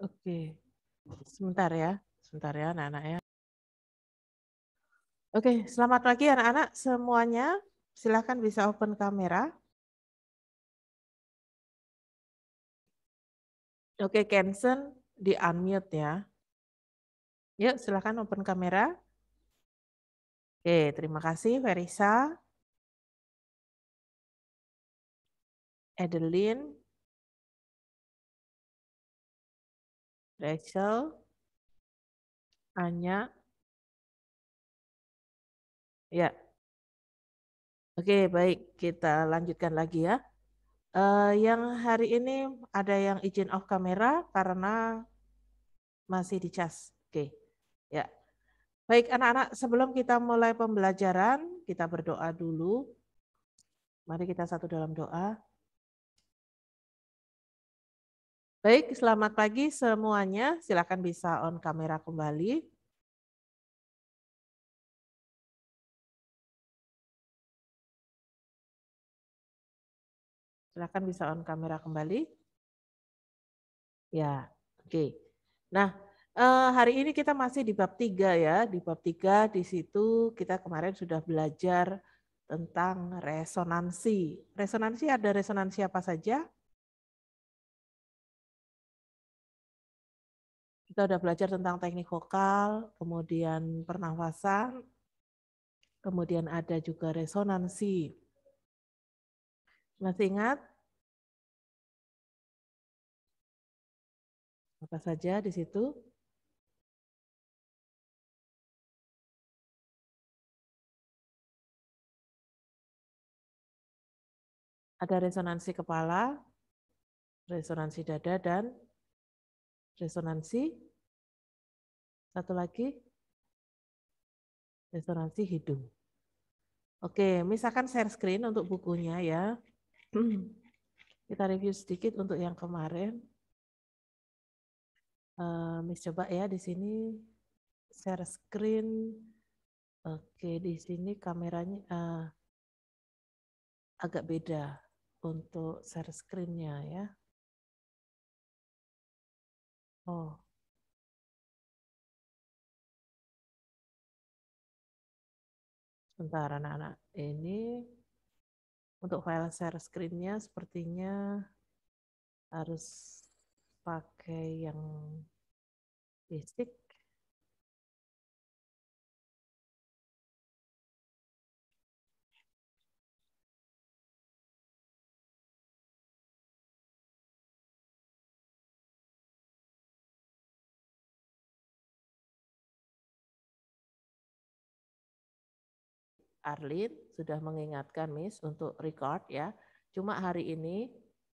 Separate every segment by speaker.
Speaker 1: Oke. Sebentar ya. Sebentar ya anak-anak ya. Oke, selamat pagi anak-anak semuanya. Silahkan bisa open kamera. Oke, Kensen di unmute ya. Yuk, silahkan open kamera. Oke, terima kasih Verisa. Adeline. Rachel, Anya, ya. Oke,
Speaker 2: baik. Kita lanjutkan lagi ya. Uh, yang hari ini ada yang izin off kamera karena masih dicas. Oke, ya. Baik anak-anak, sebelum kita mulai pembelajaran, kita berdoa dulu. Mari kita satu dalam doa.
Speaker 1: Baik, selamat pagi semuanya. Silakan bisa on kamera kembali. Silakan bisa on kamera kembali. Ya, oke. Okay.
Speaker 2: Nah, eh, hari ini kita masih di bab 3 ya. Di bab 3 di situ kita kemarin sudah belajar tentang resonansi. Resonansi ada resonansi apa saja? kita udah belajar tentang teknik vokal, kemudian pernafasan, kemudian ada juga resonansi.
Speaker 1: Masih ingat? Apa saja di situ? Ada resonansi kepala, resonansi
Speaker 2: dada, dan resonansi satu lagi, restorasi hidung. Oke, misalkan share screen untuk bukunya ya. Kita review sedikit untuk yang kemarin. Uh, Miss coba ya di sini share screen. Oke, di sini kameranya uh,
Speaker 1: agak beda untuk share screennya ya. Oh, Bentar anak-anak, ini untuk file share screen-nya sepertinya harus pakai yang basic Arlin sudah mengingatkan
Speaker 2: Miss untuk record ya. Cuma hari ini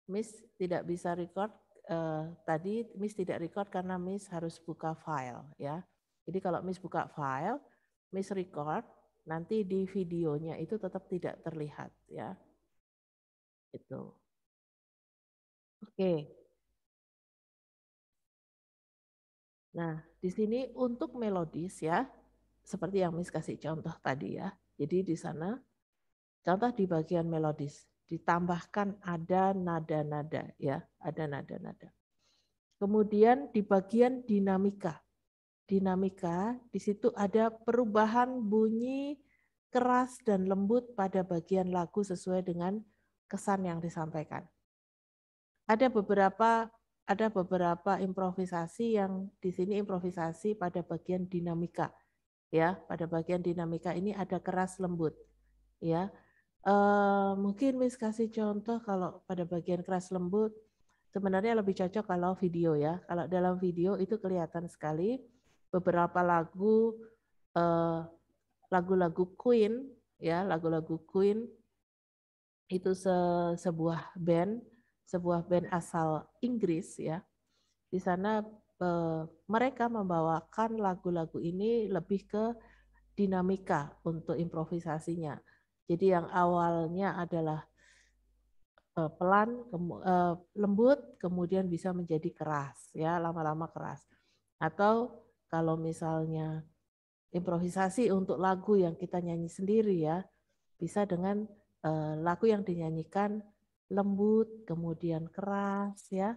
Speaker 2: Miss tidak bisa record eh, tadi Miss tidak record karena Miss harus buka file ya. Jadi kalau Miss buka file, Miss record nanti di videonya itu tetap tidak terlihat
Speaker 1: ya. Itu. Oke. Nah, di sini untuk melodis
Speaker 2: ya, seperti yang Miss kasih contoh tadi ya. Jadi di sana, contoh di bagian melodis, ditambahkan ada nada-nada, ya, ada nada-nada. Kemudian di bagian dinamika, dinamika di situ ada perubahan bunyi keras dan lembut pada bagian lagu sesuai dengan kesan yang disampaikan. Ada beberapa ada beberapa improvisasi yang di sini improvisasi pada bagian dinamika ya pada bagian dinamika ini ada keras lembut ya e, mungkin Miss kasih contoh kalau pada bagian keras lembut sebenarnya lebih cocok kalau video ya kalau dalam video itu kelihatan sekali beberapa lagu eh, lagu-lagu Queen ya lagu-lagu Queen itu se sebuah band sebuah band asal Inggris ya di sana Eh, mereka membawakan lagu-lagu ini lebih ke dinamika untuk improvisasinya. Jadi yang awalnya adalah eh, pelan, eh, lembut, kemudian bisa menjadi keras, ya lama-lama keras. Atau kalau misalnya improvisasi untuk lagu yang kita nyanyi sendiri ya, bisa dengan lagu yang dinyanyikan lembut, kemudian keras, ya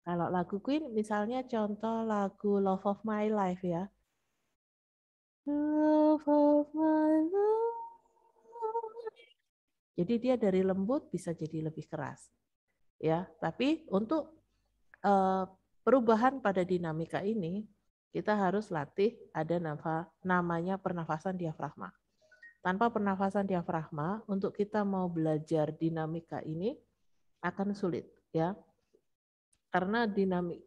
Speaker 2: kalau lagu Queen misalnya contoh lagu Love of My Life ya.
Speaker 3: Love of my life.
Speaker 2: Jadi dia dari lembut bisa jadi lebih keras. Ya, tapi untuk uh, perubahan pada dinamika ini kita harus latih ada nafa, namanya pernafasan diafragma. Tanpa pernafasan diafragma, untuk kita mau belajar dinamika ini akan sulit, ya karena dinamik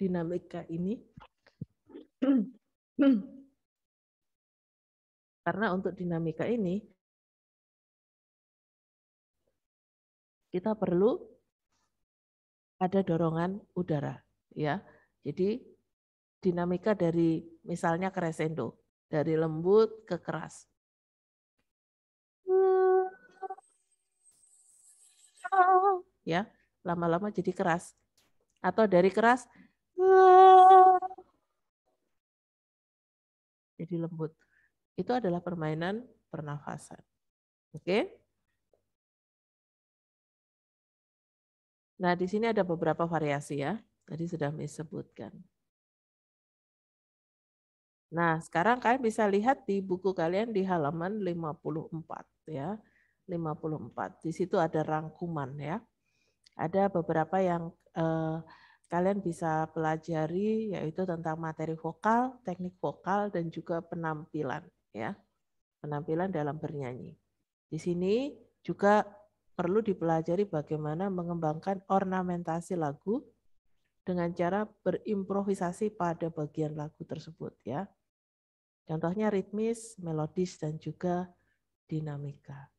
Speaker 2: dinamika ini
Speaker 1: karena untuk dinamika ini kita perlu ada
Speaker 2: dorongan udara ya. Jadi dinamika dari misalnya crescendo dari lembut ke keras. Ya, lama-lama jadi keras atau dari keras jadi lembut. Itu adalah permainan pernafasan. Oke?
Speaker 1: Nah, di sini ada beberapa variasi ya. Tadi sudah disebutkan.
Speaker 2: Nah, sekarang kalian bisa lihat di buku kalian di halaman 54 ya. 54. Di situ ada rangkuman ya. Ada beberapa yang eh, kalian bisa pelajari yaitu tentang materi vokal, teknik vokal dan juga penampilan ya. Penampilan dalam bernyanyi. Di sini juga perlu dipelajari bagaimana mengembangkan ornamentasi lagu dengan cara berimprovisasi pada bagian lagu tersebut ya. Contohnya ritmis, melodis dan juga dinamika.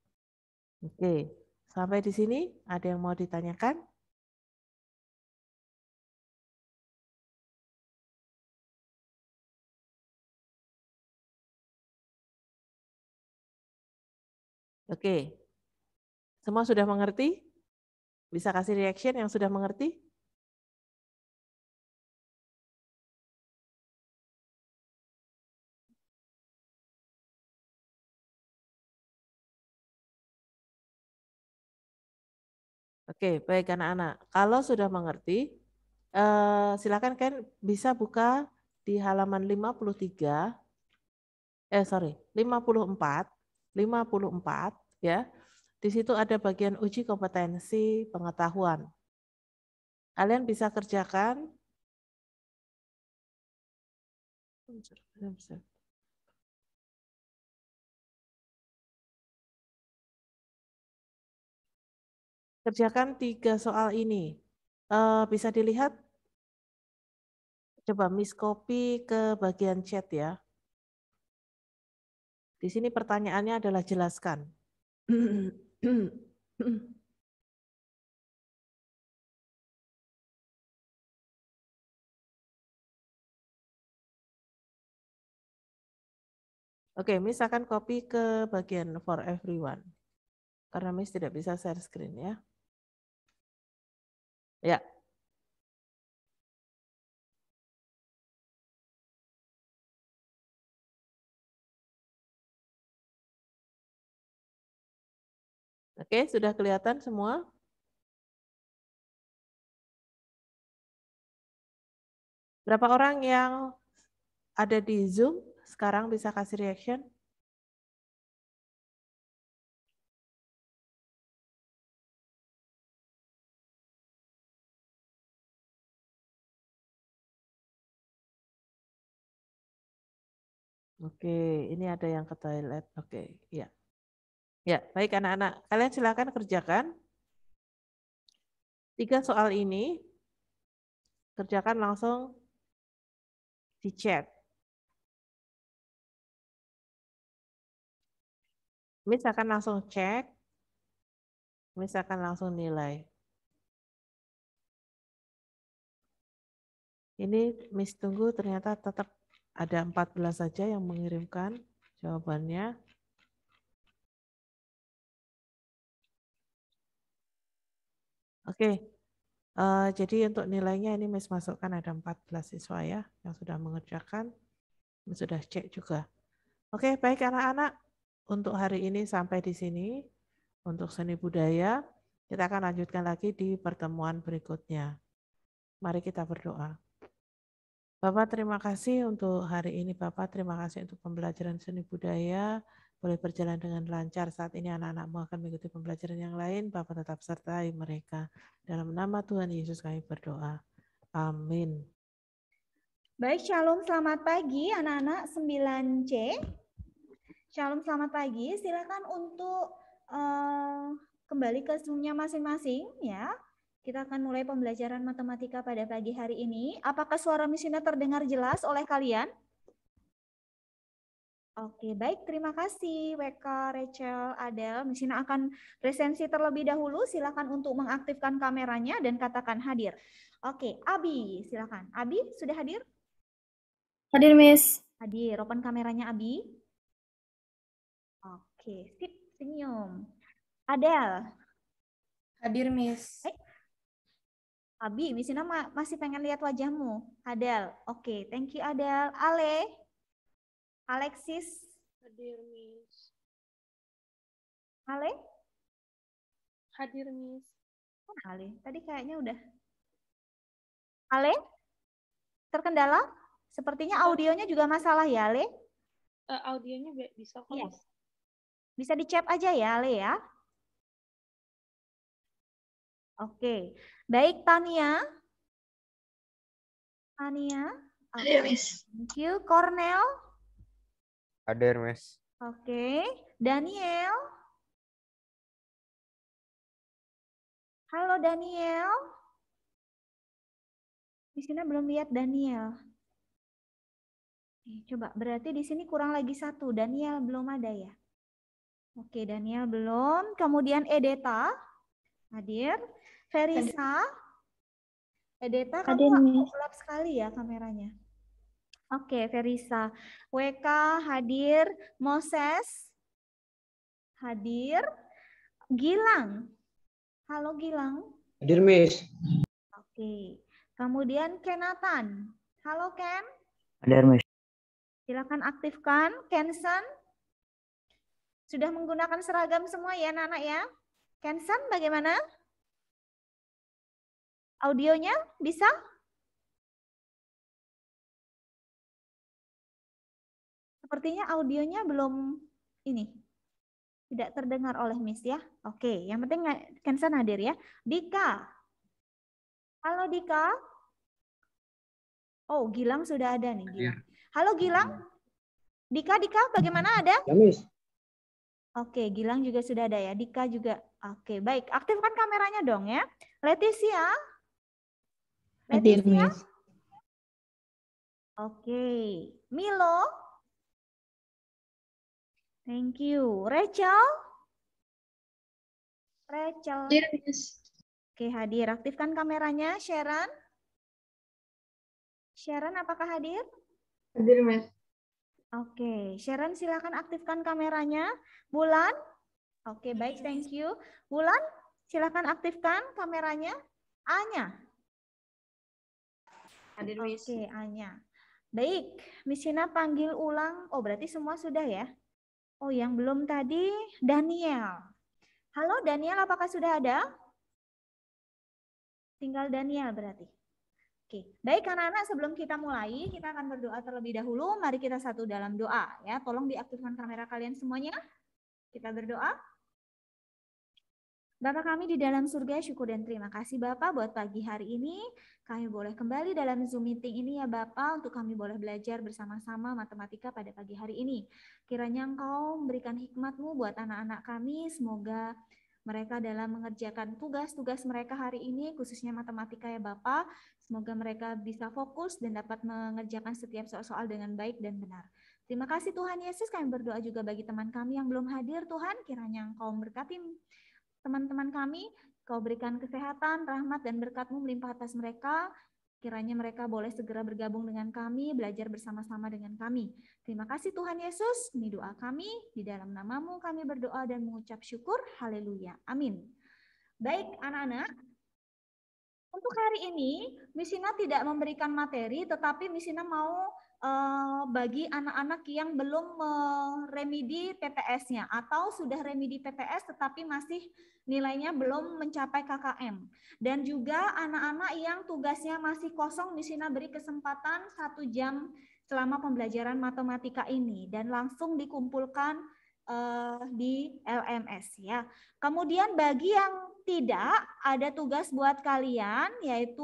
Speaker 1: Oke, sampai di sini ada yang mau ditanyakan? Oke. Semua sudah mengerti? Bisa kasih reaction yang sudah mengerti? Oke, baik anak-anak. Kalau sudah mengerti,
Speaker 2: eh, silakan kan bisa buka di halaman 53. Eh, sorry, 54 54 ya. Di situ ada bagian uji kompetensi pengetahuan. Kalian
Speaker 1: bisa kerjakan Kerjakan tiga soal ini. Eh, bisa
Speaker 2: dilihat? Coba miskopi ke bagian chat ya.
Speaker 1: Di sini pertanyaannya adalah jelaskan. Oke, Miss akan copy ke bagian for everyone. Karena Miss tidak bisa share screen ya. Ya, Oke, sudah kelihatan semua? Berapa orang yang ada di Zoom sekarang bisa kasih reaction? Oke, ini ada yang ke toilet. Oke, ya. Ya, baik anak-anak.
Speaker 2: Kalian silakan kerjakan. Tiga soal ini
Speaker 1: kerjakan langsung di chat. Misalkan langsung cek. misalkan langsung nilai.
Speaker 2: Ini Miss tunggu ternyata tetap ada 14 saja yang mengirimkan jawabannya. Oke, uh, jadi untuk nilainya ini Miss masukkan ada 14 siswa ya yang sudah mengerjakan, sudah cek juga. Oke, baik anak-anak, untuk hari ini sampai di sini. Untuk seni budaya, kita akan lanjutkan lagi di pertemuan berikutnya. Mari kita berdoa. Bapak terima kasih untuk hari ini. Bapak terima kasih untuk pembelajaran seni budaya boleh berjalan dengan lancar. Saat ini anak-anakmu akan mengikuti pembelajaran yang lain. Bapak tetap sertai mereka. Dalam nama Tuhan Yesus kami berdoa. Amin. Baik, Shalom. Selamat pagi anak-anak
Speaker 4: 9C. Shalom, selamat pagi. Silakan untuk uh, kembali ke zoomnya masing-masing ya. Kita akan mulai pembelajaran matematika pada pagi hari ini. Apakah suara misinya terdengar jelas oleh kalian? Oke, baik. Terima kasih WK, Rachel, Adel. Misina akan presensi terlebih dahulu. Silakan untuk mengaktifkan kameranya dan katakan hadir. Oke, Abi, silakan. Abi, sudah hadir?
Speaker 3: Hadir, Miss. Hadir. Open kameranya, Abi. Oke, sip. Senyum. Adel. Hadir, Miss. Abi, Misina
Speaker 4: Sina masih pengen lihat wajahmu. Adel. Oke, thank you, Adel. Ale.
Speaker 3: Alexis. Hadir, Miss. Ale? Hadir, Miss. kan oh, Ale, tadi kayaknya udah. Ale? Terkendala? Sepertinya audionya juga masalah ya, Ale? Uh, eh, audionya bisa kok, yes. Iya. Bisa dicap aja ya, Ale ya. Oke. Baik, Tania. Tania. Okay. Thank you. Cornell.
Speaker 1: Ada Hermes.
Speaker 3: Oke. Daniel. Halo Daniel. Di sini belum lihat Daniel. Coba, berarti di sini kurang lagi satu. Daniel belum ada ya? Oke, Daniel belum.
Speaker 4: Kemudian Edeta. Hadir. Verisa. Edeta, kamu gelap sekali ya kameranya. Oke, Verisa. WK hadir, Moses hadir, Gilang. Halo Gilang.
Speaker 5: Hadir, Miss.
Speaker 4: Oke. Kemudian Kenatan. Halo Ken. Hadir, Miss. Silakan
Speaker 3: aktifkan Kenson. Sudah menggunakan seragam semua ya, anak ya? Kenson bagaimana? Audionya bisa? Sepertinya audionya belum ini. Tidak terdengar oleh Miss ya.
Speaker 4: Oke, yang penting Kensan hadir ya. Dika. Halo Dika. Oh, Gilang sudah ada nih. Gilang. Iya. Halo Gilang. Dika, Dika, bagaimana ada? Ya, Miss. Oke, Gilang juga sudah ada ya. Dika juga. Oke, baik. Aktifkan kameranya dong ya. Leticia.
Speaker 3: Leticia. Hadir, Oke. Milo. Thank you. Rachel? Rachel. Hadir, Miss. Oke, hadir. Aktifkan kameranya, Sharon. Sharon, apakah hadir?
Speaker 1: Hadir, Miss.
Speaker 4: Oke, Sharon silakan aktifkan kameranya. Bulan? Oke, baik. Thank you. Bulan, silakan aktifkan kameranya. Anya? Hadir, Miss. Oke, Anya. Baik, Miss Hina panggil ulang. Oh, berarti semua sudah ya? Oh, yang belum tadi Daniel. Halo Daniel, apakah sudah ada? Tinggal Daniel berarti. Oke, baik anak-anak sebelum kita mulai, kita akan berdoa terlebih dahulu. Mari kita satu dalam doa ya. Tolong diaktifkan kamera kalian semuanya. Kita berdoa. Bapak kami di dalam surga, syukur dan terima kasih Bapak buat pagi hari ini. Kami boleh kembali dalam Zoom meeting ini ya Bapak, untuk kami boleh belajar bersama-sama matematika pada pagi hari ini. Kiranya Engkau memberikan hikmatmu buat anak-anak kami, semoga mereka dalam mengerjakan tugas-tugas mereka hari ini, khususnya matematika ya Bapak. Semoga mereka bisa fokus dan dapat mengerjakan setiap soal-soal dengan baik dan benar. Terima kasih Tuhan Yesus, kami berdoa juga bagi teman kami yang belum hadir Tuhan, kiranya Engkau memberkati teman-teman kami, kau berikan kesehatan, rahmat, dan berkatmu melimpah atas mereka. Kiranya mereka boleh segera bergabung dengan kami, belajar bersama-sama dengan kami. Terima kasih Tuhan Yesus, ini doa kami. Di dalam namamu kami berdoa dan mengucap syukur. Haleluya. Amin. Baik anak-anak, untuk hari ini Misina tidak memberikan materi, tetapi Misina mau uh, bagi anak-anak yang belum meremedi PTS-nya atau sudah remedi PTS tetapi masih nilainya belum mencapai KKM. Dan juga anak-anak yang tugasnya masih kosong di sini beri kesempatan satu jam selama pembelajaran matematika ini dan langsung dikumpulkan uh, di LMS ya. Kemudian bagi yang tidak ada tugas buat kalian yaitu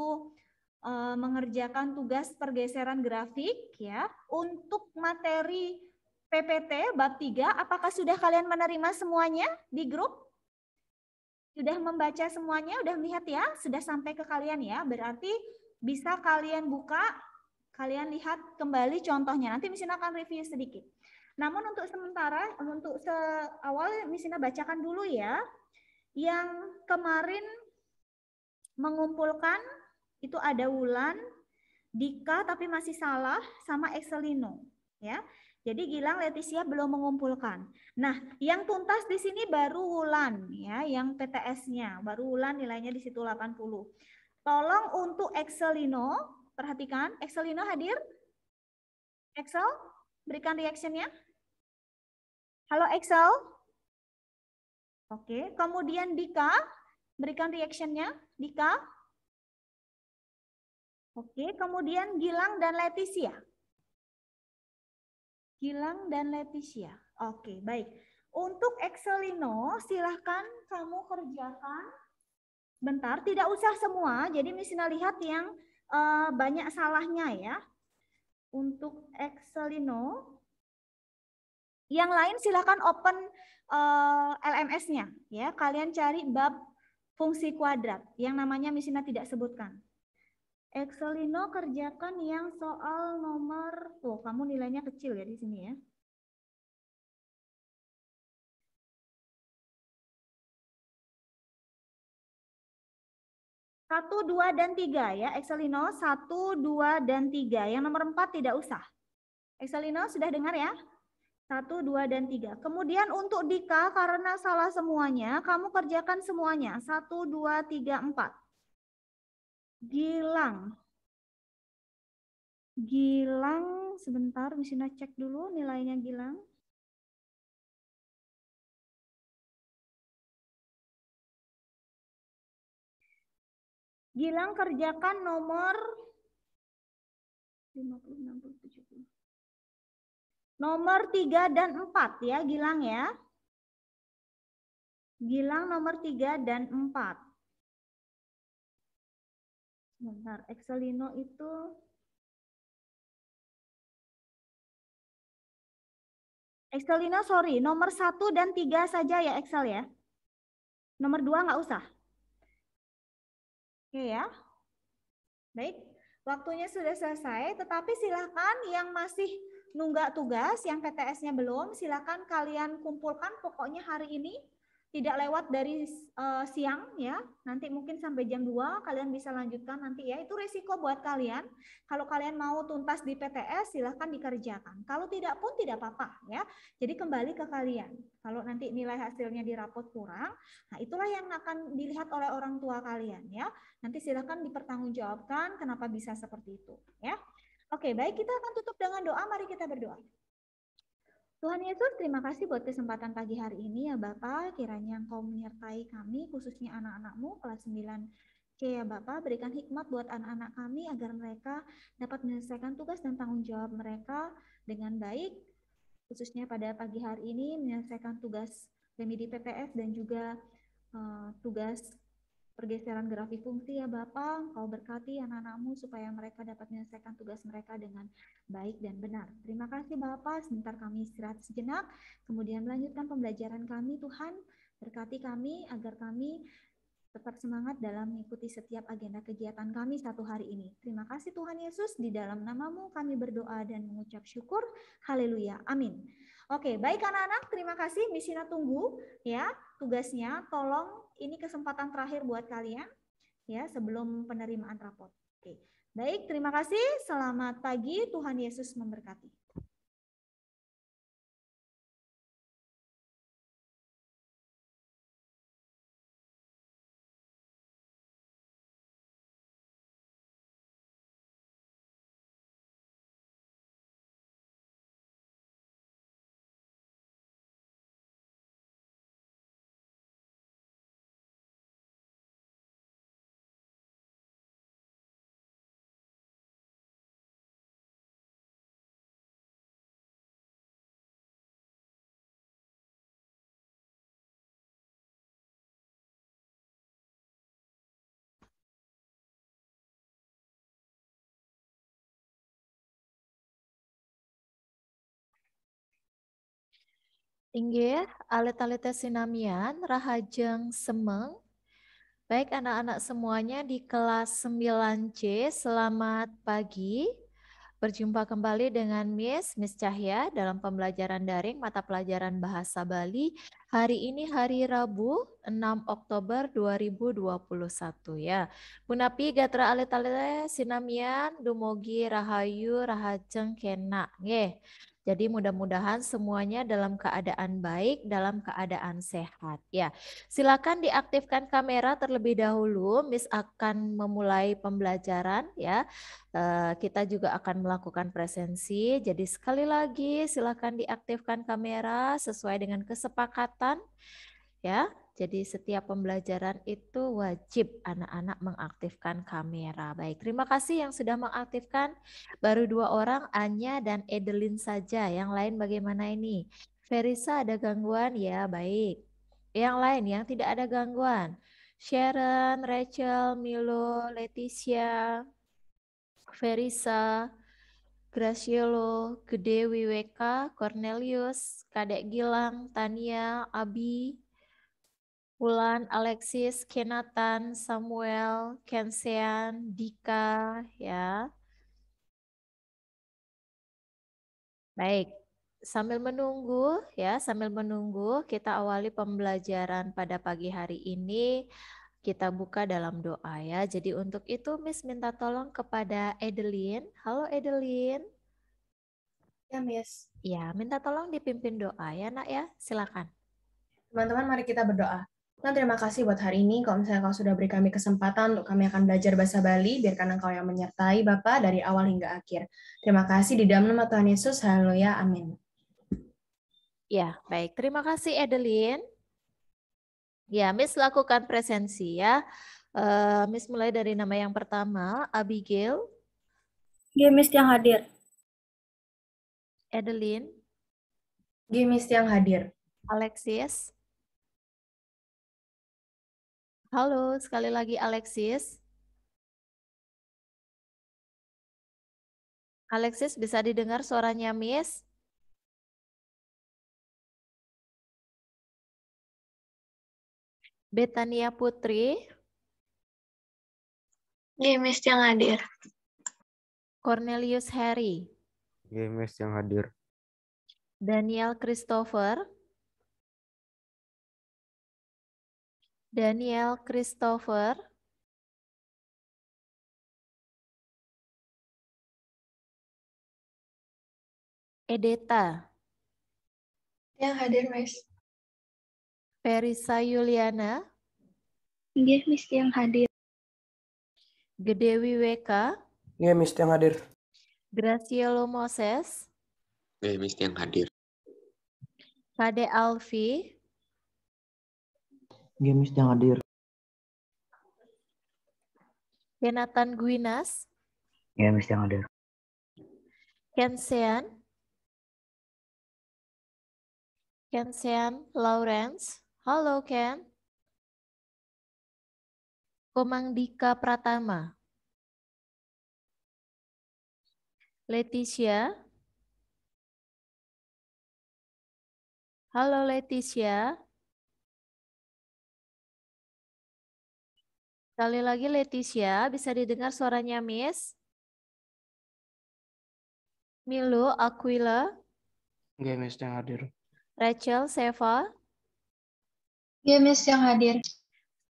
Speaker 4: Eh, mengerjakan tugas pergeseran grafik ya untuk materi PPT bab 3 apakah sudah kalian menerima semuanya di grup? Sudah membaca semuanya, sudah melihat ya, sudah sampai ke kalian ya. Berarti bisa kalian buka, kalian lihat kembali contohnya. Nanti Misina akan review sedikit. Namun untuk sementara, untuk seawal Misina bacakan dulu ya. Yang kemarin mengumpulkan itu ada Wulan, Dika tapi masih salah sama Excelino, ya. Jadi Gilang Leticia belum mengumpulkan. Nah, yang tuntas di sini baru Wulan ya, yang PTS-nya. Baru Wulan nilainya di situ 80. Tolong untuk
Speaker 3: Excelino, perhatikan Excelino hadir? Excel, berikan reaction-nya. Halo Excel. Oke, kemudian Dika, berikan reaction-nya. Dika, Oke, kemudian Gilang dan Leticia. Gilang dan Leticia. Oke, baik. Untuk Excelino, silahkan
Speaker 4: kamu kerjakan. Bentar, tidak usah semua. Jadi Misina lihat yang uh, banyak salahnya ya. Untuk Excelino, yang lain silahkan open uh, eh, LMS-nya. ya. Kalian cari bab fungsi kuadrat yang namanya Misina tidak sebutkan.
Speaker 3: Excelino kerjakan yang soal nomor, tuh kamu nilainya kecil ya di sini ya. Satu, dua, dan tiga ya. Excelino, satu, dua, dan tiga. Yang nomor empat tidak usah. Excelino sudah dengar
Speaker 4: ya? Satu, dua, dan tiga. Kemudian untuk Dika, karena salah semuanya, kamu
Speaker 3: kerjakan semuanya. Satu, dua, tiga, empat. Gilang. Gilang, sebentar, misalnya cek dulu nilainya Gilang. Gilang kerjakan nomor 50, 60, 70. Nomor 3 dan 4 ya Gilang ya. Gilang nomor 3 dan 4. Bentar, Excelino itu Excelino, sorry, nomor satu dan tiga saja ya Excel ya. Nomor dua nggak usah. Oke ya.
Speaker 4: Baik, waktunya sudah selesai, tetapi silakan yang masih nunggak tugas, yang PTS-nya belum, silakan kalian kumpulkan pokoknya hari ini tidak lewat dari uh, siang ya. Nanti mungkin sampai jam 2 kalian bisa lanjutkan nanti ya. Itu resiko buat kalian. Kalau kalian mau tuntas di PTS silahkan dikerjakan. Kalau tidak pun tidak apa-apa ya. Jadi kembali ke kalian. Kalau nanti nilai hasilnya di rapot kurang, nah itulah yang akan dilihat oleh orang tua kalian ya. Nanti silahkan dipertanggungjawabkan kenapa bisa seperti itu ya. Oke, baik kita akan tutup dengan doa. Mari kita berdoa. Tuhan Yesus, terima kasih buat kesempatan pagi hari ini ya Bapak. Kiranya Engkau menyertai kami, khususnya anak-anakmu kelas 9 C ya Bapak, berikan hikmat buat anak-anak kami agar mereka dapat menyelesaikan tugas dan tanggung jawab mereka dengan baik, khususnya pada pagi hari ini menyelesaikan tugas demi di PPS dan juga uh, tugas pergeseran grafik fungsi ya Bapak. Kau berkati anak-anakmu supaya mereka dapat menyelesaikan tugas mereka dengan baik dan benar. Terima kasih Bapak. Sebentar kami istirahat sejenak, kemudian melanjutkan pembelajaran kami. Tuhan berkati kami agar kami tetap semangat dalam mengikuti setiap agenda kegiatan kami satu hari ini. Terima kasih Tuhan Yesus, di dalam namamu kami berdoa dan mengucap syukur. Haleluya. Amin. Oke, baik anak-anak, terima kasih. Misina tunggu ya tugasnya tolong ini kesempatan terakhir buat kalian ya sebelum penerimaan rapot. Oke.
Speaker 3: Baik, terima kasih. Selamat pagi. Tuhan Yesus memberkati.
Speaker 6: Inggih, alat alitnya sinamian, rahajeng
Speaker 7: semeng. Baik anak-anak semuanya di kelas 9C, selamat pagi. Berjumpa kembali dengan Miss, Miss Cahya dalam pembelajaran daring mata pelajaran Bahasa Bali Hari ini hari Rabu 6 Oktober 2021 ya. Munapi gatra alit e, sinamian dumogi rahayu rahajeng kena Nge. Jadi mudah-mudahan semuanya dalam keadaan baik, dalam keadaan sehat ya. Silakan diaktifkan kamera terlebih dahulu. Miss akan memulai pembelajaran ya. E, kita juga akan melakukan presensi. Jadi sekali lagi silakan diaktifkan kamera sesuai dengan kesepakatan kesehatan ya. Jadi setiap pembelajaran itu wajib anak-anak mengaktifkan kamera. Baik, terima kasih yang sudah mengaktifkan. Baru dua orang, Anya dan Edelin saja. Yang lain bagaimana ini? Verisa ada gangguan? Ya, baik. Yang lain yang tidak ada gangguan? Sharon, Rachel, Milo, Leticia, Verisa, Graciolo, Gede Wiweka, Cornelius, Kadek Gilang, Tania, Abi, Wulan,
Speaker 6: Alexis, Kenatan, Samuel, Kensean, Dika, ya. Baik, sambil menunggu ya, sambil menunggu kita awali pembelajaran pada pagi
Speaker 7: hari ini kita buka dalam doa ya. Jadi untuk itu Miss minta tolong kepada Edeline. Halo Edeline. Ya Miss. Ya, minta
Speaker 8: tolong dipimpin doa ya nak ya. Silakan. Teman-teman mari kita berdoa. Nah, terima kasih buat hari ini. Kalau misalnya kau sudah beri kami kesempatan untuk kami akan belajar bahasa Bali, biarkan engkau yang menyertai Bapak dari awal hingga akhir. Terima kasih di dalam nama Tuhan Yesus. Haleluya. Amin. Ya, baik. Terima kasih Edeline. Ya,
Speaker 7: Miss lakukan presensi ya. Uh, Miss mulai dari nama yang pertama, Abigail.
Speaker 6: Ya, Miss yang hadir. Adeline. Miss yang hadir. Alexis. Halo, sekali lagi Alexis.
Speaker 1: Alexis bisa didengar suaranya Miss? Betania Putri. Gemes yang hadir.
Speaker 6: Cornelius Harry.
Speaker 1: Gemes yang hadir.
Speaker 6: Daniel Christopher.
Speaker 1: Daniel Christopher. Edeta. Yang hadir, Miss. Perisa Yuliana.
Speaker 6: Nggih, Miss yang hadir. Gedewi WK.
Speaker 5: Nggih, Miss yang hadir.
Speaker 7: Gracielo Moses.
Speaker 5: Nggih, Miss yang hadir.
Speaker 6: Kade Alfi.
Speaker 1: Nggih, Miss yang hadir.
Speaker 6: Kenatan Guinas.
Speaker 1: Nggih, Miss yang hadir.
Speaker 6: Ken Sean Lawrence. Halo Ken. Komang Dika Pratama.
Speaker 1: Leticia. Halo Leticia.
Speaker 6: Sekali lagi Leticia, bisa didengar suaranya Miss? Milo, Aquila.
Speaker 5: Gak Miss, dengar
Speaker 6: Rachel, Seva. Iya, Miss yang hadir.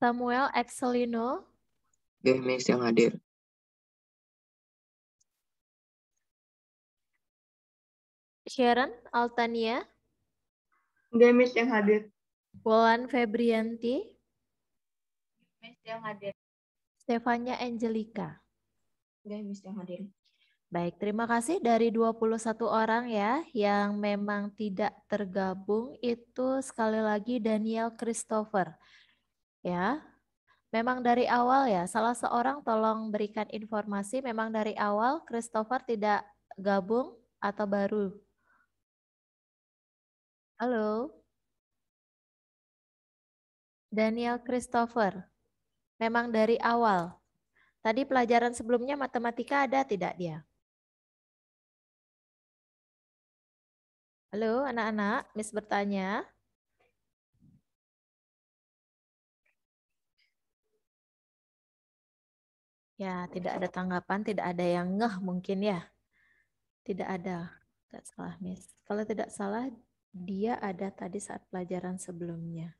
Speaker 6: Samuel Excelino.
Speaker 5: Iya, Miss yang hadir.
Speaker 6: Sharon Altania. Iya, Miss yang hadir. Wulan Febrianti.
Speaker 4: Miss yang hadir.
Speaker 7: Stefania Angelika.
Speaker 8: Iya, Miss yang hadir.
Speaker 7: Baik, terima kasih dari 21 orang ya yang memang tidak tergabung itu sekali lagi Daniel Christopher. Ya. Memang dari awal ya, salah seorang tolong berikan informasi
Speaker 6: memang dari awal Christopher tidak gabung atau baru? Halo. Daniel Christopher. Memang dari awal. Tadi pelajaran sebelumnya matematika
Speaker 1: ada tidak dia? Halo anak-anak, Miss bertanya.
Speaker 6: Ya, tidak ada tanggapan, tidak ada yang ngeh mungkin ya. Tidak ada. Tidak salah, Miss. Kalau tidak
Speaker 7: salah, dia ada tadi saat pelajaran sebelumnya.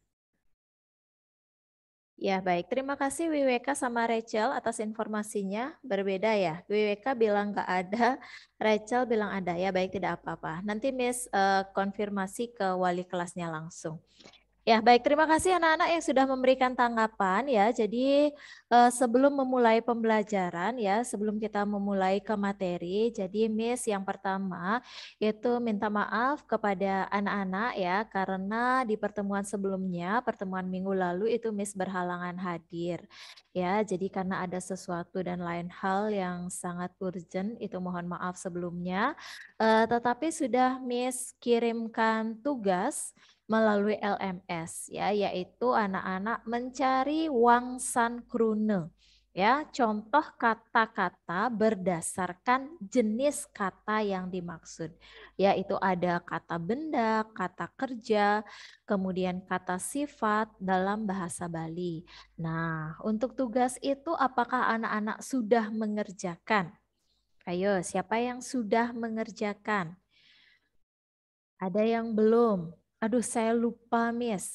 Speaker 7: Ya, baik. Terima kasih WWK sama Rachel atas informasinya. Berbeda ya. WWK bilang nggak ada, Rachel bilang ada. Ya, baik tidak apa-apa. Nanti Miss uh, konfirmasi ke wali kelasnya langsung. Ya, baik. Terima kasih anak-anak yang sudah memberikan tanggapan ya. Jadi eh, sebelum memulai pembelajaran ya, sebelum kita memulai ke materi, jadi Miss yang pertama yaitu minta maaf kepada anak-anak ya karena di pertemuan sebelumnya, pertemuan minggu lalu itu Miss berhalangan hadir. Ya, jadi karena ada sesuatu dan lain hal yang sangat urgent itu mohon maaf sebelumnya. Eh, tetapi sudah Miss kirimkan tugas melalui LMS ya yaitu anak-anak mencari wangsan krune ya contoh kata-kata berdasarkan jenis kata yang dimaksud yaitu ada kata benda, kata kerja, kemudian kata sifat dalam bahasa Bali. Nah, untuk tugas itu apakah anak-anak sudah mengerjakan? Ayo, siapa yang sudah mengerjakan?
Speaker 6: Ada yang belum? Aduh, saya lupa, Miss.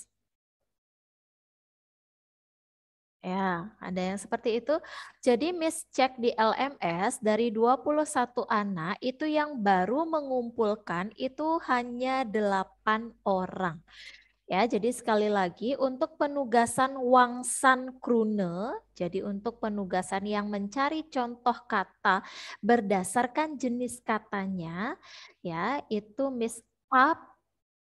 Speaker 6: Ya, ada yang seperti itu. Jadi Miss cek di LMS
Speaker 7: dari 21 anak itu yang baru mengumpulkan itu hanya 8 orang. Ya, jadi sekali lagi untuk penugasan wangsan krune, jadi untuk penugasan yang mencari contoh kata berdasarkan jenis katanya, ya, itu Miss up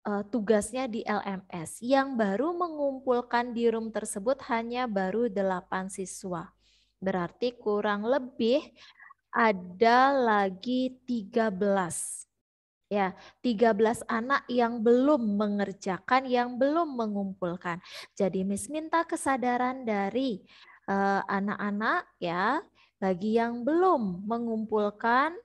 Speaker 7: uh, tugasnya di LMS yang baru mengumpulkan di room tersebut hanya baru 8 siswa. Berarti kurang lebih ada lagi 13. Ya, 13 anak yang belum mengerjakan, yang belum mengumpulkan. Jadi Miss minta kesadaran dari eh, anak-anak uh, anak -anak, ya, bagi yang belum mengumpulkan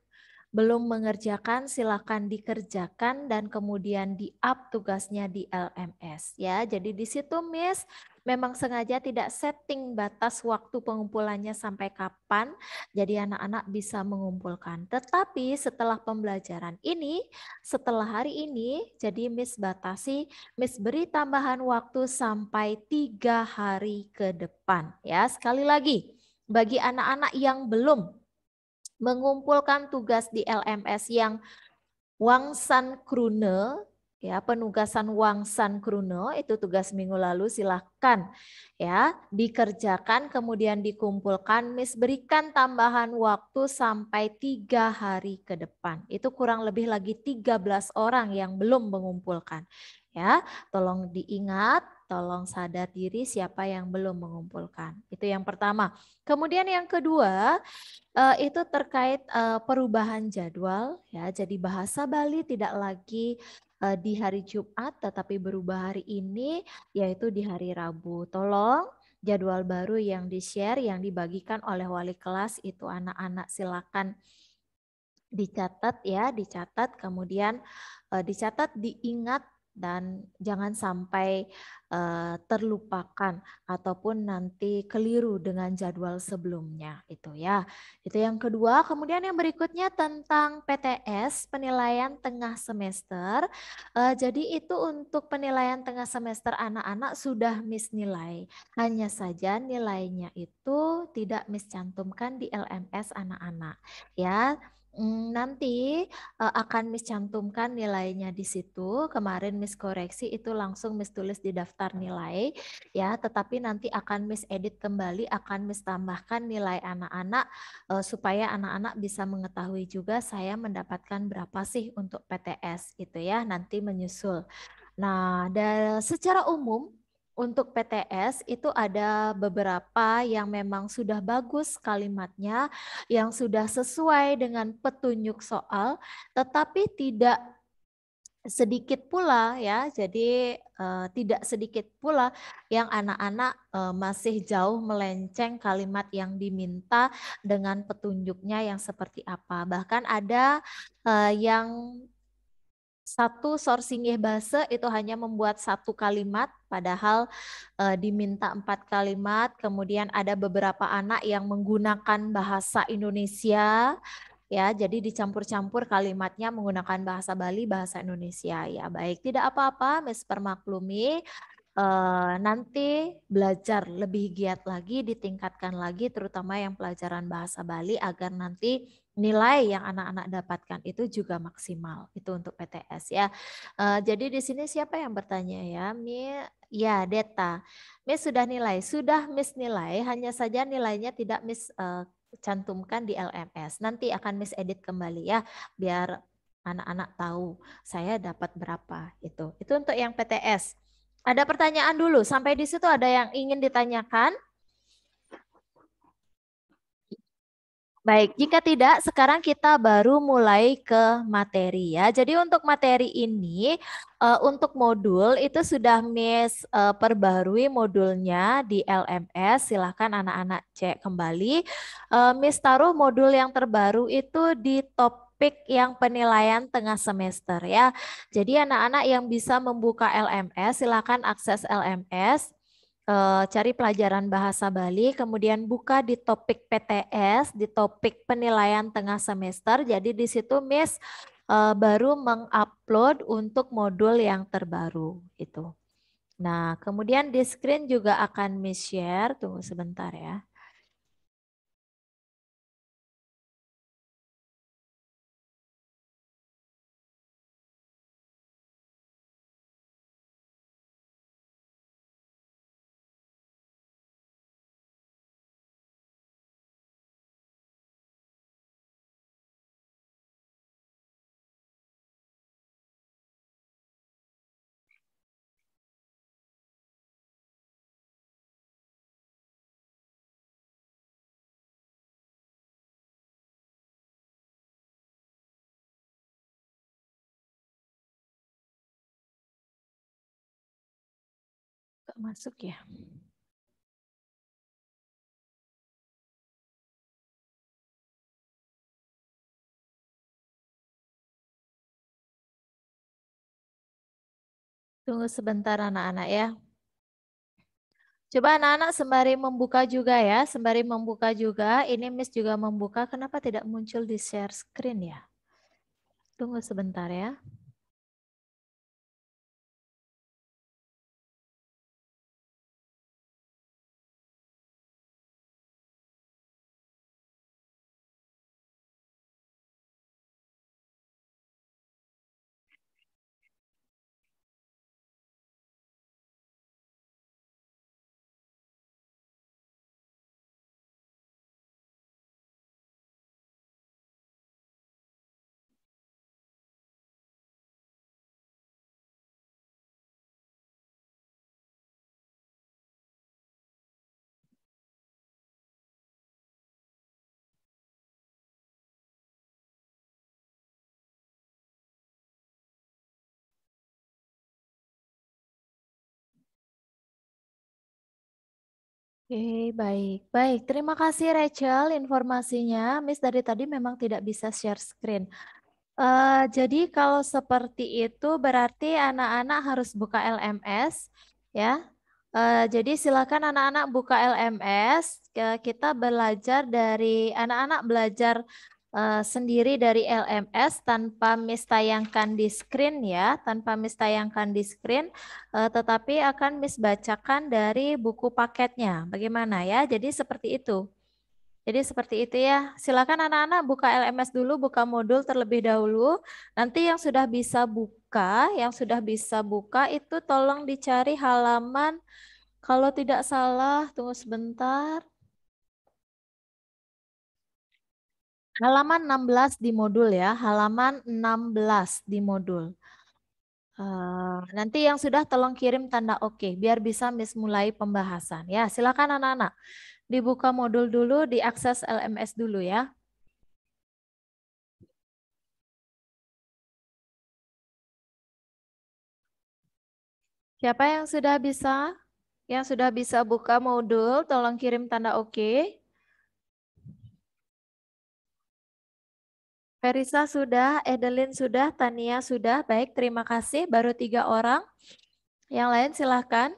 Speaker 7: belum mengerjakan silakan dikerjakan dan kemudian di-up tugasnya di LMS ya. Jadi di situ Miss memang sengaja tidak setting batas waktu pengumpulannya sampai kapan. Jadi anak-anak bisa mengumpulkan. Tetapi setelah pembelajaran ini, setelah hari ini, jadi Miss batasi, Miss beri tambahan waktu sampai tiga hari ke depan. Ya, sekali lagi, bagi anak-anak yang belum mengumpulkan tugas di LMS yang Wangsan Krune ya penugasan Wangsan Krune itu tugas minggu lalu silahkan ya dikerjakan kemudian dikumpulkan Miss berikan tambahan waktu sampai tiga hari ke depan itu kurang lebih lagi 13 orang yang belum mengumpulkan ya tolong diingat tolong sadar diri siapa yang belum mengumpulkan. Itu yang pertama. Kemudian yang kedua, eh, itu terkait eh, perubahan jadwal ya. Jadi bahasa Bali tidak lagi eh, di hari Jumat tetapi berubah hari ini yaitu di hari Rabu. Tolong jadwal baru yang di-share yang dibagikan oleh wali kelas itu anak-anak silakan dicatat ya, dicatat kemudian dicatat diingat dan jangan sampai uh, terlupakan ataupun nanti keliru dengan jadwal sebelumnya itu ya. Itu yang kedua. Kemudian yang berikutnya tentang PTS penilaian tengah semester. Uh, jadi itu untuk penilaian tengah semester anak-anak sudah miss nilai, Hanya saja nilainya itu tidak cantumkan di LMS anak-anak ya. Hmm, nanti uh, akan cantumkan nilainya di situ. Kemarin Miss koreksi itu langsung Miss tulis di daftar nilai ya, tetapi nanti akan Miss edit kembali, akan Miss tambahkan nilai anak-anak uh, supaya anak-anak bisa mengetahui juga saya mendapatkan berapa sih untuk PTS itu ya, nanti menyusul. Nah, dan secara umum untuk PTS itu ada beberapa yang memang sudah bagus kalimatnya, yang sudah sesuai dengan petunjuk soal, tetapi tidak sedikit pula ya, jadi uh, tidak sedikit pula yang anak-anak uh, masih jauh melenceng kalimat yang diminta dengan petunjuknya yang seperti apa. Bahkan ada uh, yang satu ya bahasa itu hanya membuat satu kalimat, padahal e, diminta empat kalimat. Kemudian ada beberapa anak yang menggunakan bahasa Indonesia, ya. Jadi dicampur-campur kalimatnya menggunakan bahasa Bali, bahasa Indonesia, ya. Baik, tidak apa-apa, Miss permaklumi. E, nanti belajar lebih giat lagi, ditingkatkan lagi, terutama yang pelajaran bahasa Bali agar nanti nilai yang anak-anak dapatkan itu juga maksimal. Itu untuk PTS ya. Eh, jadi di sini siapa yang bertanya ya? Mi ya Deta. Miss sudah nilai, sudah miss nilai, hanya saja nilainya tidak miss uh, eh, cantumkan di LMS. Nanti akan miss edit kembali ya biar anak-anak tahu saya dapat berapa itu. Itu untuk yang PTS. Ada pertanyaan dulu sampai di situ ada yang ingin ditanyakan? Baik, jika tidak, sekarang kita baru mulai ke materi ya. Jadi untuk materi ini, uh, untuk modul itu sudah Miss uh, perbarui modulnya di LMS. Silahkan anak-anak cek kembali. Uh, Miss taruh modul yang terbaru itu di top topik yang penilaian tengah semester ya. Jadi anak-anak yang bisa membuka LMS silakan akses LMS. Eh, cari pelajaran bahasa Bali, kemudian buka di topik PTS, di topik penilaian tengah semester. Jadi di situ Miss eh, baru mengupload untuk modul yang terbaru itu. Nah, kemudian di screen juga akan
Speaker 1: Miss share. Tunggu sebentar ya. Gak masuk ya? Tunggu sebentar anak-anak ya. Coba
Speaker 7: anak-anak sembari membuka juga ya, sembari membuka juga. Ini Miss juga membuka, kenapa tidak
Speaker 1: muncul di share screen ya? Tunggu sebentar ya.
Speaker 6: Oke, baik. Baik, terima kasih Rachel informasinya. Miss dari tadi
Speaker 7: memang tidak bisa share screen. Uh, jadi kalau seperti itu berarti anak-anak harus buka LMS ya. Uh, jadi silakan anak-anak buka LMS. Kita belajar dari anak-anak belajar Eh, sendiri dari LMS tanpa tayangkan di screen ya, tanpa tayangkan di screen, uh, tetapi akan bacakan dari buku paketnya. Bagaimana ya? Jadi seperti itu. Jadi seperti itu ya. Silakan anak-anak buka LMS dulu, buka modul terlebih dahulu. Nanti yang sudah bisa buka, yang sudah bisa buka itu tolong dicari halaman kalau tidak salah, tunggu sebentar. Halaman 16 di modul ya, halaman 16 di modul. Uh, nanti yang sudah tolong kirim tanda oke okay, biar bisa Miss mulai pembahasan ya.
Speaker 6: Silakan anak-anak. Dibuka modul dulu, diakses LMS dulu ya. Siapa yang sudah bisa? Yang sudah bisa buka modul, tolong kirim tanda oke. Okay.
Speaker 7: Verisa sudah, Edelin sudah, Tania sudah. Baik, terima kasih.
Speaker 6: Baru tiga orang. Yang lain silahkan.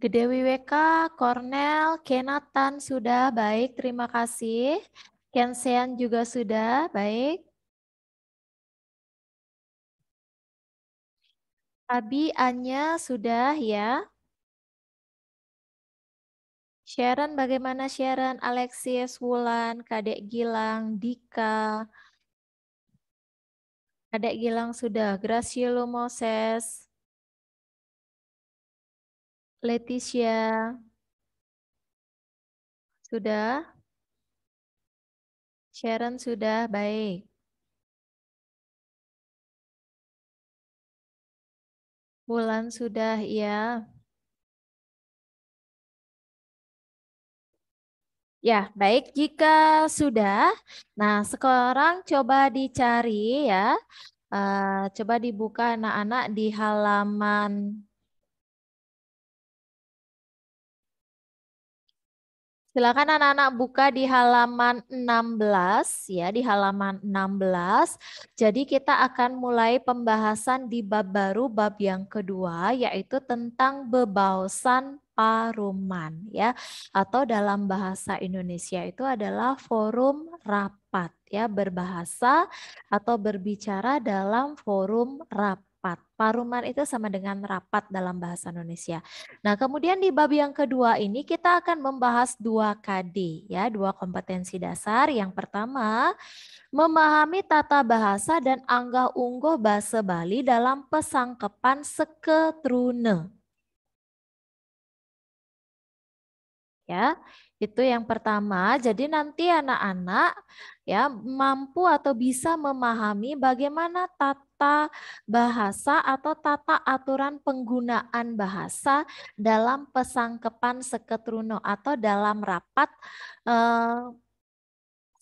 Speaker 6: Gede WK, Cornel, Kenatan sudah. Baik, terima kasih. Kensean juga sudah. Baik.
Speaker 1: Abi, Anya sudah ya. Sharon
Speaker 7: bagaimana Sharon, Alexis, Wulan, Kadek Gilang, Dika.
Speaker 6: Kadek Gilang sudah, Gracielo Moses, Leticia.
Speaker 1: Sudah? Sharon sudah, baik. Wulan sudah, ya.
Speaker 6: Ya, baik. Jika sudah, nah sekarang coba dicari ya. Uh, coba dibuka anak-anak di halaman Silakan anak-anak buka di halaman 16 ya, di halaman
Speaker 7: 16. Jadi kita akan mulai pembahasan di bab baru bab yang kedua yaitu tentang bebausan paruman ya atau dalam bahasa Indonesia itu adalah forum rapat ya berbahasa atau berbicara dalam forum rapat Paruman itu sama dengan rapat dalam bahasa Indonesia. Nah, kemudian di bab yang kedua ini kita akan membahas dua KD, ya, dua kompetensi dasar. Yang pertama, memahami
Speaker 6: tata bahasa dan angga unggoh bahasa Bali dalam pesangkepan seketrune ya. Itu yang pertama. Jadi nanti anak-anak ya mampu atau bisa
Speaker 7: memahami bagaimana tata bahasa atau tata aturan penggunaan bahasa dalam pesangkepan seketruno atau dalam rapat eh,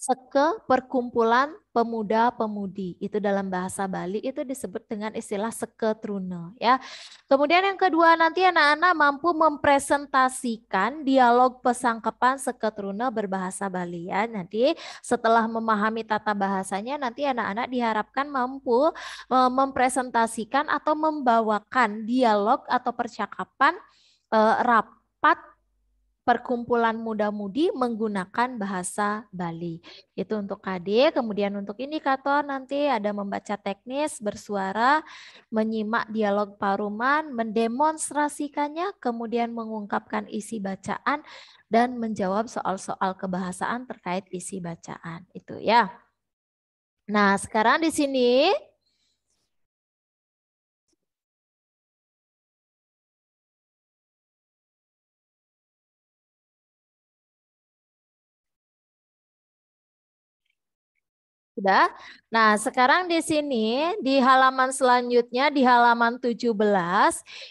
Speaker 7: seke perkumpulan pemuda-pemudi. Itu dalam bahasa Bali itu disebut dengan istilah seke trune ya. Kemudian yang kedua nanti anak-anak mampu mempresentasikan dialog pesangkapan seke trune berbahasa Bali ya. Nanti setelah memahami tata bahasanya nanti anak-anak diharapkan mampu e, mempresentasikan atau membawakan dialog atau percakapan eh, rapat perkumpulan muda-mudi menggunakan bahasa Bali. Itu untuk KD. Kemudian untuk indikator nanti ada membaca teknis, bersuara, menyimak dialog paruman, mendemonstrasikannya, kemudian mengungkapkan isi bacaan, dan menjawab
Speaker 6: soal-soal kebahasaan terkait isi bacaan. Itu ya. Nah,
Speaker 1: sekarang di sini sudah.
Speaker 6: Nah, sekarang di sini di halaman selanjutnya di halaman 17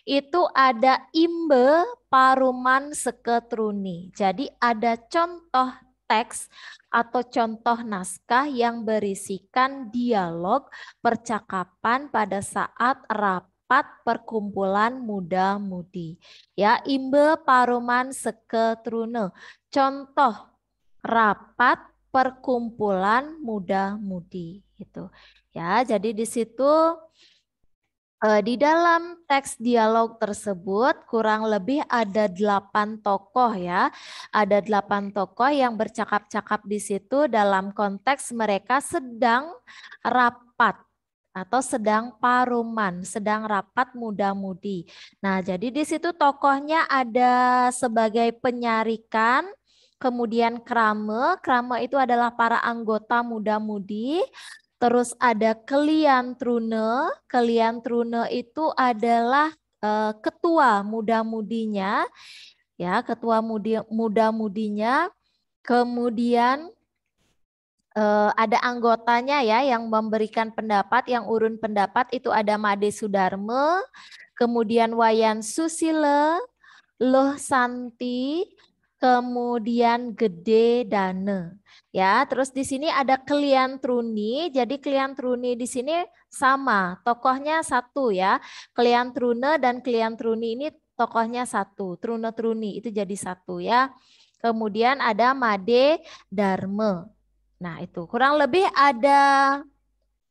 Speaker 7: itu ada imbe paruman seketruni. Jadi ada contoh teks atau contoh naskah yang berisikan dialog percakapan pada saat rapat perkumpulan muda-mudi. Ya, imbe paruman seketrune. Contoh rapat perkumpulan muda-mudi gitu. Ya, jadi di situ eh, di dalam teks dialog tersebut kurang lebih ada delapan tokoh ya. Ada delapan tokoh yang bercakap-cakap di situ dalam konteks mereka sedang rapat atau sedang paruman, sedang rapat muda-mudi. Nah, jadi di situ tokohnya ada sebagai penyarikan, kemudian krama. Krama itu adalah para anggota muda-mudi. Terus ada kelian trune. Kelian trune itu adalah uh, ketua muda-mudinya. Ya, ketua muda-mudinya. Kemudian uh, ada anggotanya ya yang memberikan pendapat, yang urun pendapat itu ada Made Sudarme, kemudian Wayan Susile, Loh Santi, kemudian gede Dane, Ya, terus di sini ada klien Truni. Jadi klien Truni di sini sama, tokohnya satu ya. Klien Trune dan klien Truni ini tokohnya satu. Trune Truni itu jadi satu ya. Kemudian ada Made Dharma. Nah, itu kurang lebih ada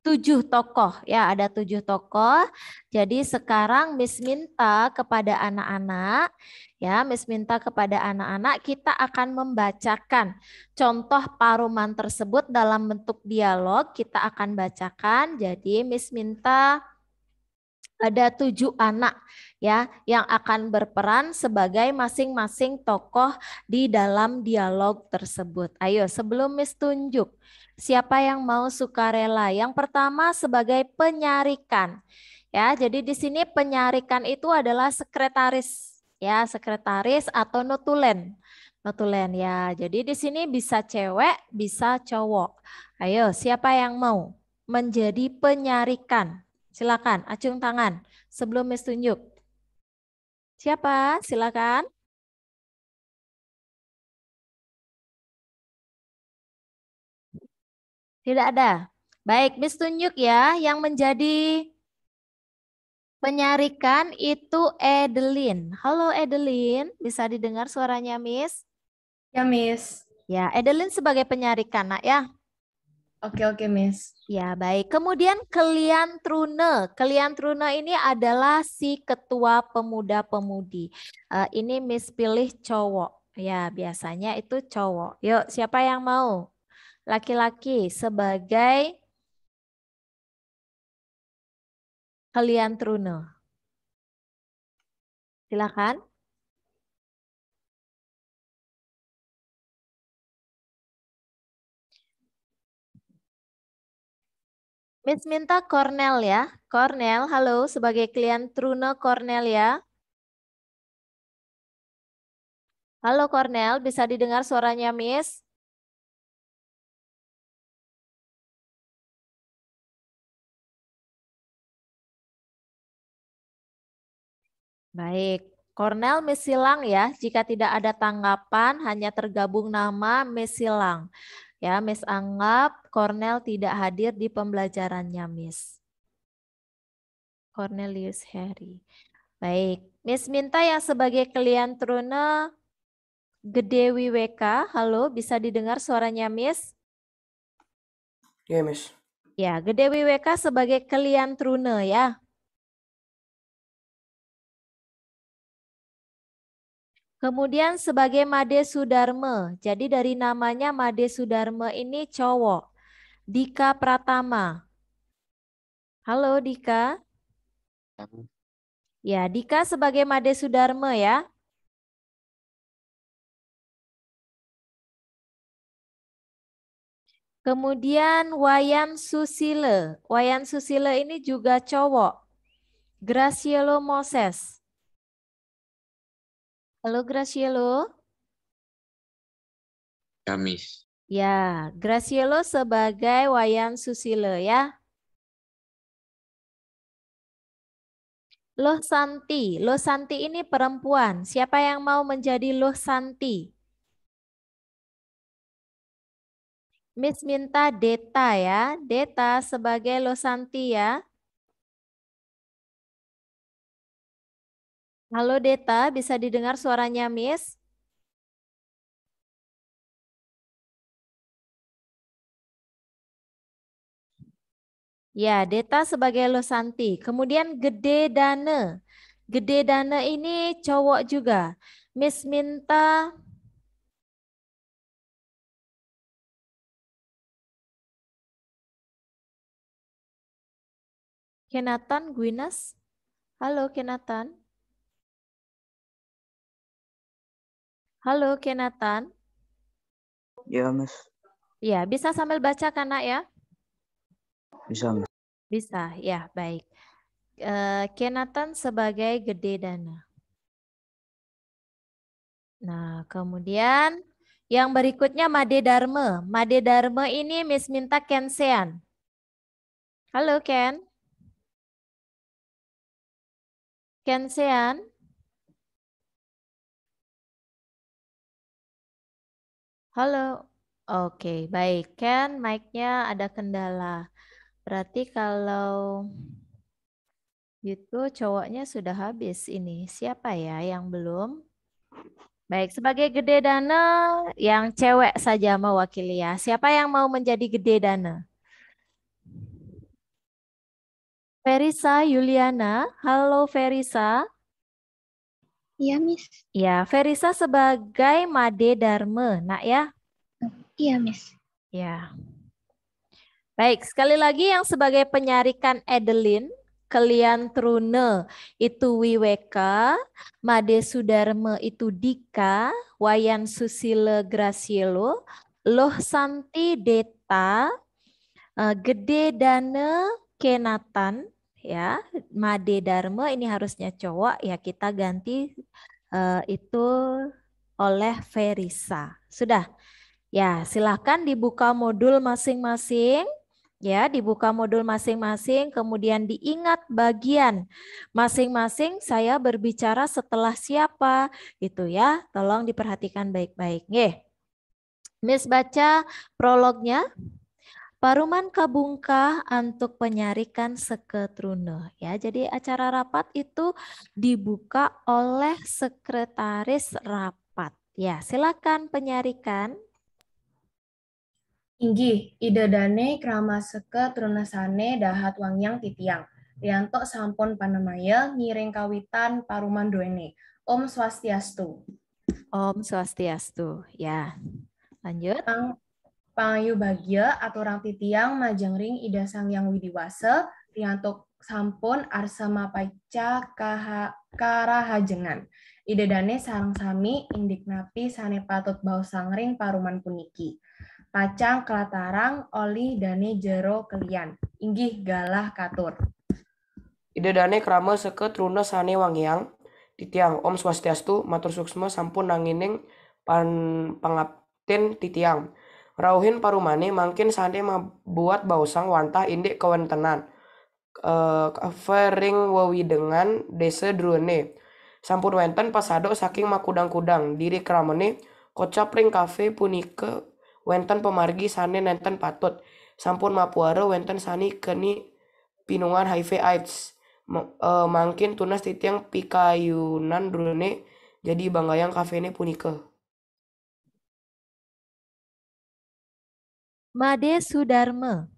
Speaker 7: tujuh tokoh ya ada tujuh tokoh jadi sekarang Miss minta kepada anak-anak ya Miss minta kepada anak-anak kita akan membacakan contoh paruman tersebut dalam bentuk dialog kita akan bacakan jadi Miss minta ada tujuh anak ya yang akan berperan sebagai masing-masing tokoh di dalam dialog tersebut. Ayo sebelum Miss tunjuk, Siapa yang mau sukarela? Yang pertama sebagai penyarikan. Ya, jadi di sini penyarikan itu adalah sekretaris, ya, sekretaris atau notulen. Notulen ya. Jadi di sini bisa cewek, bisa cowok. Ayo, siapa yang mau
Speaker 6: menjadi penyarikan? Silakan acung tangan sebelum Miss
Speaker 1: Siapa? Silakan. Tidak ada. Baik,
Speaker 6: Miss tunjuk ya yang menjadi penyarikan
Speaker 7: itu Edelin. Halo Edelin, bisa didengar suaranya Miss? Ya Miss. Ya, Edelin sebagai penyarikan nak ya. Oke oke Miss. Ya baik, kemudian Kelian Trune. Kelian Trune ini adalah si ketua pemuda-pemudi. Uh, ini Miss pilih cowok. Ya biasanya itu
Speaker 6: cowok. Yuk siapa yang mau? laki-laki sebagai
Speaker 1: Kalian Truno. Silakan.
Speaker 6: Miss minta Cornell ya. Cornell, halo sebagai klien Truno Cornell
Speaker 1: ya. Halo Cornell, bisa didengar suaranya Miss?
Speaker 6: Baik, Cornel Mesilang ya. Jika tidak ada tanggapan, hanya tergabung
Speaker 7: nama Mesilang. Ya, Miss anggap Cornel tidak hadir di pembelajarannya, Miss. Cornelius Harry. Baik, Miss minta yang sebagai klien Truna Gede WK.
Speaker 6: Halo, bisa didengar suaranya, Miss? Iya, yeah, Miss. Ya, Gede WK sebagai klien Truna ya. Kemudian sebagai Made Sudarma,
Speaker 7: jadi dari namanya Made Sudarma ini cowok. Dika Pratama.
Speaker 6: Halo Dika. Ya, Dika
Speaker 1: sebagai Made Sudarma ya. Kemudian Wayan
Speaker 6: Susile. Wayan Susile ini juga cowok. Gracielo Moses. Halo Gracielo.
Speaker 9: Kamis.
Speaker 6: Ya, Gracielo sebagai Wayan Susilo ya. Loh Santi, Loh Santi ini perempuan. Siapa yang mau menjadi Loh Santi? Miss minta Deta ya, Deta sebagai Loh Santi ya.
Speaker 1: Halo Deta, bisa didengar suaranya Miss?
Speaker 6: Ya, Deta sebagai Losanti. Kemudian Gede Dana. Gede
Speaker 1: Dana ini cowok juga. Miss minta Kenatan Guinas. Halo Kenatan.
Speaker 6: Halo Kenatan. Ya, Mas. Ya, bisa sambil baca karena ya? Bisa, Mas. Bisa, ya, baik. Uh, Kenatan sebagai gede dana. Nah, kemudian yang berikutnya Made Dharma. Made Dharma ini Miss minta Ken Sean.
Speaker 1: Halo Ken. Ken Sean.
Speaker 6: Halo. Oke, baik. Ken, mic-nya ada kendala.
Speaker 7: Berarti kalau itu cowoknya sudah habis ini. Siapa ya yang belum? Baik, sebagai gede dana, yang cewek saja mewakili ya. Siapa yang mau menjadi gede dana? Ferisa Yuliana. Halo Ferisa. Iya, Miss. Iya, Verisa sebagai Made Dharma, nak ya? Iya, Miss. Iya.
Speaker 6: Baik, sekali lagi
Speaker 7: yang sebagai penyarikan Edelin, Kelian Trune itu Wiweka, Made Sudarma itu Dika, Wayan Susile Gracielo, Loh Santi Deta, eh, Gede Dane Kenatan, ya made dharma ini harusnya cowok ya kita ganti uh, itu oleh verisa sudah ya silahkan dibuka modul masing-masing ya dibuka modul masing-masing kemudian diingat bagian masing-masing saya berbicara setelah siapa itu ya tolong diperhatikan baik-baik Miss baca prolognya Paruman kabungkah untuk penyarikan seketrune ya. Jadi acara rapat itu dibuka oleh sekretaris rapat. Ya, silakan penyarikan.
Speaker 8: dane krama kramaseke trunasane dahat wangyang titiang. Rianto sampun panemaya ngiring kawitan paruman doene. Om swastiastu.
Speaker 7: Om swastiastu. Ya.
Speaker 8: Lanjut. Ang Pangayu Bagia, Aturang Titiang, Majengring, Ida sang yang Widiwase, riantuk Sampun, Arsama paica kara hajengan Ida Dane, Sarang Sami, Indik Napi, Sane Patut, Bau Sangring, Paruman Puniki, Pacang, Kelatarang, Oli, Dane, Jero, Kelian, Inggih, Galah, Katur.
Speaker 5: Ida Dane, Krama, Seket, Runa, Sane, Wangyang, Titiang, Om Swastiastu, Matur Suksma, Sampun, Nangining, pan, Pangapten, Titiang, Rauhin parumane mangkin sande membuat bausang wantah indik kewentenan. Uh, eh, wawi dengan desa drone. Sampun wenten pasado saking makudang-kudang diri kramene kocap ring kafe punike wenten pemargi sane nenten patut. Sampun mapuare wenten sani keni pinungan HIV AIDS. M uh, eh, mangkin tunas titiang pikayunan drone jadi banggayang kafene punike.
Speaker 1: Made
Speaker 6: Sudarma.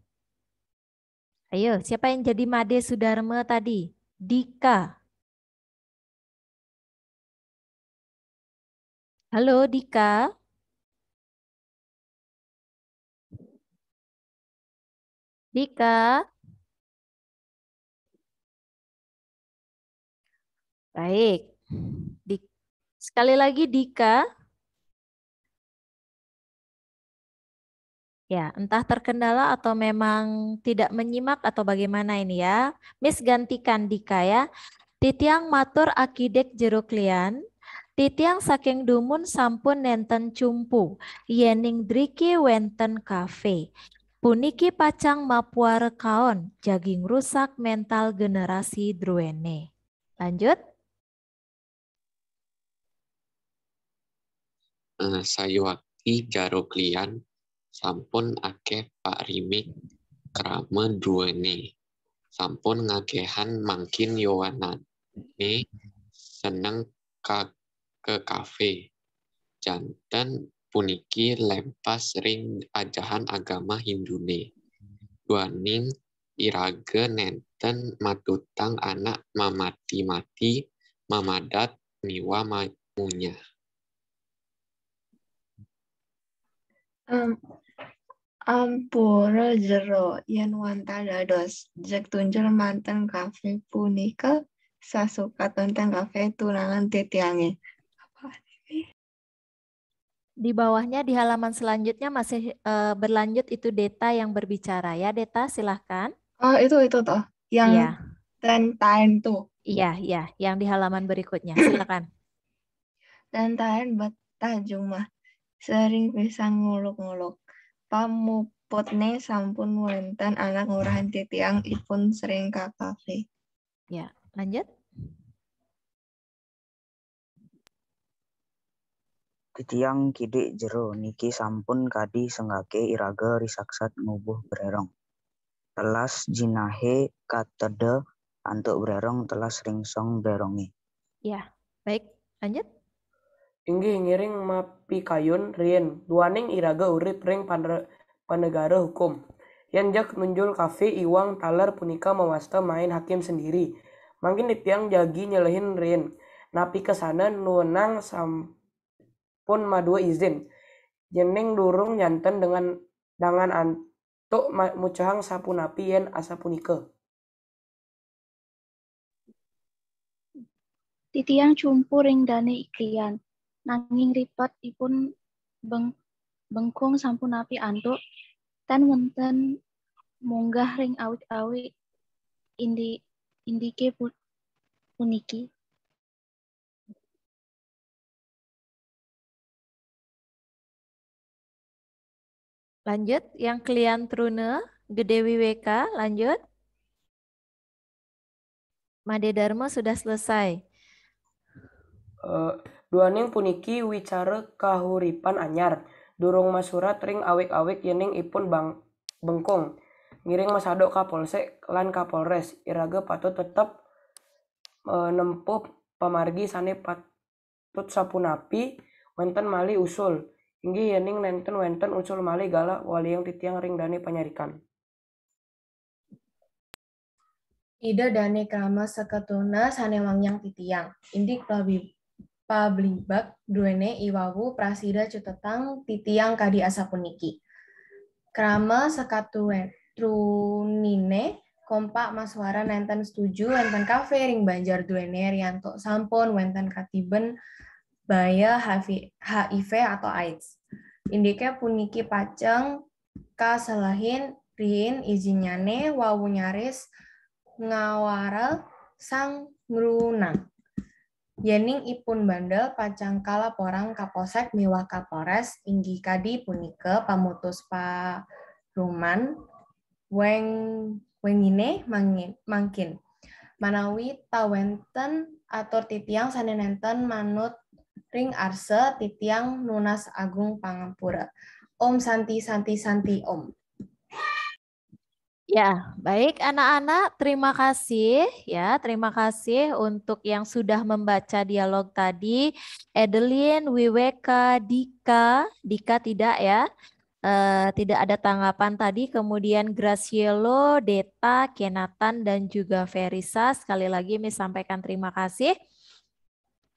Speaker 6: Ayo, siapa yang jadi Made Sudarma tadi? Dika.
Speaker 1: Halo, Dika. Dika. Baik. Dika. Sekali lagi Dika.
Speaker 6: Ya, entah terkendala atau memang tidak
Speaker 7: menyimak atau bagaimana ini ya. Miss gantikan Dika ya. Titiang matur akidek jeruk lian. Titiang saking dumun sampun nenten cumpu. Yening driki wenten kafe. Puniki pacang mapuare kaon. Jaging rusak mental generasi druene. Lanjut.
Speaker 1: Uh, eh, sayuaki jaruk lian sampun akeh Pak Rimik krama
Speaker 7: dua ne Sampun ngakehan mangkin ne seneng ka ke kafe. jantan puniki lempas ring ajahan agama Hindu dua Duaning irage nenten matutang anak mamati-mati
Speaker 9: mamadat niwa mamunya
Speaker 8: ampura jero yen wanta dados jek tunjel manten kafe punika sasuka wonten kafe tunangan titiange. Di bawahnya
Speaker 7: di halaman selanjutnya masih uh, berlanjut itu Deta yang berbicara ya Deta silahkan.
Speaker 8: Oh itu itu toh yang iya. ten time tuh. Iya iya
Speaker 7: yang di halaman berikutnya silakan.
Speaker 8: time betah cuma sering pisang nguluk-nguluk pamuputne sampun wonten anak ngurahan
Speaker 6: titiang ipun sering ka kafe. Ya, lanjut.
Speaker 1: Titiang kidik jero
Speaker 4: niki sampun kadi sengake iraga risaksat ngubuh bererong. Telas jinahe katede antuk bererong telas ringsong berongi.
Speaker 5: Ya, baik. Lanjut inggih ngiring kayun rien duaning iraga urip ring panegara hukum jak nunjul kafe iwang Taler punika mawasta main hakim sendiri. Mangkin ditiang jagi nyelehin Rien. Napi kesana nunang pun madua izin. Jeneng durung nyanten dengan dengan antuk mucahang sapu napi yen asa punika.
Speaker 3: Titiang cumpu ring dane iklian nanging ripat ipun beng
Speaker 4: bengkung sampun api antuk ten wonten munggah ring
Speaker 1: awit-awit indi indike puniki Lanjut, yang klien Trune, Gede WWK,
Speaker 6: lanjut. Made Dharma sudah selesai.
Speaker 5: Uh, dua neng puniki wicara kahuripan anyar durung masurat ring awik-awik yening ipun bang bengkong ngiring masado kapolsek lan kapolres iraga patut tetap menempuh pamargi sane patut sapunapi wenten mali usul inggi yening nenten wenten usul mali gala wali yang titiang ring dani penyarikan
Speaker 8: Ida dane krama seketuna yang titiang indik prabi pablibak duene iwawu prasida cutetang titiang kadi asapuniki. Krama sekatu trunine kompak maswara nenten setuju wenten kafe ring banjar duene rianto sampun wenten katiben baya HIV atau AIDS. Indike puniki paceng ka selahin rin izinyane wawu nyaris ngawara sang ngrunan. Yening ipun bandel kala porang kaposek miwah kapores inggi kadi punike pamutus pa ruman weng wengine mangin, mangkin manawi tawenten atur titiang sanenenten manut ring arse titiang nunas agung pangapura om santi santi santi om
Speaker 6: Ya,
Speaker 7: baik anak-anak, terima kasih ya, terima kasih untuk yang sudah membaca dialog tadi. Edelin, Wiweka, Dika, Dika tidak ya, e, tidak ada tanggapan tadi. Kemudian Gracielo, Deta, Kenatan, dan juga Verisa. Sekali lagi Miss sampaikan terima kasih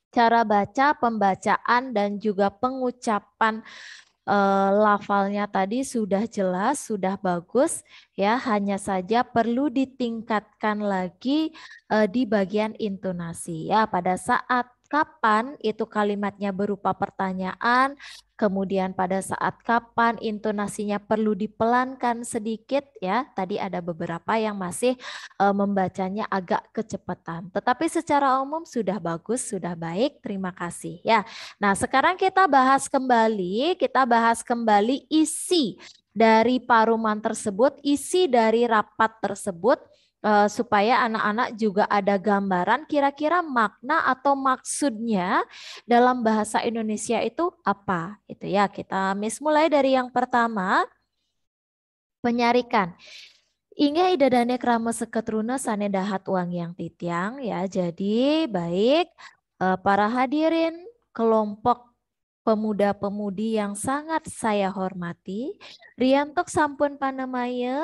Speaker 7: cara baca, pembacaan, dan juga pengucapan eh, lafalnya tadi sudah jelas, sudah bagus ya, hanya saja perlu ditingkatkan lagi eh, di bagian intonasi ya pada saat kapan itu kalimatnya berupa pertanyaan, kemudian pada saat kapan intonasinya perlu dipelankan sedikit ya. Tadi ada beberapa yang masih e, membacanya agak kecepatan. Tetapi secara umum sudah bagus, sudah baik. Terima kasih ya. Nah, sekarang kita bahas kembali, kita bahas kembali isi dari paruman tersebut, isi dari rapat tersebut Eh, supaya anak-anak juga ada gambaran kira-kira makna atau maksudnya dalam bahasa Indonesia itu apa itu ya kita mis mulai dari yang pertama penyarikan Inge idadane krama seketruna sane dahat uang yang titiang ya. Jadi baik eh, para hadirin kelompok pemuda-pemudi yang sangat saya hormati. Riantok sampun panemaya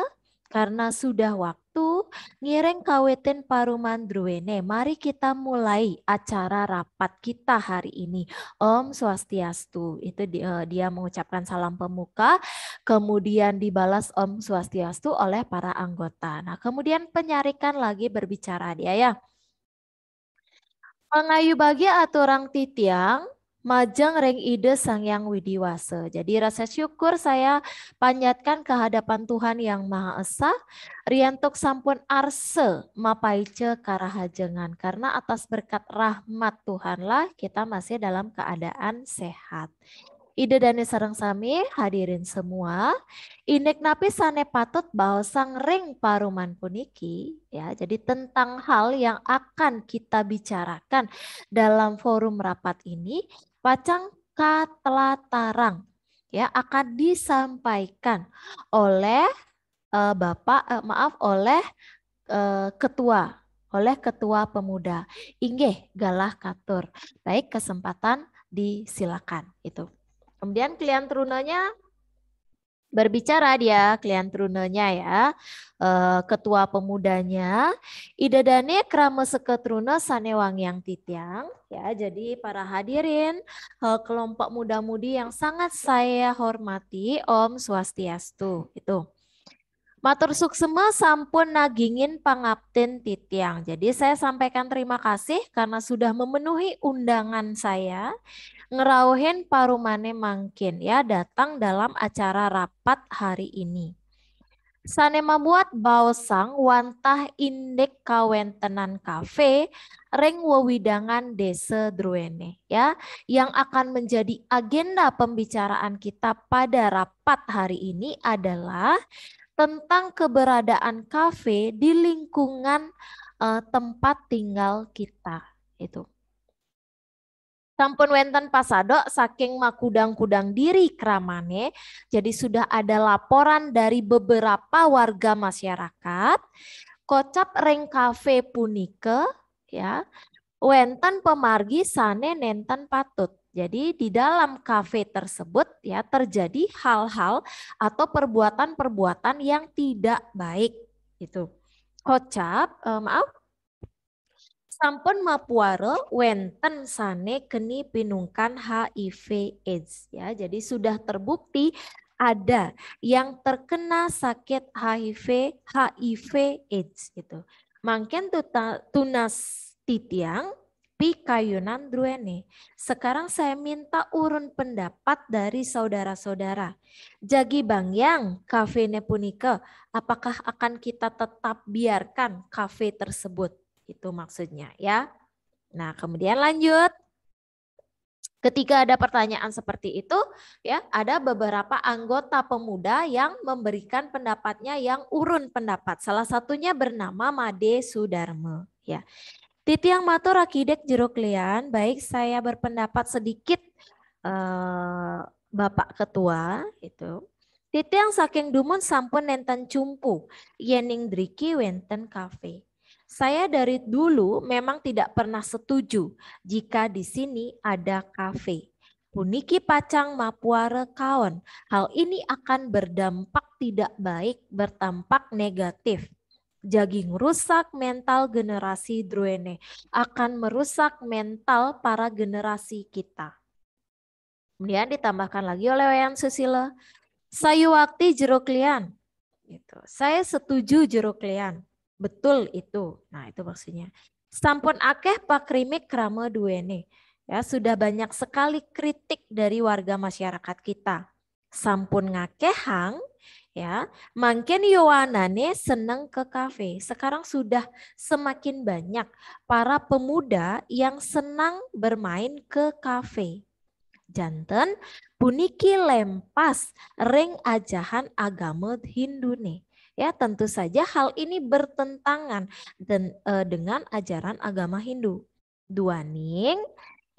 Speaker 7: karena sudah waktu, ngireng kaweten parumandruwene. Mari kita mulai acara rapat kita hari ini. Om Swastiastu. Itu dia, eh, dia mengucapkan salam pemuka, kemudian dibalas Om Swastiastu oleh para anggota. Nah, kemudian penyarikan lagi berbicara dia ya. Pengayu bagi aturang titiang, Majang Reng Ide Sang Yang Widiwase. Jadi rasa syukur saya panjatkan kehadapan Tuhan Yang Maha Esa. Riantuk sampun arse mapaice karahajengan. Karena atas berkat rahmat Tuhanlah kita masih dalam keadaan sehat. Ide dan sarang sami hadirin semua. Inek napi sane patut bahwa sang ring paruman puniki. ya. Jadi tentang hal yang akan kita bicarakan dalam forum rapat ini. Pacang Katlatarang ya akan disampaikan oleh eh, Bapak eh, maaf oleh eh, ketua oleh ketua pemuda. Inggih galah katur. Baik kesempatan disilakan itu. Kemudian klien terunanya berbicara dia klien trunenya ya eh, ketua pemudanya Ida dani krama seketruna sanewang yang titiang ya jadi para hadirin eh, kelompok muda-mudi yang sangat saya hormati Om Swastiastu itu Matur suksema sampun nagingin pangapten titiang. Jadi saya sampaikan terima kasih karena sudah memenuhi undangan saya ngerauhin parumane mangkin ya datang dalam acara rapat hari ini. Sanema membuat bausang wantah indek kawentenan kafe reng wewidangan desa druene ya yang akan menjadi agenda pembicaraan kita pada rapat hari ini adalah tentang keberadaan kafe di lingkungan uh, tempat tinggal kita itu. Sampun wenten pasado saking makudang-kudang diri kramane, jadi sudah ada laporan dari beberapa warga masyarakat, kocap reng kafe punike, ya, wenten pemargi sane nenten patut. Jadi di dalam kafe tersebut ya terjadi hal-hal atau perbuatan-perbuatan yang tidak baik itu. Kocap, eh, maaf. Sampun mapuare wenten sane keni pinungkan HIV AIDS ya. Jadi sudah terbukti ada yang terkena sakit HIV HIV AIDS gitu. Mangken tunas titiang pikayunan druene. Sekarang saya minta urun pendapat dari saudara-saudara. Jagi bang yang kafe punike, apakah akan kita tetap biarkan kafe tersebut? Itu maksudnya ya. Nah kemudian lanjut. Ketika ada pertanyaan seperti itu, ya ada beberapa anggota pemuda yang memberikan pendapatnya yang urun pendapat. Salah satunya bernama Made Sudarmo Ya, yang matur akidek jeruk lian, baik saya berpendapat sedikit eh, Bapak Ketua itu. yang saking dumun sampun nenten cumpu, yening driki wenten kafe. Saya dari dulu memang tidak pernah setuju jika di sini ada kafe. Puniki pacang mapuare kaon. Hal ini akan berdampak tidak baik, bertampak negatif Jaging rusak mental generasi Druene, akan merusak mental para generasi kita. Kemudian ditambahkan lagi oleh Wayan Susilo, waktu lian. Gitu. Saya setuju jeruk lian. Betul itu. Nah itu maksudnya. Sampun akeh pak krimik krama duene. Ya, sudah banyak sekali kritik dari warga masyarakat kita. Sampun ngakehang ya. Makin Yowanane senang ke kafe. Sekarang sudah semakin banyak para pemuda yang senang bermain ke kafe. Janten puniki lempas ring ajahan agama Hindu nih. Ya, tentu saja hal ini bertentangan den, e, dengan ajaran agama Hindu. Duaning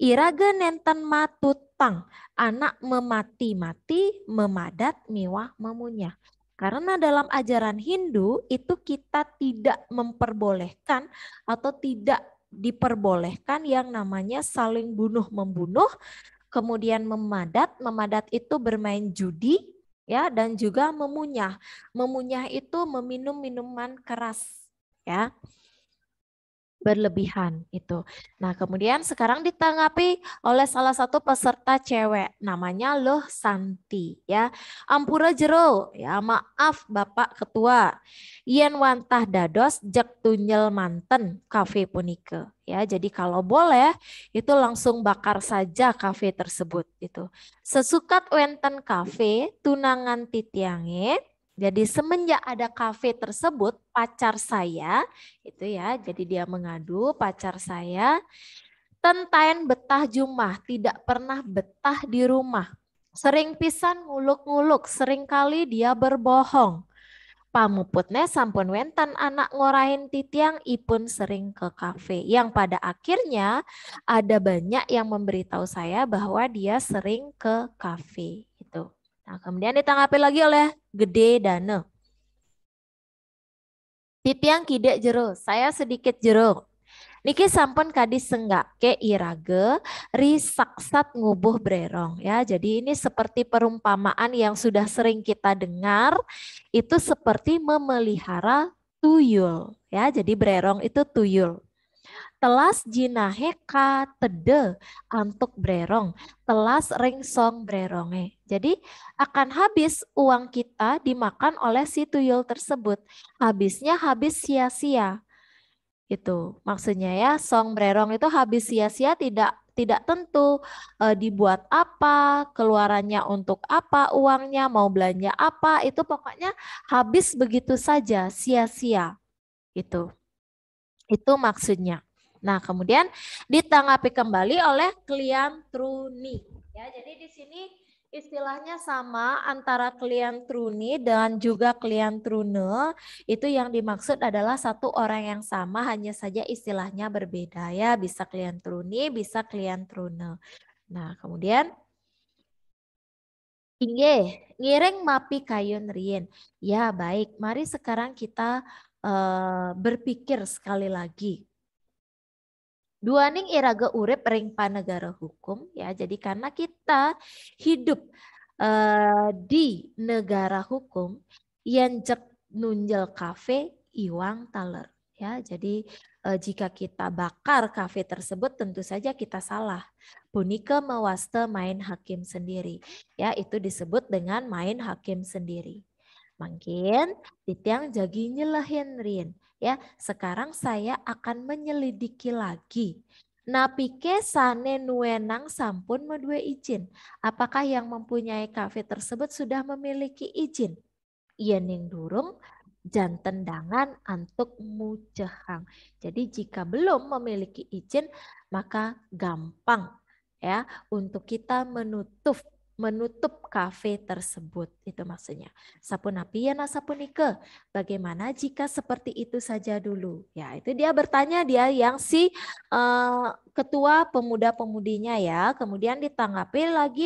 Speaker 7: iraga nenten matut gampang. Anak memati-mati, memadat, mewah, memunyah. Karena dalam ajaran Hindu itu kita tidak memperbolehkan atau tidak diperbolehkan yang namanya saling bunuh-membunuh, kemudian memadat, memadat itu bermain judi, ya dan juga memunyah. Memunyah itu meminum minuman keras, ya berlebihan itu. Nah, kemudian sekarang ditanggapi oleh salah satu peserta cewek namanya Loh Santi ya. Ampura jero ya maaf Bapak Ketua. Yen wantah dados jek tunyel manten kafe punike ya. Jadi kalau boleh itu langsung bakar saja kafe tersebut itu. Sesukat wenten kafe tunangan titiange jadi semenjak ada kafe tersebut, pacar saya itu ya, jadi dia mengadu pacar saya tentain betah jumah, tidak pernah betah di rumah. Sering pisan nguluk-nguluk, sering kali dia berbohong. Pamuputnya sampun wentan anak ngorahin titiang ipun sering ke kafe. Yang pada akhirnya ada banyak yang memberitahu saya bahwa dia sering ke kafe. Nah, kemudian ditanggapi lagi oleh gede dana. Tip yang tidak jero, saya sedikit jero. Niki sampun senggak ke irage risaksat ngubuh brerong ya. Jadi ini seperti perumpamaan yang sudah sering kita dengar itu seperti memelihara tuyul ya. Jadi brerong itu tuyul telas jinaheka tede antuk brerong, telas song breronge. Jadi akan habis uang kita dimakan oleh si tuyul tersebut. Habisnya habis sia-sia. Itu maksudnya ya, song brerong itu habis sia-sia tidak tidak tentu e, dibuat apa, keluarannya untuk apa, uangnya mau belanja apa, itu pokoknya habis begitu saja, sia-sia. Itu. Itu maksudnya. Nah, kemudian ditanggapi kembali oleh klien Truni. Ya, jadi di sini istilahnya sama antara klien Truni dan juga klien Trune. Itu yang dimaksud adalah satu orang yang sama hanya saja istilahnya berbeda ya, bisa klien Truni, bisa klien Trune. Nah, kemudian Inge, ngiring mapi kayun rien. Ya, baik. Mari sekarang kita eh, berpikir sekali lagi Dua duaning iraga urip ring panegara hukum ya jadi karena kita hidup uh, di negara hukum yang cek nunjel kafe iwang taler ya jadi uh, jika kita bakar kafe tersebut tentu saja kita salah punika mewaste main hakim sendiri ya itu disebut dengan main hakim sendiri mungkin titiang jagi nyelahin rin Ya, sekarang saya akan menyelidiki lagi. Napike sane nuenang sampun medue izin. Apakah yang mempunyai kafe tersebut sudah memiliki izin? Yening iya, durung dan tendangan antuk mujehang. Jadi jika belum memiliki izin maka gampang ya untuk kita menutup menutup kafe tersebut. Itu maksudnya. Sapun ya sapun ike. Bagaimana jika seperti itu saja dulu? Ya, itu dia bertanya dia yang si uh, ketua
Speaker 6: pemuda-pemudinya ya. Kemudian ditanggapi lagi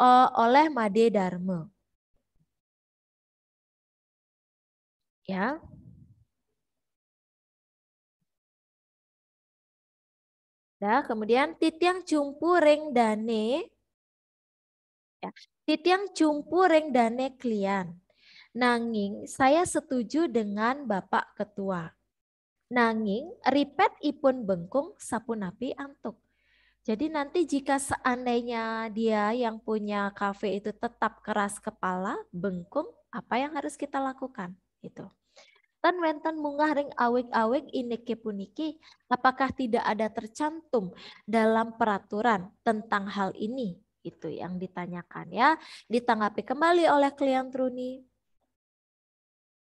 Speaker 6: uh, oleh Made Dharma.
Speaker 1: Ya, Ya, kemudian
Speaker 6: titiang yang ring dane Ya. Titiang cumpuring
Speaker 7: dane klian. Nanging saya setuju dengan Bapak Ketua. Nanging ripet ipun bengkung sapunapi antuk. Jadi nanti jika seandainya dia yang punya kafe itu tetap keras kepala, bengkung, apa yang harus kita lakukan? Itu. Ten wenten mungah ring awik-awik ini puniki, apakah tidak ada tercantum dalam peraturan tentang hal ini? Itu yang ditanyakan ya. Ditanggapi kembali oleh klien Truni.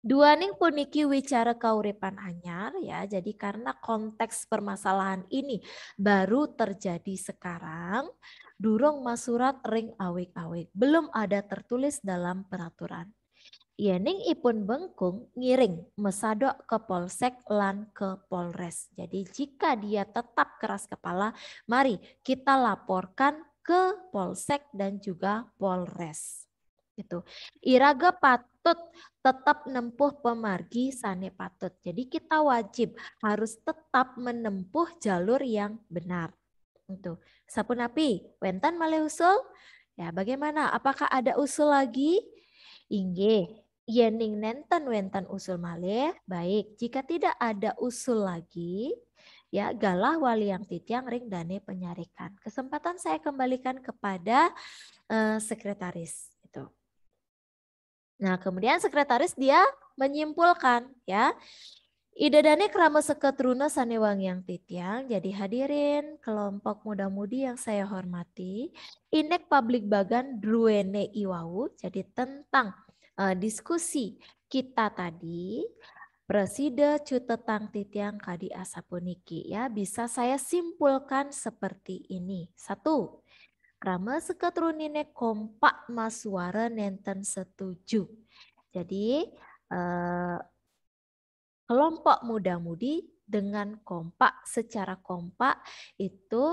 Speaker 7: Duaning puniki wicara kauripan anyar ya. Jadi karena konteks permasalahan ini baru terjadi sekarang, durung masurat ring awik-awik. Belum ada tertulis dalam peraturan. Yening iya ipun bengkung ngiring mesadok ke polsek lan ke polres. Jadi jika dia tetap keras kepala, mari kita laporkan ke Polsek dan juga Polres. Gitu. Iraga patut tetap nempuh pemargi sane patut. Jadi kita wajib harus tetap menempuh jalur yang benar. Itu. Sapun api, wentan male usul? Ya bagaimana? Apakah ada usul lagi? inge yening nenten wentan usul male. Baik, jika tidak ada usul lagi, ya galah wali yang titiang ring dane penyarikan. Kesempatan saya kembalikan kepada uh, sekretaris itu. Nah, kemudian sekretaris dia menyimpulkan ya. Ide dane kerama seketruna sanewang yang titiang, jadi hadirin kelompok muda-mudi yang saya hormati, inek publik bagan druene iwau, jadi tentang uh, diskusi kita tadi Preside cutetang titiang kadi asapuniki ya bisa saya simpulkan seperti ini. Satu, krama sekatrunine kompak mas suara nenten setuju. Jadi eh, kelompok muda-mudi dengan kompak secara kompak itu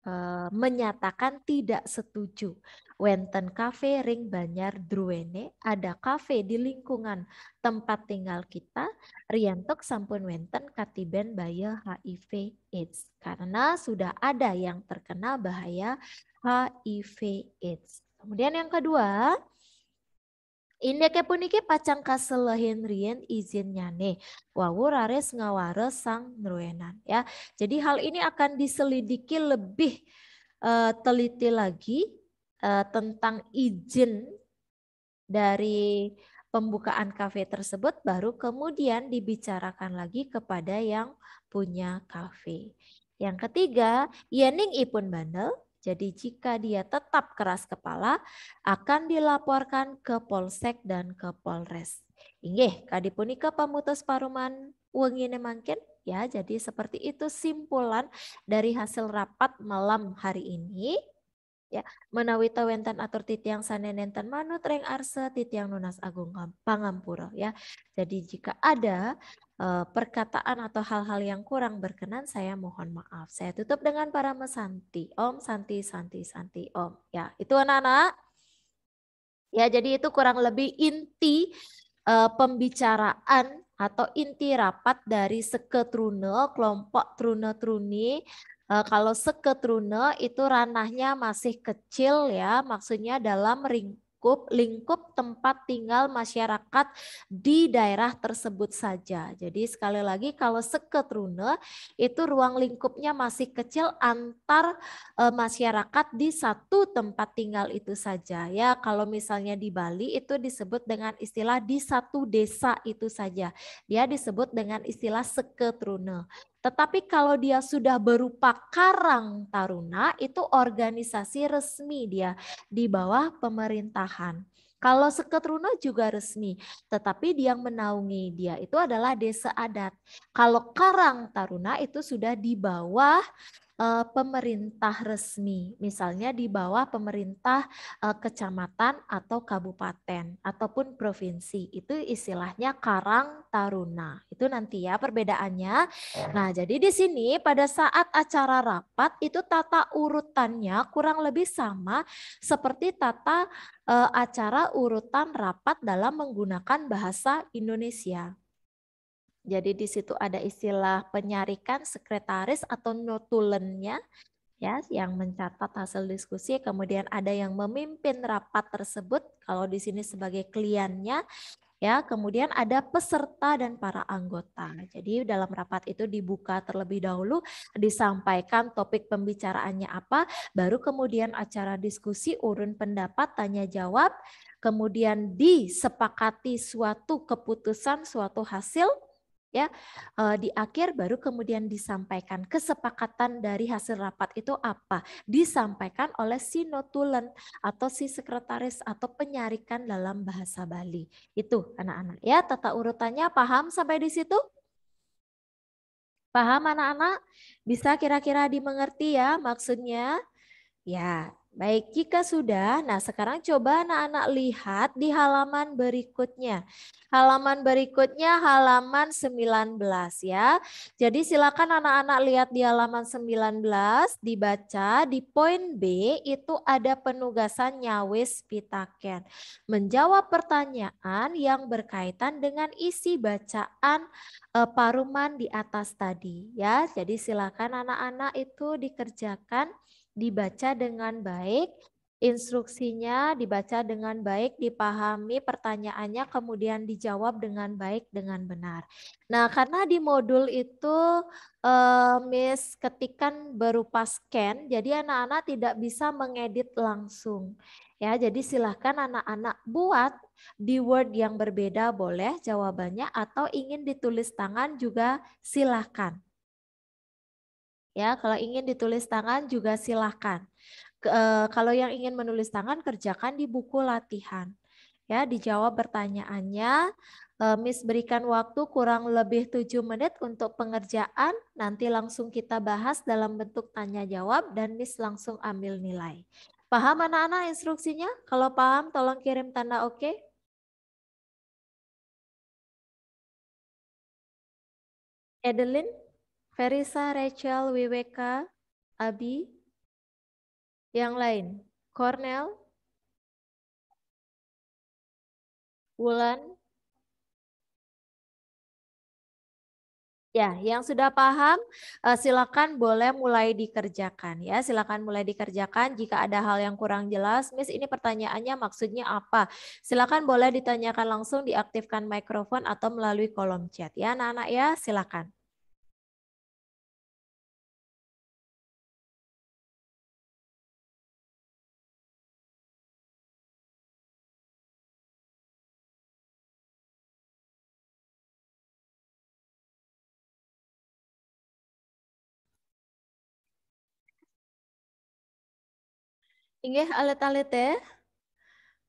Speaker 7: Eh, menyatakan tidak setuju. Wenten kafe Ring Banyar Druene ada kafe di lingkungan tempat tinggal kita. Riantok sampun wenten katiben bahaya HIV AIDS karena sudah ada yang terkena bahaya HIV AIDS. Kemudian yang kedua, Indeke puniki pacang selehin rien izin nyane. Wawu rares ngaware sang nruenan. Ya. Jadi hal ini akan diselidiki lebih uh, teliti lagi uh, tentang izin dari pembukaan kafe tersebut baru kemudian dibicarakan lagi kepada yang punya kafe. Yang ketiga, yening ipun bandel, jadi jika dia tetap keras kepala, akan dilaporkan ke Polsek dan ke Polres. Inggih, kadipunika pamutus paruman wengine mangkin. Ya, jadi seperti itu simpulan dari hasil rapat malam hari ini. Ya, menawita tawentan atur titiang sanenentan manut reng arse titiang nunas agung pangampura ya. Jadi jika ada eh, perkataan atau hal-hal yang kurang berkenan saya mohon maaf. Saya tutup dengan para mesanti. Om santi santi santi om. Ya, itu anak-anak. Ya, jadi itu kurang lebih inti uh, pembicaraan atau inti rapat dari seketrune, kelompok trune-truni Eh, kalau seketrune itu ranahnya masih kecil ya, maksudnya dalam lingkup lingkup tempat tinggal masyarakat di daerah tersebut saja. Jadi sekali lagi kalau seketrune itu ruang lingkupnya masih kecil antar e, masyarakat di satu tempat tinggal itu saja ya. Kalau misalnya di Bali itu disebut dengan istilah di satu desa itu saja. Dia disebut dengan istilah seketrune. Tetapi kalau dia sudah berupa karang taruna, itu organisasi resmi dia di bawah pemerintahan. Kalau seketruna juga resmi, tetapi yang menaungi dia itu adalah desa adat. Kalau karang taruna itu sudah di bawah uh, pemerintah resmi, misalnya di bawah pemerintah uh, kecamatan atau kabupaten ataupun provinsi. Itu istilahnya Karang Taruna. Itu nanti ya perbedaannya. Nah, jadi di sini pada saat acara rapat itu tata urutannya kurang lebih sama seperti tata uh, acara urutan rapat dalam menggunakan bahasa Indonesia. Jadi di situ ada istilah penyarikan sekretaris atau notulennya ya yang mencatat hasil diskusi kemudian ada yang memimpin rapat tersebut kalau di sini sebagai kliennya ya kemudian ada peserta dan para anggota jadi dalam rapat itu dibuka terlebih dahulu disampaikan topik pembicaraannya apa baru kemudian acara diskusi urun pendapat tanya jawab kemudian disepakati suatu keputusan suatu hasil ya eh, di akhir baru kemudian disampaikan kesepakatan dari hasil rapat itu apa disampaikan oleh si notulen atau si sekretaris atau penyarikan dalam bahasa Bali itu anak-anak ya tata urutannya paham sampai di situ paham anak-anak bisa kira-kira dimengerti ya maksudnya ya Baik, jika sudah, nah sekarang coba anak-anak lihat di halaman berikutnya. Halaman berikutnya halaman 19 ya. Jadi silakan anak-anak lihat di halaman 19, dibaca di poin B itu ada penugasan nyawis pitaken. Menjawab pertanyaan yang berkaitan dengan isi bacaan e, paruman di atas tadi ya. Jadi silakan anak-anak itu dikerjakan dibaca dengan baik, instruksinya dibaca dengan baik, dipahami pertanyaannya, kemudian dijawab dengan baik, dengan benar. Nah, karena di modul itu eh, Miss ketikan berupa scan, jadi anak-anak tidak bisa mengedit langsung. Ya, jadi silahkan anak-anak buat di word yang berbeda boleh jawabannya atau ingin ditulis tangan juga silahkan. Ya, kalau ingin ditulis tangan juga silahkan. E, eh, kalau yang ingin menulis tangan kerjakan di buku latihan. Ya, dijawab pertanyaannya. E, Miss berikan waktu kurang lebih tujuh menit untuk pengerjaan. Nanti langsung kita bahas dalam bentuk tanya jawab dan Miss
Speaker 6: langsung ambil nilai. Paham anak-anak instruksinya? Kalau paham tolong kirim tanda oke. Okay. Adeline? Verisa, Rachel, WWK, Abi,
Speaker 1: yang lain, Cornel, Wulan,
Speaker 6: Ya, yang sudah paham eh, silakan boleh mulai dikerjakan ya. Silakan
Speaker 7: mulai dikerjakan jika ada hal yang kurang jelas. Miss, ini pertanyaannya maksudnya apa?
Speaker 6: Silakan boleh ditanyakan langsung diaktifkan mikrofon atau melalui kolom chat ya anak-anak ya,
Speaker 1: silakan. Inge alat-alatnya. ya.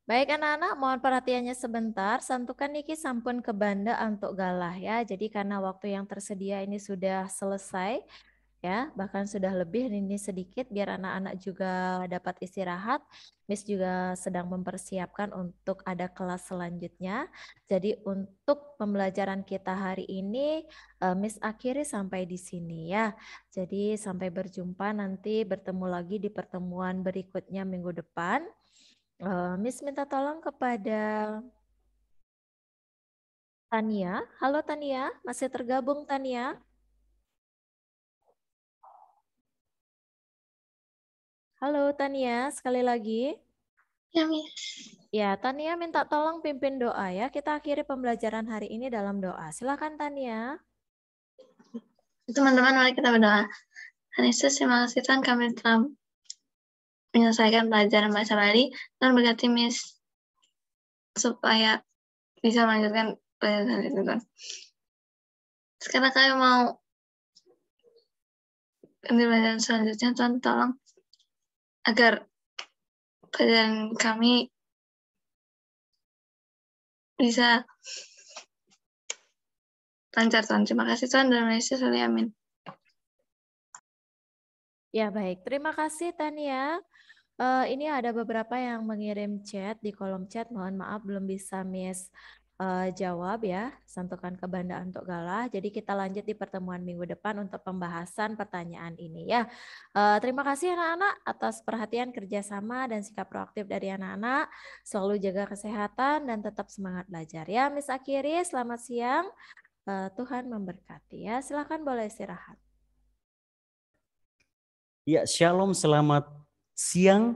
Speaker 1: Baik anak-anak, mohon
Speaker 7: perhatiannya sebentar. Santukan niki sampun ke banda untuk galah ya. Jadi karena waktu yang tersedia ini sudah selesai, ya bahkan sudah lebih ini sedikit biar anak-anak juga dapat istirahat Miss juga sedang mempersiapkan untuk ada kelas selanjutnya jadi untuk pembelajaran kita hari ini eh, Miss akhiri sampai di sini ya jadi sampai berjumpa nanti bertemu lagi di pertemuan berikutnya minggu depan eh, Miss minta tolong kepada
Speaker 6: Tania halo Tania masih tergabung Tania Halo Tania, sekali lagi. Ya, Miss. Ya, Tania minta
Speaker 7: tolong pimpin doa ya. Kita akhiri pembelajaran hari ini dalam doa. Silakan Tania.
Speaker 6: Teman-teman, mari kita berdoa. Tuhan Yesus, terima kasih Tuhan kami telah menyelesaikan pelajaran bahasa Bali. Tuhan berkati Miss supaya bisa melanjutkan pelajaran itu Tuhan. Sekarang kami mau ambil pelajaran selanjutnya Tuhan tolong
Speaker 1: agar pelajaran kami bisa lancar Tuhan. Terima kasih
Speaker 6: Tuhan dan Malaysia selalu amin. Ya baik, terima kasih
Speaker 7: Tania. Uh, ini ada beberapa yang mengirim chat di kolom chat. Mohon maaf belum bisa Miss uh, jawab ya santukan ke Banda untuk Gala. Jadi kita lanjut di pertemuan minggu depan untuk pembahasan pertanyaan ini ya. Uh, terima kasih anak-anak atas perhatian kerjasama dan sikap proaktif dari anak-anak. Selalu jaga kesehatan dan tetap semangat belajar ya. Miss Akiri, selamat siang. Uh, Tuhan memberkati
Speaker 6: ya. Silahkan boleh istirahat.
Speaker 10: Ya, shalom, selamat siang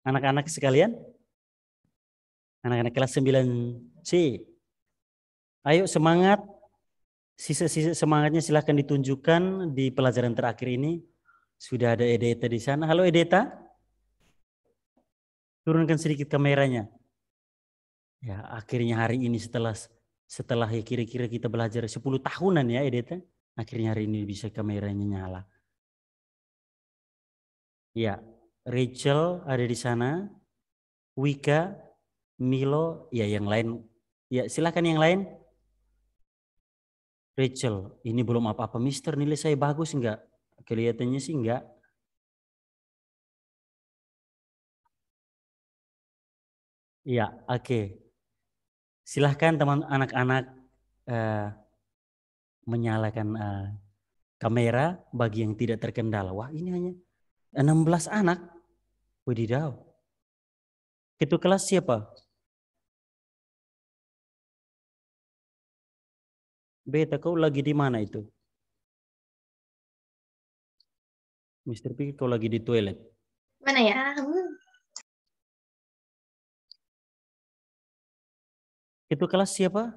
Speaker 10: anak-anak sekalian anak-anak kelas 9 C. Ayo semangat. Sisa-sisa semangatnya silahkan ditunjukkan di pelajaran terakhir ini. Sudah ada Edeta di sana. Halo Edeta. Turunkan sedikit kameranya. Ya, akhirnya hari ini setelah setelah ya kira-kira kita belajar 10 tahunan ya Edeta, akhirnya hari ini bisa kameranya nyala. Ya, Rachel ada di sana, Wika, Milo, ya yang lain Ya, silakan yang lain. Rachel, ini belum apa-apa. Mister, nilai saya bagus enggak? Kelihatannya sih enggak. Ya, oke. Okay. Silahkan teman anak-anak uh, menyalakan uh, kamera bagi yang tidak terkendala. Wah, ini hanya 16 anak. Wadidaw. Ketua kelas siapa?
Speaker 1: beta kau lagi di mana itu? Mister P? kau lagi di toilet. Mana ya? Ah, hmm.
Speaker 10: Itu kelas siapa?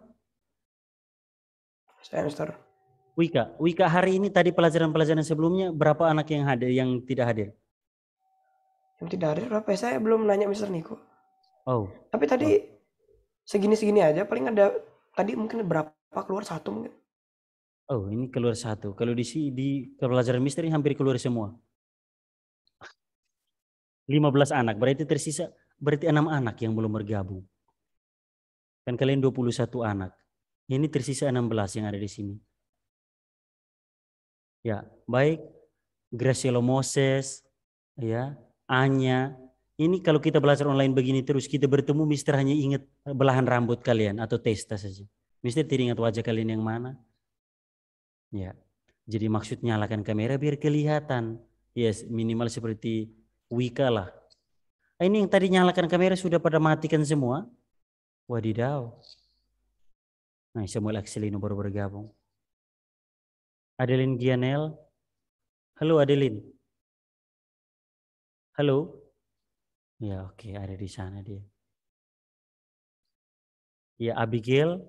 Speaker 10: Saya Mister. Wika, Wika hari ini tadi pelajaran-pelajaran sebelumnya berapa anak yang hadir yang tidak hadir?
Speaker 5: Yang tidak hadir berapa? Ya? Saya belum nanya Mister Niko. Oh. Tapi tadi oh. segini-segini oh. aja paling ada tadi mungkin berapa apa keluar satu mungkin.
Speaker 10: Oh, ini keluar satu. Kalau di sini di pelajaran misteri hampir keluar semua. 15 anak, berarti tersisa berarti enam anak yang belum bergabung. Kan kalian 21 anak. Ini tersisa 16 yang ada di sini. Ya, baik Graciela Moses, ya, Anya. Ini kalau kita belajar online begini terus, kita bertemu mister hanya ingat belahan rambut kalian atau testa saja. Mister teringat wajah kalian yang mana? Ya. Jadi maksud nyalakan kamera biar kelihatan. Yes, minimal seperti Wika lah. Ah, ini yang tadi nyalakan kamera sudah pada matikan semua. Wadidaw. Nah, semua Akselino baru bergabung. Adeline Gianel. Halo Adeline. Halo. Ya oke okay, ada di sana dia. Ya Abigail.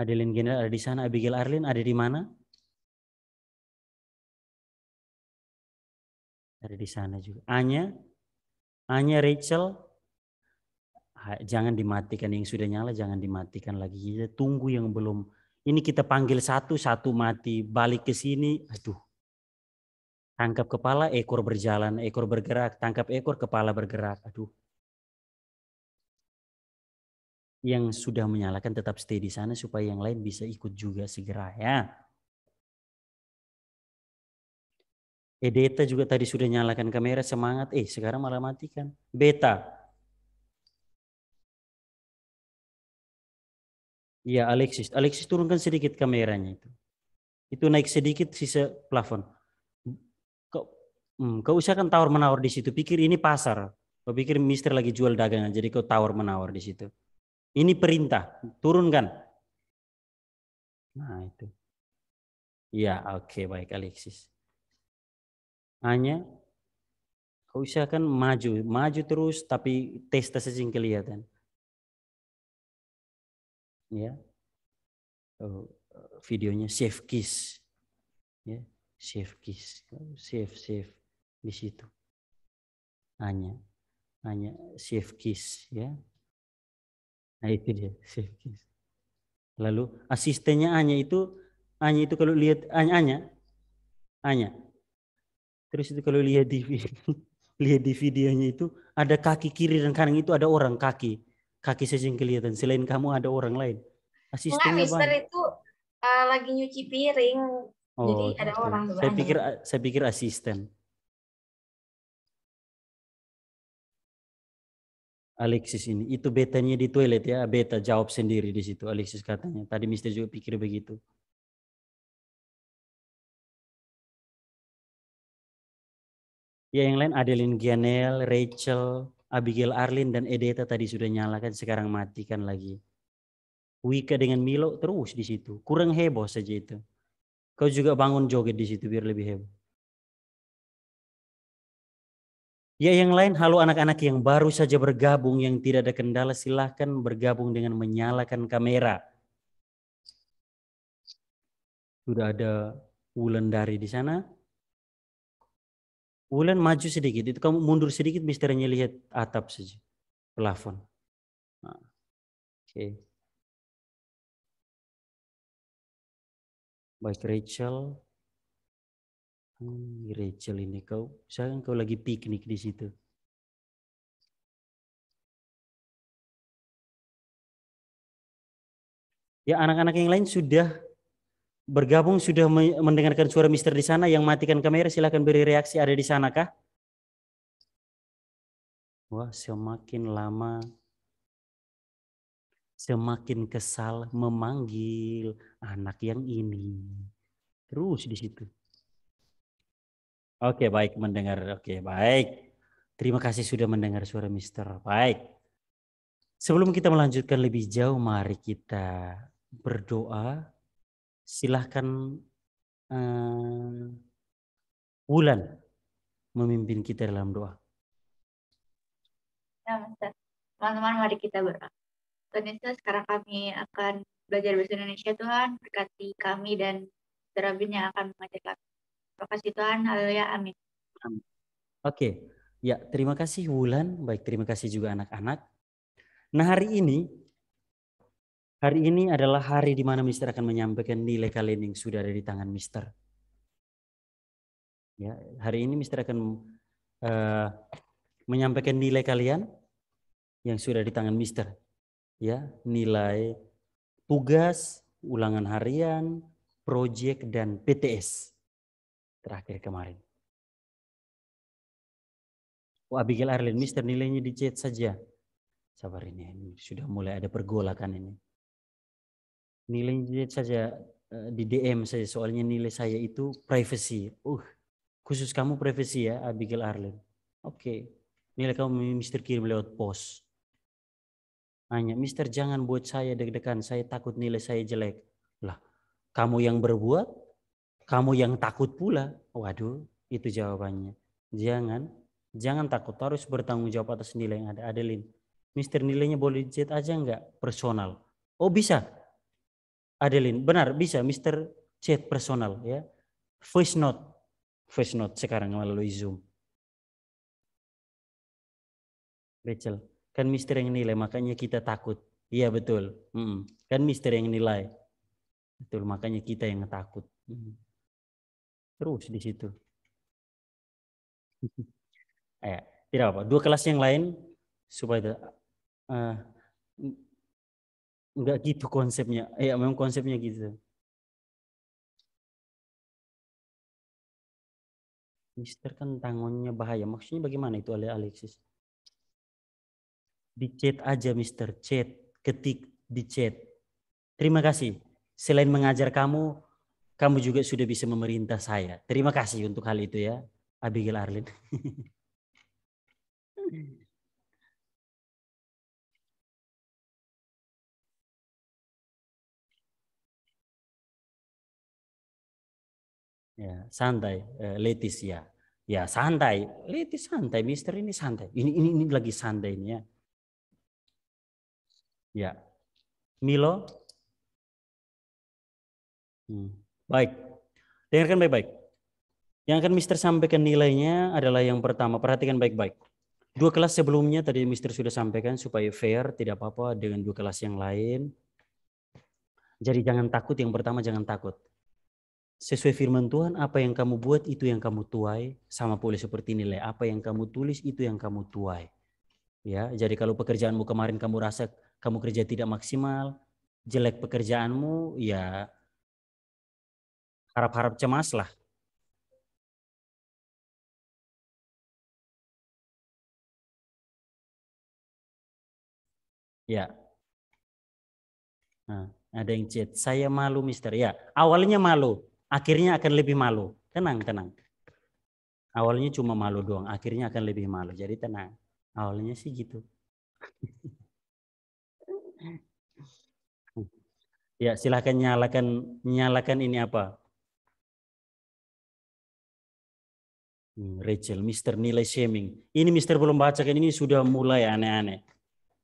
Speaker 10: Adeline Ginel ada di sana,
Speaker 1: Abigail Arlin ada di mana?
Speaker 10: Ada di sana juga. Anya, Anya Rachel, jangan dimatikan yang sudah nyala, jangan dimatikan lagi. Kita tunggu yang belum. Ini kita panggil satu, satu mati, balik ke sini, aduh. Tangkap kepala, ekor berjalan, ekor bergerak, tangkap ekor, kepala bergerak, aduh yang sudah menyalakan tetap stay di sana supaya yang lain bisa ikut juga segera ya. Edeta juga tadi sudah nyalakan kamera semangat. Eh sekarang malah matikan. Beta. Iya Alexis. Alexis turunkan sedikit kameranya itu. Itu naik sedikit sisa plafon. Kau, hmm, kau usahakan tawar menawar di situ. Pikir ini pasar. Kau pikir Mister lagi jual dagangan. Jadi kau tawar menawar di situ. Ini perintah, turunkan. Nah, itu. Ya, oke, okay, baik Alexis. Hanya kau usahakan maju, maju terus tapi tes yang kelihatan. Ya. Oh, videonya save kiss. Ya, save kiss. Save save di situ. Hanya hanya save kiss ya. Nah itu dia Lalu asistennya Anya itu Anya itu kalau lihat Anya Anya Anya. Terus itu kalau lihat di lihat di videonya itu ada kaki kiri dan kanan itu ada orang kaki kaki saja yang kelihatan selain kamu ada orang lain. Asistennya Mister banyak.
Speaker 9: itu uh,
Speaker 1: lagi nyuci piring.
Speaker 10: Oh, jadi ada orang. Saya pikir saya pikir asisten. Alexis ini. Itu betanya di toilet ya. Beta jawab sendiri di situ. Alexis katanya. Tadi Mister juga pikir begitu. Ya yang lain Adeline Gianel, Rachel, Abigail Arlin, dan Edeta tadi sudah nyalakan. Sekarang matikan lagi. Wika dengan Milo terus di situ. Kurang heboh saja itu. Kau juga bangun joget di situ biar lebih heboh. Ya yang lain, halo anak-anak yang baru saja bergabung, yang tidak ada kendala, silahkan bergabung dengan menyalakan kamera. Sudah ada Wulan dari di sana. Wulan maju sedikit, itu kamu mundur sedikit, misternya lihat atap saja, plafon. Nah, Oke. Okay. Baik Rachel, Hmm, Rachel ini kau, saya kau lagi piknik di situ. Ya anak-anak yang lain sudah bergabung, sudah mendengarkan suara mister di sana. Yang matikan kamera silahkan beri reaksi ada di sana kah? Wah semakin lama semakin kesal memanggil anak yang ini. Terus di situ. Oke, okay, baik mendengar. Oke, okay, baik. Terima kasih sudah mendengar suara Mister. Baik. Sebelum kita melanjutkan lebih jauh, mari kita berdoa. Silahkan uh, Wulan memimpin kita dalam doa.
Speaker 3: Ya, Mister. Teman-teman, mari kita berdoa. Tuhan Yesus, sekarang kami akan belajar bahasa Indonesia, Tuhan. Berkati
Speaker 4: kami dan terabin yang akan mengajar kami. Terima Kasih Tuhan, haleluya, amin.
Speaker 10: amin. Oke, okay. ya terima kasih Wulan, baik terima kasih juga anak-anak. Nah hari ini, hari ini adalah hari di mana Mister akan menyampaikan nilai kalian yang sudah ada di tangan Mister. Ya, hari ini Mister akan uh, menyampaikan nilai kalian yang sudah di tangan Mister. Ya, nilai tugas, ulangan harian, proyek dan PTS terakhir kemarin. Oh, Abigail Arlen, Mister nilainya di chat saja. Sabar ini, ini sudah mulai ada pergolakan ini. Nilainya di chat saja eh, di DM saya, soalnya nilai saya itu privacy. Uh, khusus kamu privacy ya, Abigail Arlen. Oke, okay. nilai kamu Mister kirim lewat pos. Hanya, Mister jangan buat saya deg-degan, saya takut nilai saya jelek. Lah, kamu yang berbuat, kamu yang takut pula. Waduh, itu jawabannya. Jangan, jangan takut. Harus bertanggung jawab atas nilai yang ada. Adelin, Mister nilainya boleh dicet aja enggak? Personal. Oh bisa. Adelin, benar bisa Mister chat personal ya. Voice note. Voice note sekarang melalui Zoom. Rachel, kan Mister yang nilai makanya kita takut. Iya betul. Mm -mm. Kan Mister yang nilai. Betul, makanya kita yang takut. Mm -mm terus di situ. eh, tidak apa. Dua kelas yang lain supaya tidak, uh, nggak gitu konsepnya. Eh, ya, memang konsepnya gitu.
Speaker 1: Mister kan
Speaker 10: tangannya bahaya. Maksudnya bagaimana itu oleh Alexis? Di chat aja Mister, chat, ketik di chat. Terima kasih. Selain mengajar kamu, kamu juga sudah bisa memerintah saya. Terima kasih untuk hal itu ya, Abigail Arlin. ya, santai, eh, letis ya. Ya, santai. Letis santai, mister ini santai. Ini ini ini lagi santai ini ya. Ya. Milo? Hmm. Baik, dengarkan baik-baik. Yang akan Mister sampaikan nilainya adalah yang pertama, perhatikan baik-baik. Dua kelas sebelumnya tadi Mister sudah sampaikan supaya fair, tidak apa-apa dengan dua kelas yang lain. Jadi jangan takut, yang pertama jangan takut. Sesuai firman Tuhan, apa yang kamu buat itu yang kamu tuai, sama pula seperti nilai. Apa yang kamu tulis itu yang kamu tuai. Ya, jadi kalau pekerjaanmu kemarin kamu rasa kamu kerja tidak maksimal, jelek pekerjaanmu, ya harap-harap cemas lah. Ya. Nah, ada yang chat. Saya malu, Mister. Ya, awalnya malu, akhirnya akan lebih malu. Tenang, tenang. Awalnya cuma malu doang, akhirnya akan lebih malu. Jadi tenang. Awalnya sih gitu. ya, silahkan nyalakan nyalakan ini apa? Hmm, Rachel, Mister nilai shaming. Ini Mister belum bacakan ini sudah mulai aneh-aneh.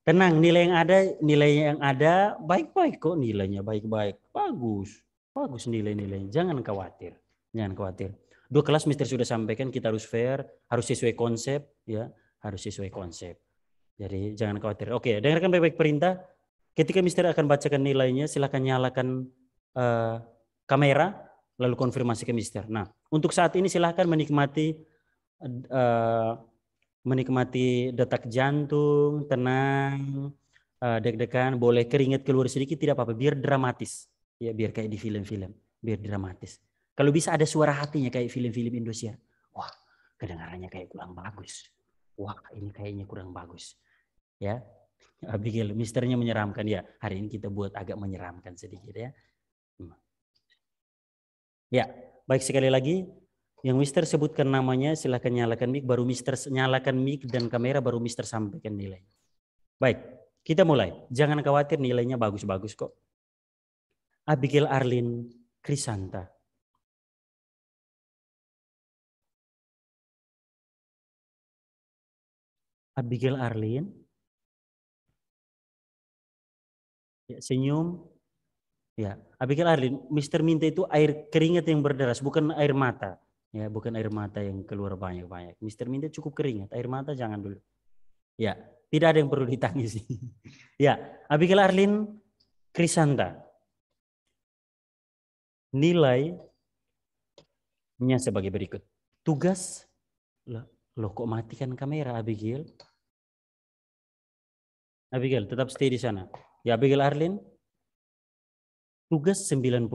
Speaker 10: Tenang, nilai yang ada, nilai yang ada baik-baik kok nilainya baik-baik. Bagus, bagus nilai-nilai. Jangan khawatir, jangan khawatir. Dua kelas Mister sudah sampaikan kita harus fair, harus sesuai konsep, ya, harus sesuai konsep. Jadi jangan khawatir. Oke, dengarkan baik-baik perintah. Ketika Mister akan bacakan nilainya, silahkan nyalakan uh, kamera lalu konfirmasi ke Mister. Nah, untuk saat ini silahkan menikmati uh, menikmati detak jantung, tenang, uh, deg-degan, boleh keringat keluar sedikit tidak apa-apa, biar dramatis. Ya, biar kayak di film-film, biar dramatis. Kalau bisa ada suara hatinya kayak film-film Indonesia. Wah, kedengarannya kayak kurang bagus. Wah, ini kayaknya kurang bagus. Ya, Abigail, misternya menyeramkan ya. Hari ini kita buat agak menyeramkan sedikit ya. Ya, baik sekali lagi. Yang Mister sebutkan namanya, silahkan nyalakan mic. Baru Mister nyalakan mic dan kamera, baru Mister sampaikan nilai. Baik, kita mulai. Jangan khawatir nilainya bagus-bagus kok. Abigail Arlin
Speaker 1: Krisanta. Abigail Arlin.
Speaker 10: Ya, senyum, Ya, Abigail Arlin, Mister Minta itu air keringat yang berderas, bukan air mata. Ya, bukan air mata yang keluar banyak-banyak. Mister Minta cukup keringat, air mata jangan dulu. Ya, tidak ada yang perlu ditangis. ya, Abigail Arlin, Krisanta. Nilainya sebagai berikut. Tugas, loh kok matikan kamera Abigail? Abigail, tetap stay di sana. Ya, Abigail Arlin, tugas 95,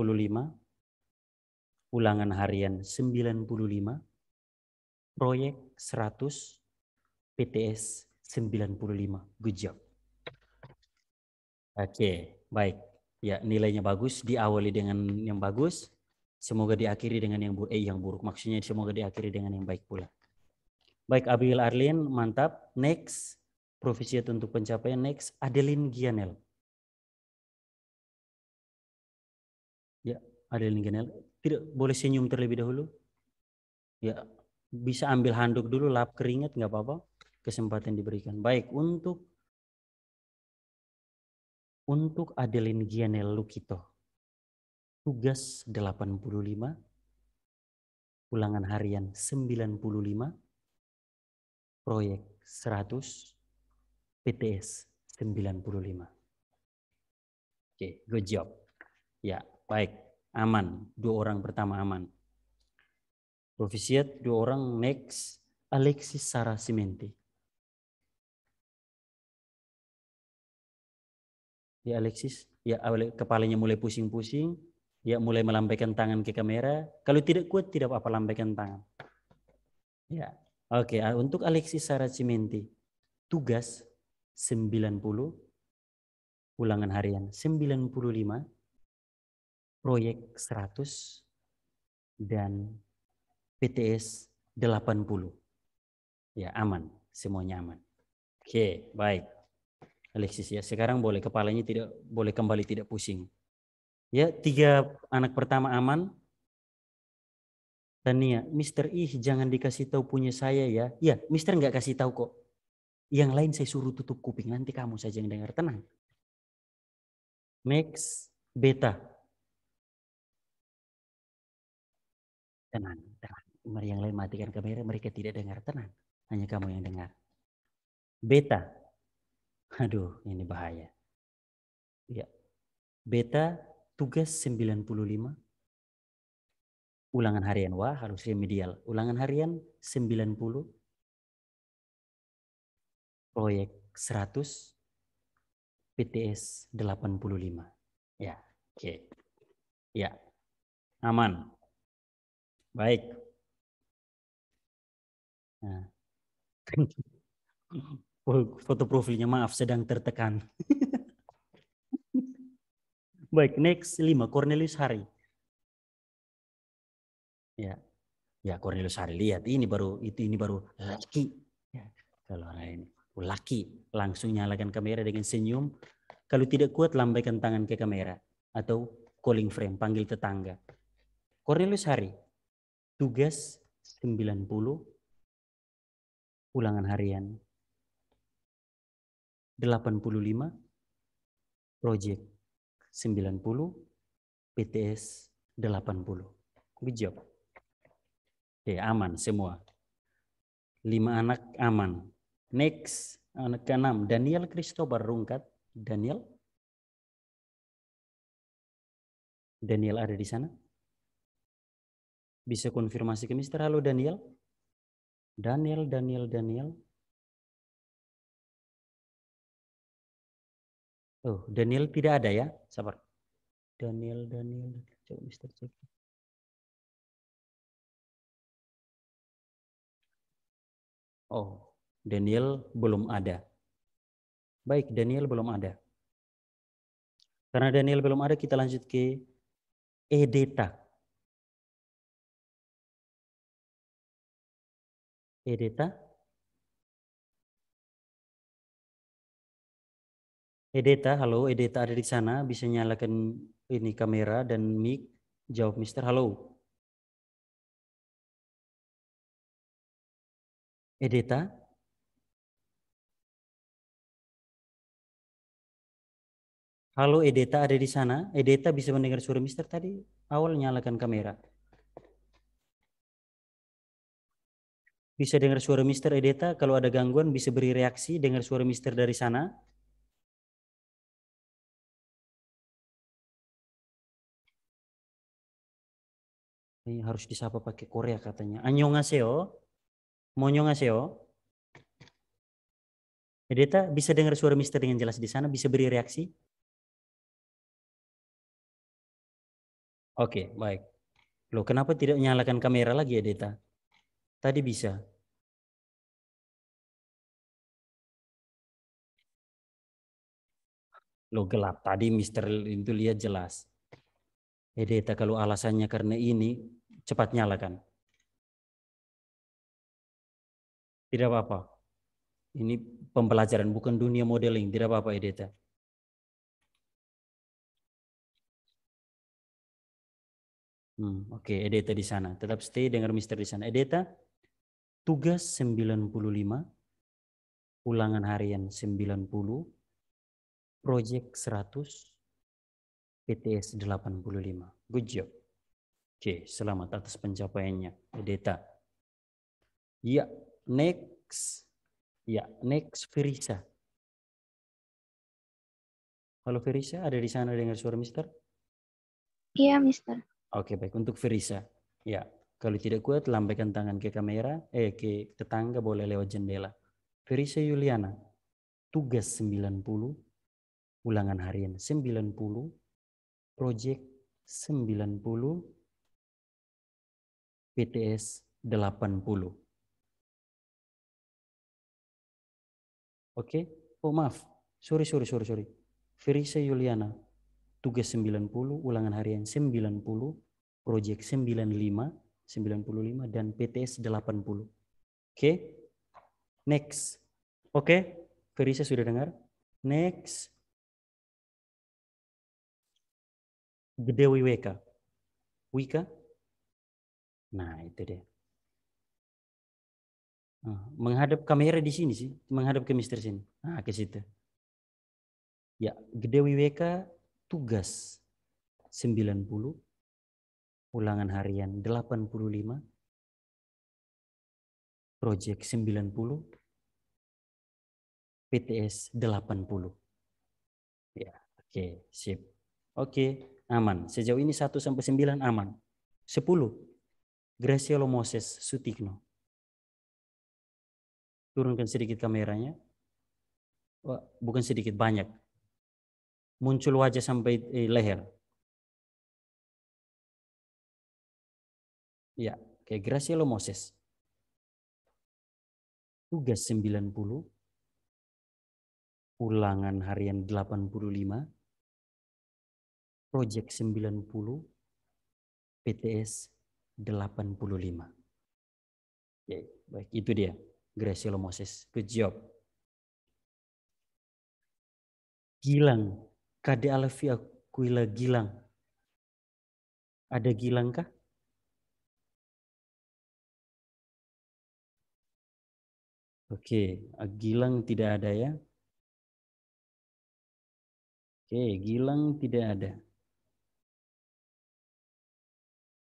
Speaker 10: ulangan harian 95, proyek 100, PTS 95. Good job. Oke, okay, baik. Ya, nilainya bagus, diawali dengan yang bagus, semoga diakhiri dengan yang buruk, eh yang buruk maksudnya semoga diakhiri dengan yang baik pula. Baik Abil Arlin, mantap. Next, profesiat untuk pencapaian next Adeline Gianel. Ada lingganya. Tidak boleh senyum terlebih dahulu. Ya, bisa ambil handuk dulu, lap keringat nggak apa-apa. Kesempatan diberikan. Baik untuk untuk Adeline Gianel Lukito. Tugas 85, ulangan harian 95, proyek 100, PTS 95. Oke, okay, good job. Ya, baik aman. Dua orang pertama aman. profesiat dua orang next Alexis Simente. Ya Alexis, ya kepalanya mulai pusing-pusing, ya mulai melambaikan tangan ke kamera. Kalau tidak kuat tidak apa-apa lambaikan tangan. Ya. Oke, ah, untuk Alexis Simente tugas 90 ulangan harian 95 proyek 100 dan PTS 80. Ya, aman. Semuanya aman. Oke, baik. Alexis ya, sekarang boleh kepalanya tidak boleh kembali tidak pusing. Ya, tiga anak pertama aman. Tania, Mister Ih jangan dikasih tahu punya saya ya. Ya, Mister nggak kasih tahu kok. Yang lain saya suruh tutup kuping, nanti kamu saja yang dengar. Tenang. Max, Beta. Tenang, tenang. Yang lain matikan kamera, mereka tidak dengar. Tenang, hanya kamu yang dengar. Beta. Aduh, ini bahaya. Ya. Beta tugas 95. Ulangan harian wah harus remedial. Ulangan harian 90. Proyek 100. PTS 85.
Speaker 9: Ya, oke. Okay.
Speaker 10: Ya. Aman. Baik. Nah. Kan foto profilnya maaf sedang tertekan. Baik, next lima Cornelius Hari. Ya. Ya, Cornelius Hari lihat ini baru itu ini baru laki. Ya, kalau orang ini laki langsung nyalakan kamera dengan senyum. Kalau tidak kuat lambaikan tangan ke kamera atau calling frame panggil tetangga. Cornelius Hari tugas 90 ulangan harian 85 project 90 PTS 80 good job Oke, aman semua. Lima anak aman. Next, anak ke-6, Daniel Christopher Rungkat. Daniel? Daniel ada di sana?
Speaker 1: Bisa konfirmasi ke Mister. Halo Daniel. Daniel, Daniel, Daniel. Oh, Daniel tidak ada ya. Sabar. Daniel, Daniel. Coba Mister cek.
Speaker 10: Oh, Daniel belum ada. Baik, Daniel belum ada. Karena Daniel belum ada, kita lanjut ke
Speaker 1: Edeta.
Speaker 10: Edita. Edita, Edeta, halo. Edeta ada di sana. Bisa nyalakan ini kamera dan mic. Jawab Mister, halo. Edeta. Halo Edeta ada di sana. Edeta bisa mendengar suara Mister tadi. Awal nyalakan kamera. bisa dengar suara Mister Edeta. Kalau ada gangguan bisa beri reaksi dengar suara Mister dari sana. Ini harus disapa pakai Korea katanya. Annyeonghaseyo. aseo. Edeta bisa dengar suara Mister dengan jelas di sana, bisa beri reaksi? Oke, baik. Loh, kenapa tidak nyalakan kamera lagi ya Edeta? Tadi bisa. Lo gelap. Tadi Mister itu lihat jelas. Edeta eh, kalau alasannya karena ini cepat nyalakan. Tidak apa-apa. Ini pembelajaran bukan dunia modeling. Tidak apa-apa Edeta. Eh, hmm, Oke, okay. Eh, Edeta di sana. Tetap stay dengan Mister di sana. Edeta, tugas 95, ulangan harian 90, proyek 100, PTS 85. Good job. Oke, selamat atas pencapaiannya, Edeta. Ya, next. Ya, next Firisa. Halo Firisa, ada di sana dengar suara Mister?
Speaker 3: Iya, Mister.
Speaker 10: Oke, baik. Untuk Firisa. Ya, kalau tidak kuat, lambaikan tangan ke kamera, eh ke tetangga boleh lewat jendela. Ferisa Yuliana, tugas 90, ulangan harian 90, project 90, PTS 80. Oke, oh maaf, sorry, sorry, sorry, sorry. Ferisa Yuliana, tugas 90, ulangan harian 90, project 95, 95 dan PTS 80. Oke. Okay. Next. Oke. Okay. saya sudah dengar? Next. Gede Wika, Wika? Nah, itu deh Nah, menghadap kamera di sini sih, menghadap ke mister sini. Nah, ke situ. Ya, Gede Wika tugas 90 ulangan harian 85, proyek 90, PTS 80. Ya, oke, okay, sip. Oke, okay, aman. Sejauh ini 1 sampai 9 aman. 10. Graciolo Moses Sutikno. Turunkan sedikit kameranya. Bukan sedikit, banyak. Muncul wajah sampai eh, leher.
Speaker 1: Ya, kayak Gracielo Moses.
Speaker 10: Tugas 90, ulangan harian 85, proyek 90, PTS 85.
Speaker 1: Oke, baik
Speaker 10: itu dia Gracielo Moses. Good job. Gilang, KD Alfia Aquila Gilang.
Speaker 1: Ada Gilang kah? Oke, eh, Gilang tidak ada ya. Oke, Gilang tidak ada.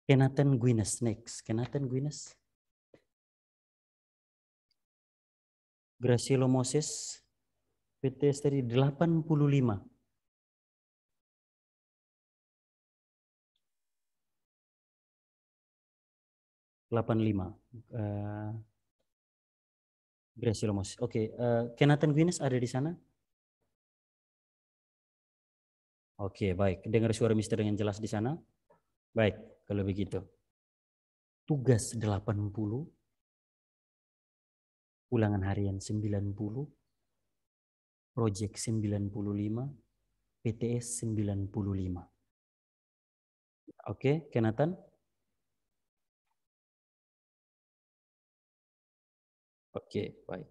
Speaker 10: Kenaten Guinness next. Kenaten Guinness. Gracilo Moses. PTS tadi 85.
Speaker 1: delapan lima. Eh,
Speaker 10: Gracie Lomos. Oke, uh, Kenatan Guinness ada di sana? Oke, baik. Dengar suara Mister dengan jelas di sana? Baik, kalau begitu. Tugas 80, ulangan harian 90, proyek 95, PTS 95. Oke, okay, Kenatan? Oke, okay, baik.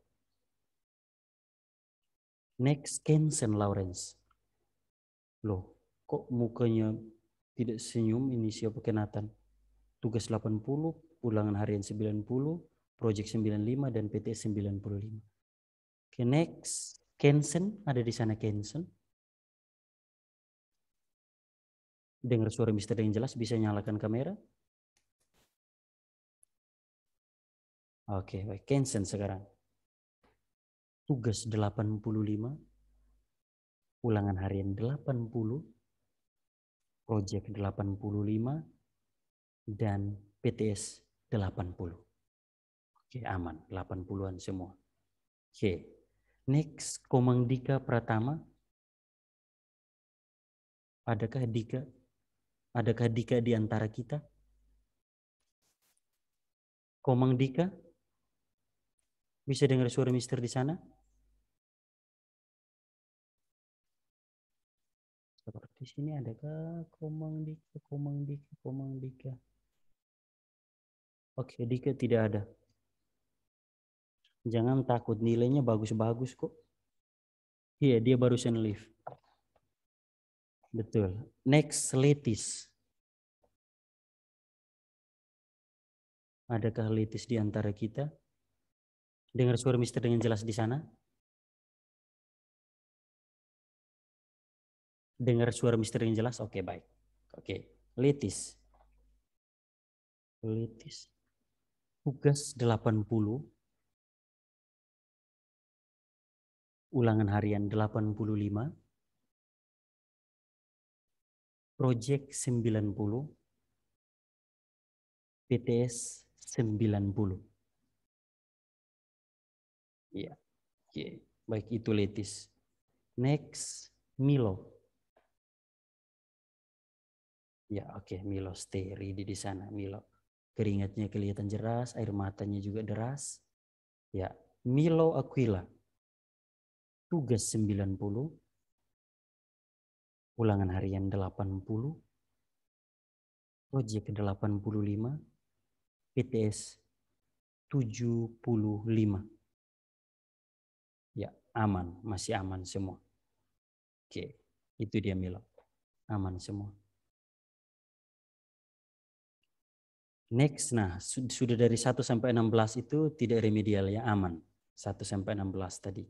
Speaker 10: Next, Kensen Lawrence. Loh, kok mukanya tidak senyum ini siapa Kenatan? Tugas 80, ulangan harian 90, project 95, dan PT 95. Oke, okay, next. Kensen, ada di sana Kensen. Dengar suara Mister yang jelas, bisa nyalakan kamera. Oke, okay, Kensen sekarang. Tugas 85, ulangan harian 80, project 85, dan PTS 80. Oke, aman. 80-an semua. Oke. Next, Komang Dika Pratama. Adakah Dika? Adakah Dika di antara kita? Komang Dika? Bisa dengar suara Mister di sana? Seperti sini adakah Komang Dika, Komang Dika, Komang Dika? Oke, Dika tidak ada. Jangan takut, nilainya bagus-bagus kok. Iya, dia barusan live. Betul. Next, Letis. Adakah Letis di antara kita?
Speaker 1: Dengar suara Mister dengan jelas di sana?
Speaker 10: Dengar suara Mister dengan jelas? Oke, okay, baik. Oke, okay. litis. Litis. Tugas 80. Ulangan harian 85.
Speaker 1: Proyek 90.
Speaker 10: PTS 90. Iya. Okay. Baik itu letis. Next, Milo. Ya, oke, okay. Milo stay ready di sana, Milo. Keringatnya kelihatan jelas, air matanya juga deras. Ya, Milo Aquila. Tugas 90. Ulangan harian 80. Proyek 85. PTS 75 aman, masih aman semua. Oke, itu dia Milo. Aman semua. Next, nah sudah dari 1 sampai 16 itu tidak remedial ya, aman. 1 sampai 16 tadi.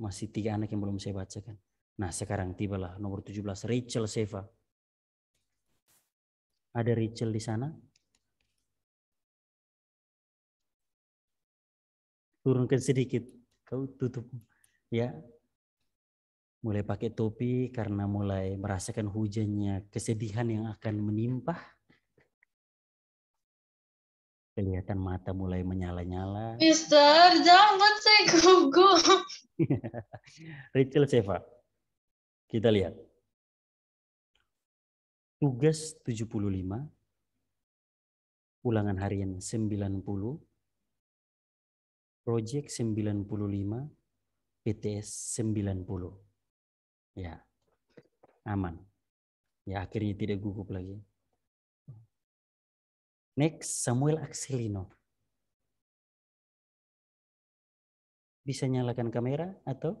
Speaker 10: Masih tiga anak yang belum saya bacakan. Nah sekarang tibalah nomor 17, Rachel Seva. Ada Rachel di sana? Turunkan sedikit. Kau tutup ya mulai pakai topi karena mulai merasakan hujannya kesedihan yang akan menimpa kelihatan mata mulai menyala-nyala
Speaker 1: Mister jangan saya gugup
Speaker 10: Rachel Seva kita lihat tugas 75 ulangan harian 90 project 95 BTS 90. Ya. Aman. Ya, akhirnya tidak gugup lagi. Next, Samuel Axelino.
Speaker 1: Bisa nyalakan kamera atau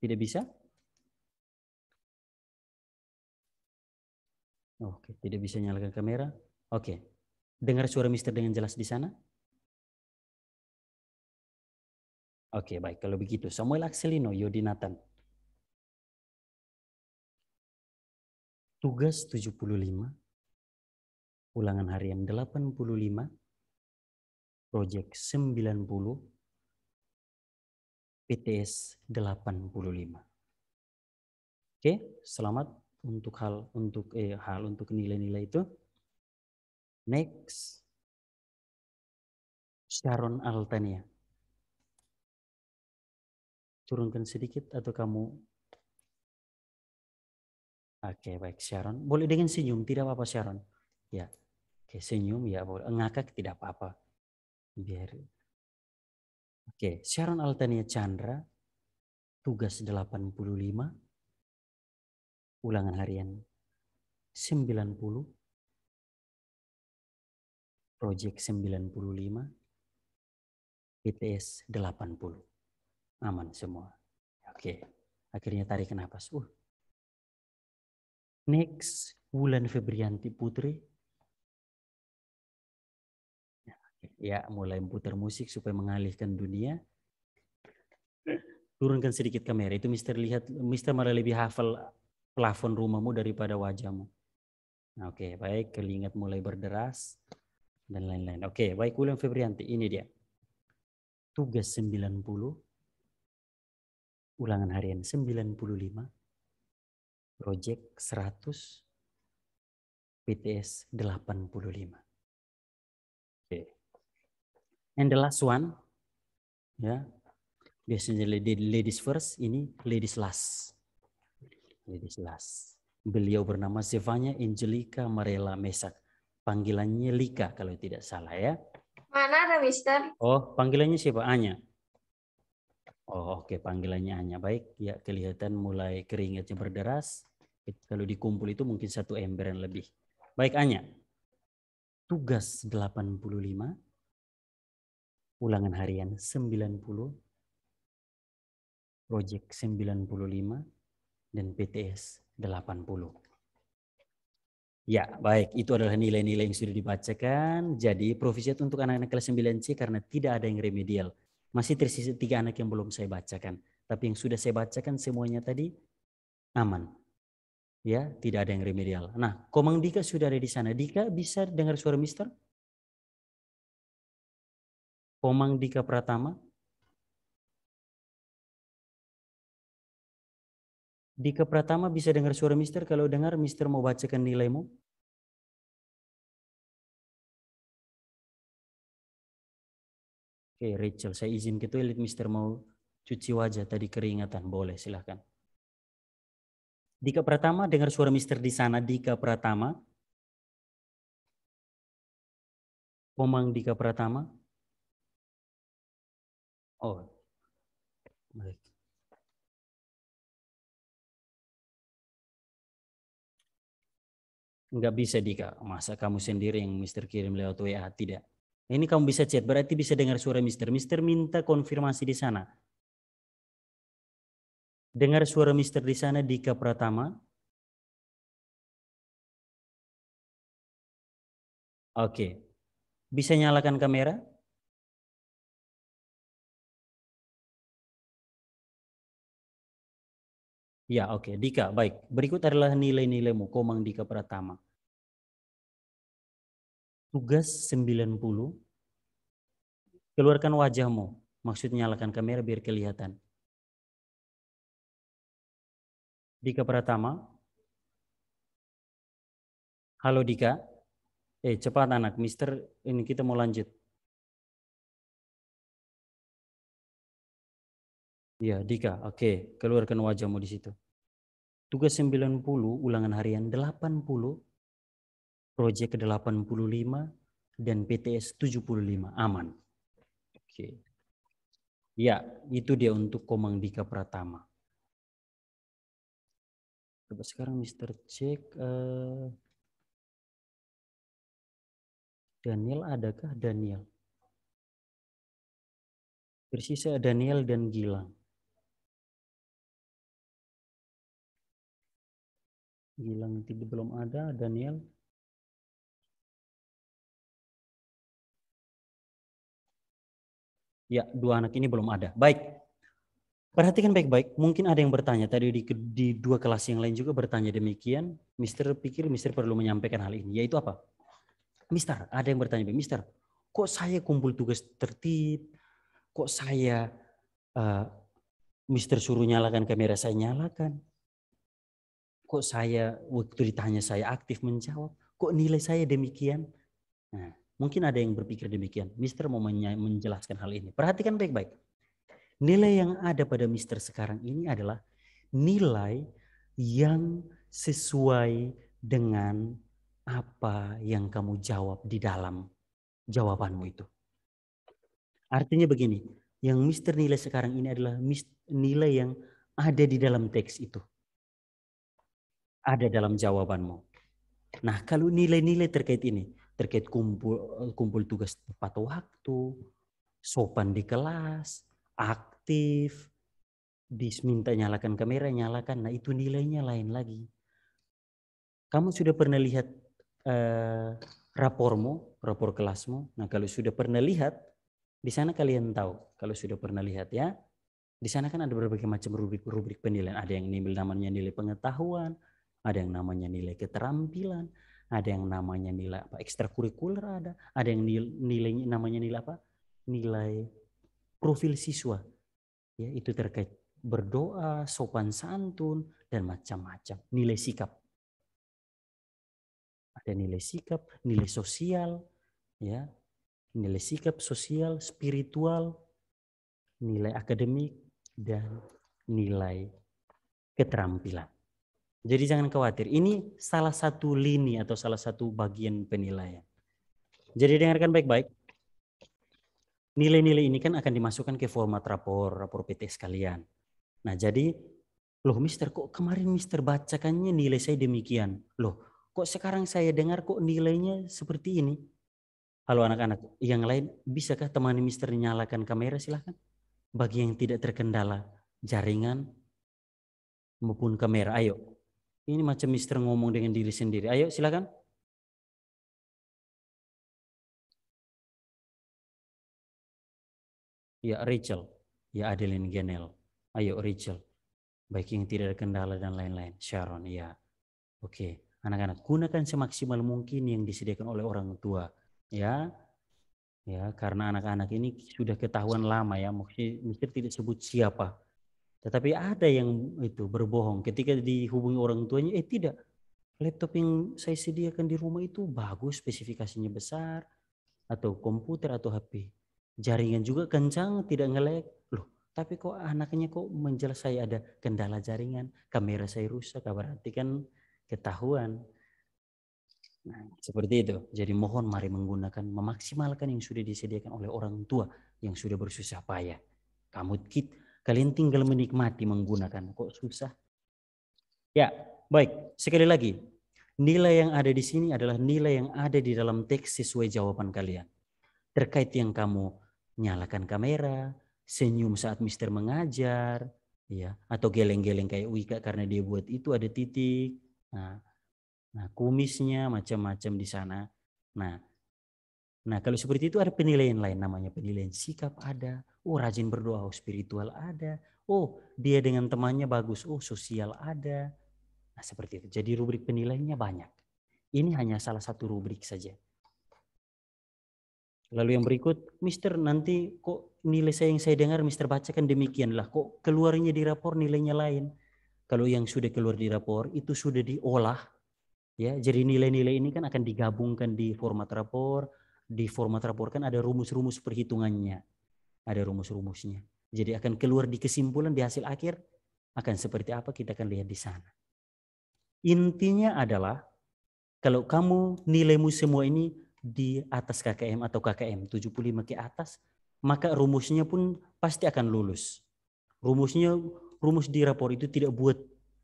Speaker 1: tidak bisa? Oke, tidak bisa nyalakan kamera. Oke. Dengar suara Mister dengan jelas di sana?
Speaker 10: Oke, okay, baik. Kalau begitu, Samuel Axelino, Yodinatan. Tugas 75, ulangan harian 85, proyek 90, PTS 85. Oke, okay, selamat untuk hal untuk eh, hal untuk nilai-nilai itu. Next, Sharon Altania turunkan sedikit atau kamu Oke, baik Sharon. Boleh dengan senyum, tidak apa-apa Sharon. Ya. Oke, senyum ya boleh. Ngakak tidak apa-apa. Biar Oke, okay, Sharon Altania Chandra tugas 85 ulangan harian 90 project 95 PTS 80 aman semua. Oke, akhirnya tarik nafas. Uh. Next, Wulan Febrianti Putri. Ya, ya, mulai putar musik supaya mengalihkan dunia. Turunkan sedikit kamera. Itu Mister lihat, Mister malah lebih hafal plafon rumahmu daripada wajahmu. Oke, baik. Kelingat mulai berderas dan lain-lain. Oke, okay, baik Wulan Febrianti. Ini dia. Tugas 90 ulangan harian 95, project 100, PTS 85. Okay. And the last one, ya, yeah, biasanya ladies first, ini ladies last. Ladies last. Beliau bernama Zevanya Angelica Marela Mesak. Panggilannya Lika kalau tidak salah ya.
Speaker 6: Mana ada Mister?
Speaker 10: Oh, panggilannya siapa? Anya. Oh, oke, okay. panggilannya hanya baik. Ya, kelihatan mulai keringatnya berderas. Kalau dikumpul itu mungkin satu emberan lebih. Baik, Anya. Tugas 85, ulangan harian 90, proyek 95, dan PTS 80. Ya, baik. Itu adalah nilai-nilai yang sudah dibacakan. Jadi, provisiat untuk anak-anak kelas 9C karena tidak ada yang remedial. Masih tersisa tiga anak yang belum saya bacakan. Tapi yang sudah saya bacakan semuanya tadi aman. Ya, tidak ada yang remedial. Nah, Komang Dika sudah ada di sana. Dika bisa dengar suara Mister? Komang Dika Pratama?
Speaker 1: Dika Pratama bisa dengar suara Mister? Kalau dengar, Mister mau bacakan nilaimu? Oke, okay, Rachel, saya izin ke toilet, Mister
Speaker 10: mau cuci wajah tadi keringatan. Boleh, silahkan. Dika Pratama, dengar suara Mister di sana, Dika Pratama. Komang Dika Pratama.
Speaker 1: Oh,
Speaker 9: baik.
Speaker 10: Enggak bisa Dika, masa kamu sendiri yang Mister kirim lewat WA? Tidak. Ini kamu bisa chat, berarti bisa dengar suara Mister. Mister minta konfirmasi di sana. Dengar suara Mister di sana Dika Pratama.
Speaker 1: Oke. Bisa nyalakan kamera? Ya, oke. Dika, baik. Berikut
Speaker 10: adalah nilai-nilaimu, Komang Dika Pratama. Tugas 90. Keluarkan wajahmu. Maksud nyalakan kamera biar kelihatan. Dika Pratama.
Speaker 1: Halo Dika. Eh cepat anak, Mister ini kita mau lanjut.
Speaker 10: Ya, Dika. Oke, keluarkan wajahmu di situ. Tugas 90, ulangan harian 80, Project ke-85, dan PTS 75. Aman. Oke. Ya, itu dia untuk Komang Dika Pratama. Coba
Speaker 1: sekarang Mr. Cek. Uh, Daniel adakah Daniel? Tersisa Daniel dan Gilang. Gilang tidak belum ada, Daniel.
Speaker 10: Ya, dua anak ini belum ada. Baik. Perhatikan baik-baik. Mungkin ada yang bertanya tadi di, di dua kelas yang lain juga bertanya demikian. Mister pikir Mister perlu menyampaikan hal ini. Yaitu apa? Mister, ada yang bertanya, Mister, kok saya kumpul tugas tertib? Kok saya uh, Mister suruh nyalakan kamera saya nyalakan? Kok saya waktu ditanya saya aktif menjawab? Kok nilai saya demikian? Nah, Mungkin ada yang berpikir demikian. Mister mau menjelaskan hal ini. Perhatikan baik-baik. Nilai yang ada pada Mister sekarang ini adalah nilai yang sesuai dengan apa yang kamu jawab di dalam jawabanmu itu. Artinya begini, yang Mister nilai sekarang ini adalah nilai yang ada di dalam teks itu. Ada dalam jawabanmu. Nah, kalau nilai-nilai terkait ini, terkait kumpul eh, kumpul tugas tepat waktu, sopan di kelas, aktif, diminta nyalakan kamera, nyalakan. Nah, itu nilainya lain lagi. Kamu sudah pernah lihat eh, rapormu, rapor kelasmu? Nah, kalau sudah pernah lihat, di sana kalian tahu. Kalau sudah pernah lihat ya, di sana kan ada berbagai macam rubrik-rubrik penilaian. Ada yang nilai namanya nilai pengetahuan, ada yang namanya nilai keterampilan, ada yang namanya nilai apa ekstrakurikuler ada ada yang nilai, namanya nilai apa nilai profil siswa ya itu terkait berdoa sopan santun dan macam-macam nilai sikap ada nilai sikap nilai sosial ya nilai sikap sosial spiritual nilai akademik dan nilai keterampilan jadi jangan khawatir, ini salah satu lini atau salah satu bagian penilaian. Jadi dengarkan baik-baik. Nilai-nilai ini kan akan dimasukkan ke format rapor, rapor PT sekalian. Nah jadi, loh mister kok kemarin mister bacakannya nilai saya demikian? Loh kok sekarang saya dengar kok nilainya seperti ini? Halo anak-anak, yang lain bisakah teman mister nyalakan kamera silahkan? Bagi yang tidak terkendala jaringan maupun kamera, ayo ini macam Mister ngomong dengan diri sendiri. Ayo silakan. Ya Rachel, ya Adeline Genel. Ayo Rachel. Baik yang tidak ada kendala dan lain-lain. Sharon, ya. Oke, anak-anak gunakan semaksimal mungkin yang disediakan oleh orang tua, ya. Ya, karena anak-anak ini sudah ketahuan lama ya. Mungkin tidak sebut siapa tetapi ada yang itu berbohong ketika dihubungi orang tuanya, eh tidak, laptop yang saya sediakan di rumah itu bagus, spesifikasinya besar, atau komputer atau HP. Jaringan juga kencang, tidak ngelek Loh, tapi kok anaknya kok menjelaskan saya ada kendala jaringan, kamera saya rusak, berarti kan ketahuan. Nah, seperti itu. Jadi mohon mari menggunakan, memaksimalkan yang sudah disediakan oleh orang tua yang sudah bersusah payah. Kamu kit, Kalian tinggal menikmati menggunakan. Kok susah? Ya, baik. Sekali lagi, nilai yang ada di sini adalah nilai yang ada di dalam teks sesuai jawaban kalian. Terkait yang kamu nyalakan kamera, senyum saat mister mengajar, ya, atau geleng-geleng kayak Wika karena dia buat itu ada titik. Nah, nah kumisnya macam-macam di sana. Nah, Nah, kalau seperti itu ada penilaian lain namanya penilaian sikap ada, oh rajin berdoa, oh spiritual ada, oh dia dengan temannya bagus, oh sosial ada. Nah, seperti itu. Jadi rubrik penilaiannya banyak. Ini hanya salah satu rubrik saja. Lalu yang berikut, Mister nanti kok nilai saya yang saya dengar Mister bacakan demikianlah kok keluarnya di rapor nilainya lain. Kalau yang sudah keluar di rapor itu sudah diolah ya. Jadi nilai-nilai ini kan akan digabungkan di format rapor, di format rapor kan ada rumus-rumus perhitungannya, ada rumus-rumusnya. Jadi akan keluar di kesimpulan di hasil akhir akan seperti apa kita akan lihat di sana. Intinya adalah kalau kamu nilaimu semua ini di atas KKM atau KKM 75 ke atas, maka rumusnya pun pasti akan lulus. Rumusnya rumus di rapor itu tidak buat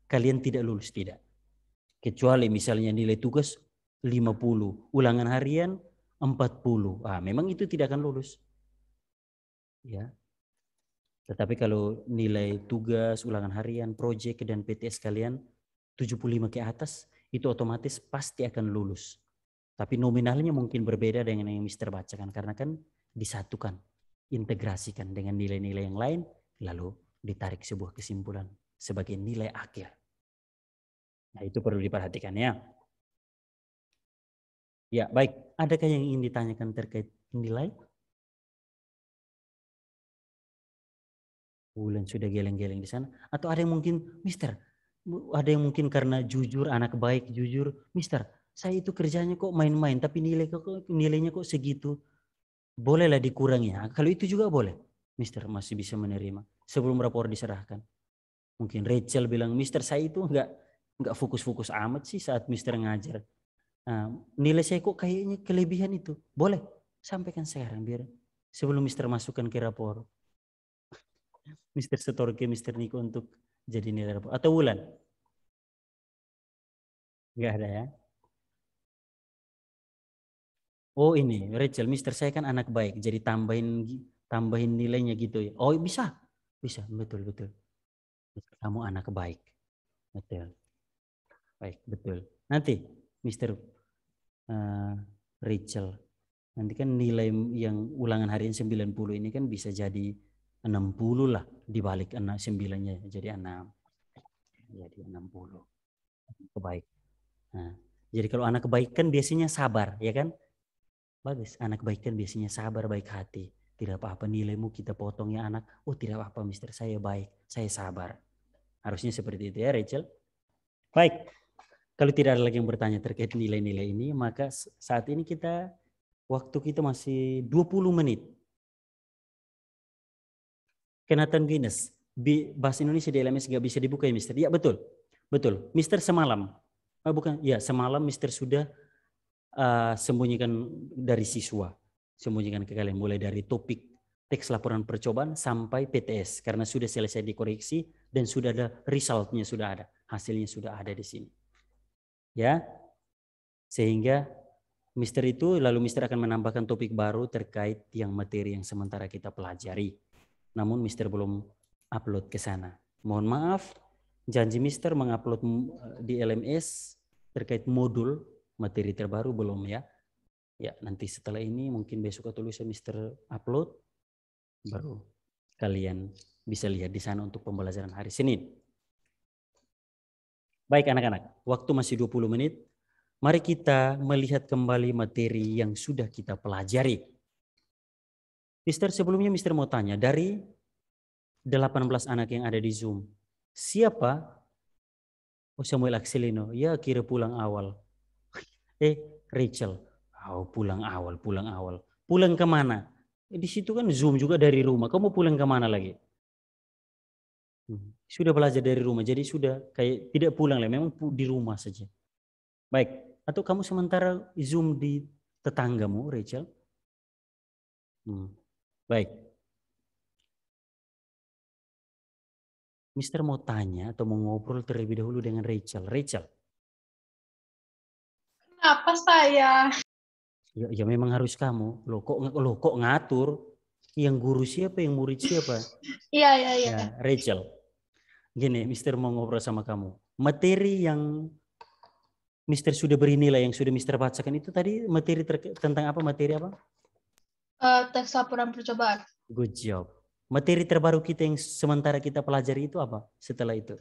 Speaker 10: kalian tidak lulus tidak. Kecuali misalnya nilai tugas 50, ulangan harian 40. Ah, memang itu tidak akan lulus. Ya. Tetapi kalau nilai tugas, ulangan harian, proyek dan PTS kalian 75 ke atas, itu otomatis pasti akan lulus. Tapi nominalnya mungkin berbeda dengan yang Mister bacakan karena kan disatukan, integrasikan dengan nilai-nilai yang lain lalu ditarik sebuah kesimpulan sebagai nilai akhir. Nah, itu perlu diperhatikan ya. Ya, baik. Adakah yang ingin ditanyakan terkait nilai? Bulan sudah geleng-geleng di sana. Atau ada yang mungkin, Mister, ada yang mungkin karena jujur, anak baik, jujur, Mister, saya itu kerjanya kok main-main, tapi nilai kok nilainya kok segitu. Bolehlah dikurangi. ya. kalau itu juga boleh. Mister masih bisa menerima sebelum rapor diserahkan. Mungkin Rachel bilang, Mister saya itu enggak enggak fokus-fokus amat sih saat Mister ngajar Nah, nilai saya kok kayaknya kelebihan itu. Boleh, sampaikan sekarang biar sebelum Mister masukkan ke rapor. Mister setor ke Mister Niko untuk jadi nilai rapor. Atau Wulan? Enggak ada ya? Oh ini, Rachel, Mister saya kan anak baik, jadi tambahin tambahin nilainya gitu ya. Oh bisa, bisa, betul betul. Kamu anak baik, betul. Baik, betul. Nanti Mister uh, Rachel. Nanti kan nilai yang ulangan hari ini 90 ini kan bisa jadi 60 lah dibalik 9 nya jadi 6. Jadi 60. Kebaik. Nah, jadi kalau anak kebaikan biasanya sabar, ya kan? Bagus, anak kebaikan biasanya sabar, baik hati. Tidak apa-apa nilaimu kita potong ya anak. Oh tidak apa-apa mister, saya baik, saya sabar. Harusnya seperti itu ya Rachel. Baik, kalau tidak ada lagi yang bertanya terkait nilai-nilai ini, maka saat ini kita waktu kita masih 20 menit. Kenatan Guinness, bahasa Indonesia di LMS nggak bisa dibuka ya Mister. Ya betul, betul. Mister semalam, oh, bukan, ya semalam Mister sudah uh, sembunyikan dari siswa, sembunyikan ke kalian mulai dari topik teks laporan percobaan sampai PTS karena sudah selesai dikoreksi dan sudah ada resultnya sudah ada hasilnya sudah ada di sini ya sehingga Mister itu lalu Mister akan menambahkan topik baru terkait yang materi yang sementara kita pelajari. Namun Mister belum upload ke sana. Mohon maaf, janji Mister mengupload eh, di LMS terkait modul materi terbaru belum ya. Ya, nanti setelah ini mungkin besok atau lusa Mister upload baru kalian bisa lihat di sana untuk pembelajaran hari Senin. Baik anak-anak, waktu masih 20 menit. Mari kita melihat kembali materi yang sudah kita pelajari. Mister, sebelumnya Mister mau tanya, dari 18 anak yang ada di Zoom, siapa? Oh Samuel Axelino, ya kira pulang awal. Eh, Rachel, oh, pulang awal, pulang awal. Pulang kemana? Di situ kan Zoom juga dari rumah. Kamu pulang kemana lagi? Hmm sudah belajar dari rumah. Jadi sudah kayak tidak pulang lah, memang di rumah saja. Baik, atau kamu sementara zoom di tetanggamu, Rachel. Hmm. Baik. Mister mau tanya atau mau ngobrol terlebih dahulu dengan Rachel. Rachel.
Speaker 3: Kenapa saya?
Speaker 10: Ya, ya memang harus kamu. Lo kok, lo kok ngatur? Yang guru siapa, yang murid siapa? Iya, iya, iya. Ya, Rachel. Gini, Mister mau ngobrol sama kamu. Materi yang Mister sudah beri nilai, yang sudah Mister bacakan itu tadi materi tentang apa? Materi apa?
Speaker 8: Uh, teks laporan percobaan.
Speaker 10: Good job. Materi terbaru kita yang sementara kita pelajari itu apa setelah itu?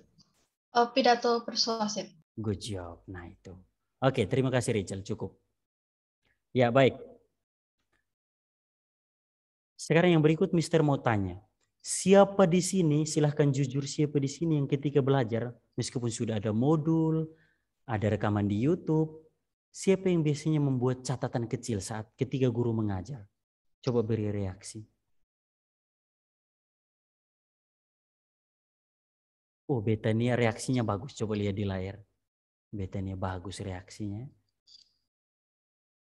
Speaker 6: Uh, pidato persuasif.
Speaker 10: Good job. Nah itu. Oke, okay, terima kasih Rachel. Cukup. Ya, baik. Sekarang yang berikut Mister mau tanya siapa di sini, silahkan jujur siapa di sini yang ketika belajar, meskipun sudah ada modul, ada rekaman di YouTube, siapa yang biasanya membuat catatan kecil saat ketika guru mengajar? Coba beri reaksi. Oh, Betania reaksinya bagus. Coba lihat di layar. Betania bagus reaksinya.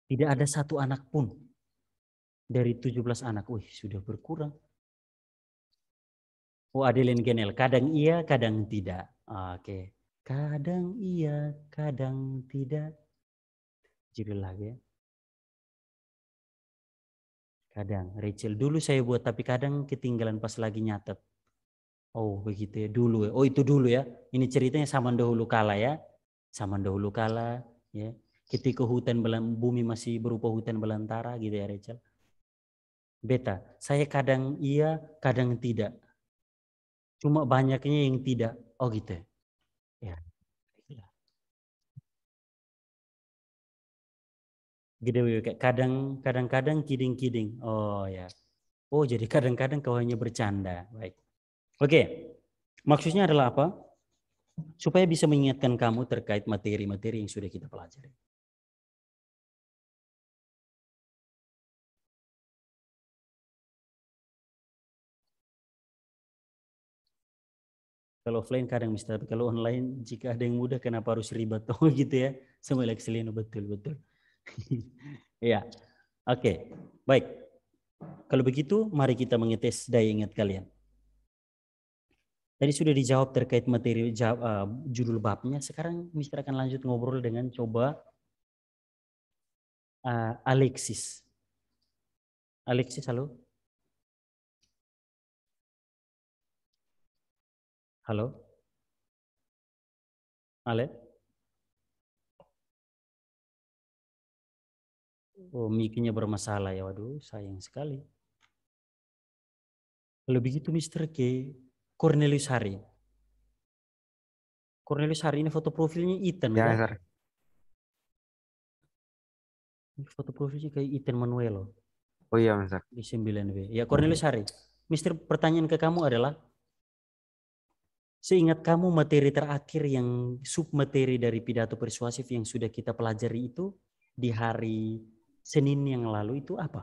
Speaker 10: Tidak ada satu anak pun dari 17 anak. Wih, sudah berkurang. Oh Adeline genel, kadang iya, kadang tidak. Oke. Okay. Kadang iya, kadang tidak. Judul lagi ya. Kadang, Rachel. Dulu saya buat, tapi kadang ketinggalan pas lagi nyatet. Oh begitu ya, dulu ya. Oh itu dulu ya. Ini ceritanya sama dahulu kala ya. Sama dahulu kala ya. Ketika hutan belan, bumi masih berupa hutan belantara gitu ya Rachel. Beta, saya kadang iya, kadang tidak. Cuma banyaknya yang tidak. Oh gitu
Speaker 9: ya. ya.
Speaker 10: Gede kayak kadang kadang-kadang kiding-kiding. Oh ya. Oh jadi kadang-kadang kau hanya bercanda. Baik. Oke. Maksudnya adalah apa? Supaya bisa mengingatkan kamu terkait materi-materi yang sudah kita pelajari. kalau offline kadang mister, tapi kalau online jika ada yang mudah kenapa harus ribet oh gitu ya semua lexilino betul betul ya oke okay. baik kalau begitu mari kita mengetes daya ingat kalian tadi sudah dijawab terkait materi jawab, uh, eh, judul babnya sekarang mister akan lanjut ngobrol dengan coba uh, Alexis
Speaker 1: Alexis halo Halo? Ale? Oh, mikinya bermasalah
Speaker 10: ya. Waduh, sayang sekali. Kalau begitu Mr. K, Cornelius Hari. Cornelius Hari ini foto profilnya Ethan. Ya, kan? foto profilnya kayak Ethan Manuelo. Oh iya, Mas. Di 9B. Ya, Cornelius Hari. Mister, pertanyaan ke kamu adalah Seingat kamu materi terakhir yang sub materi dari pidato persuasif yang sudah kita pelajari itu di hari Senin yang lalu itu apa?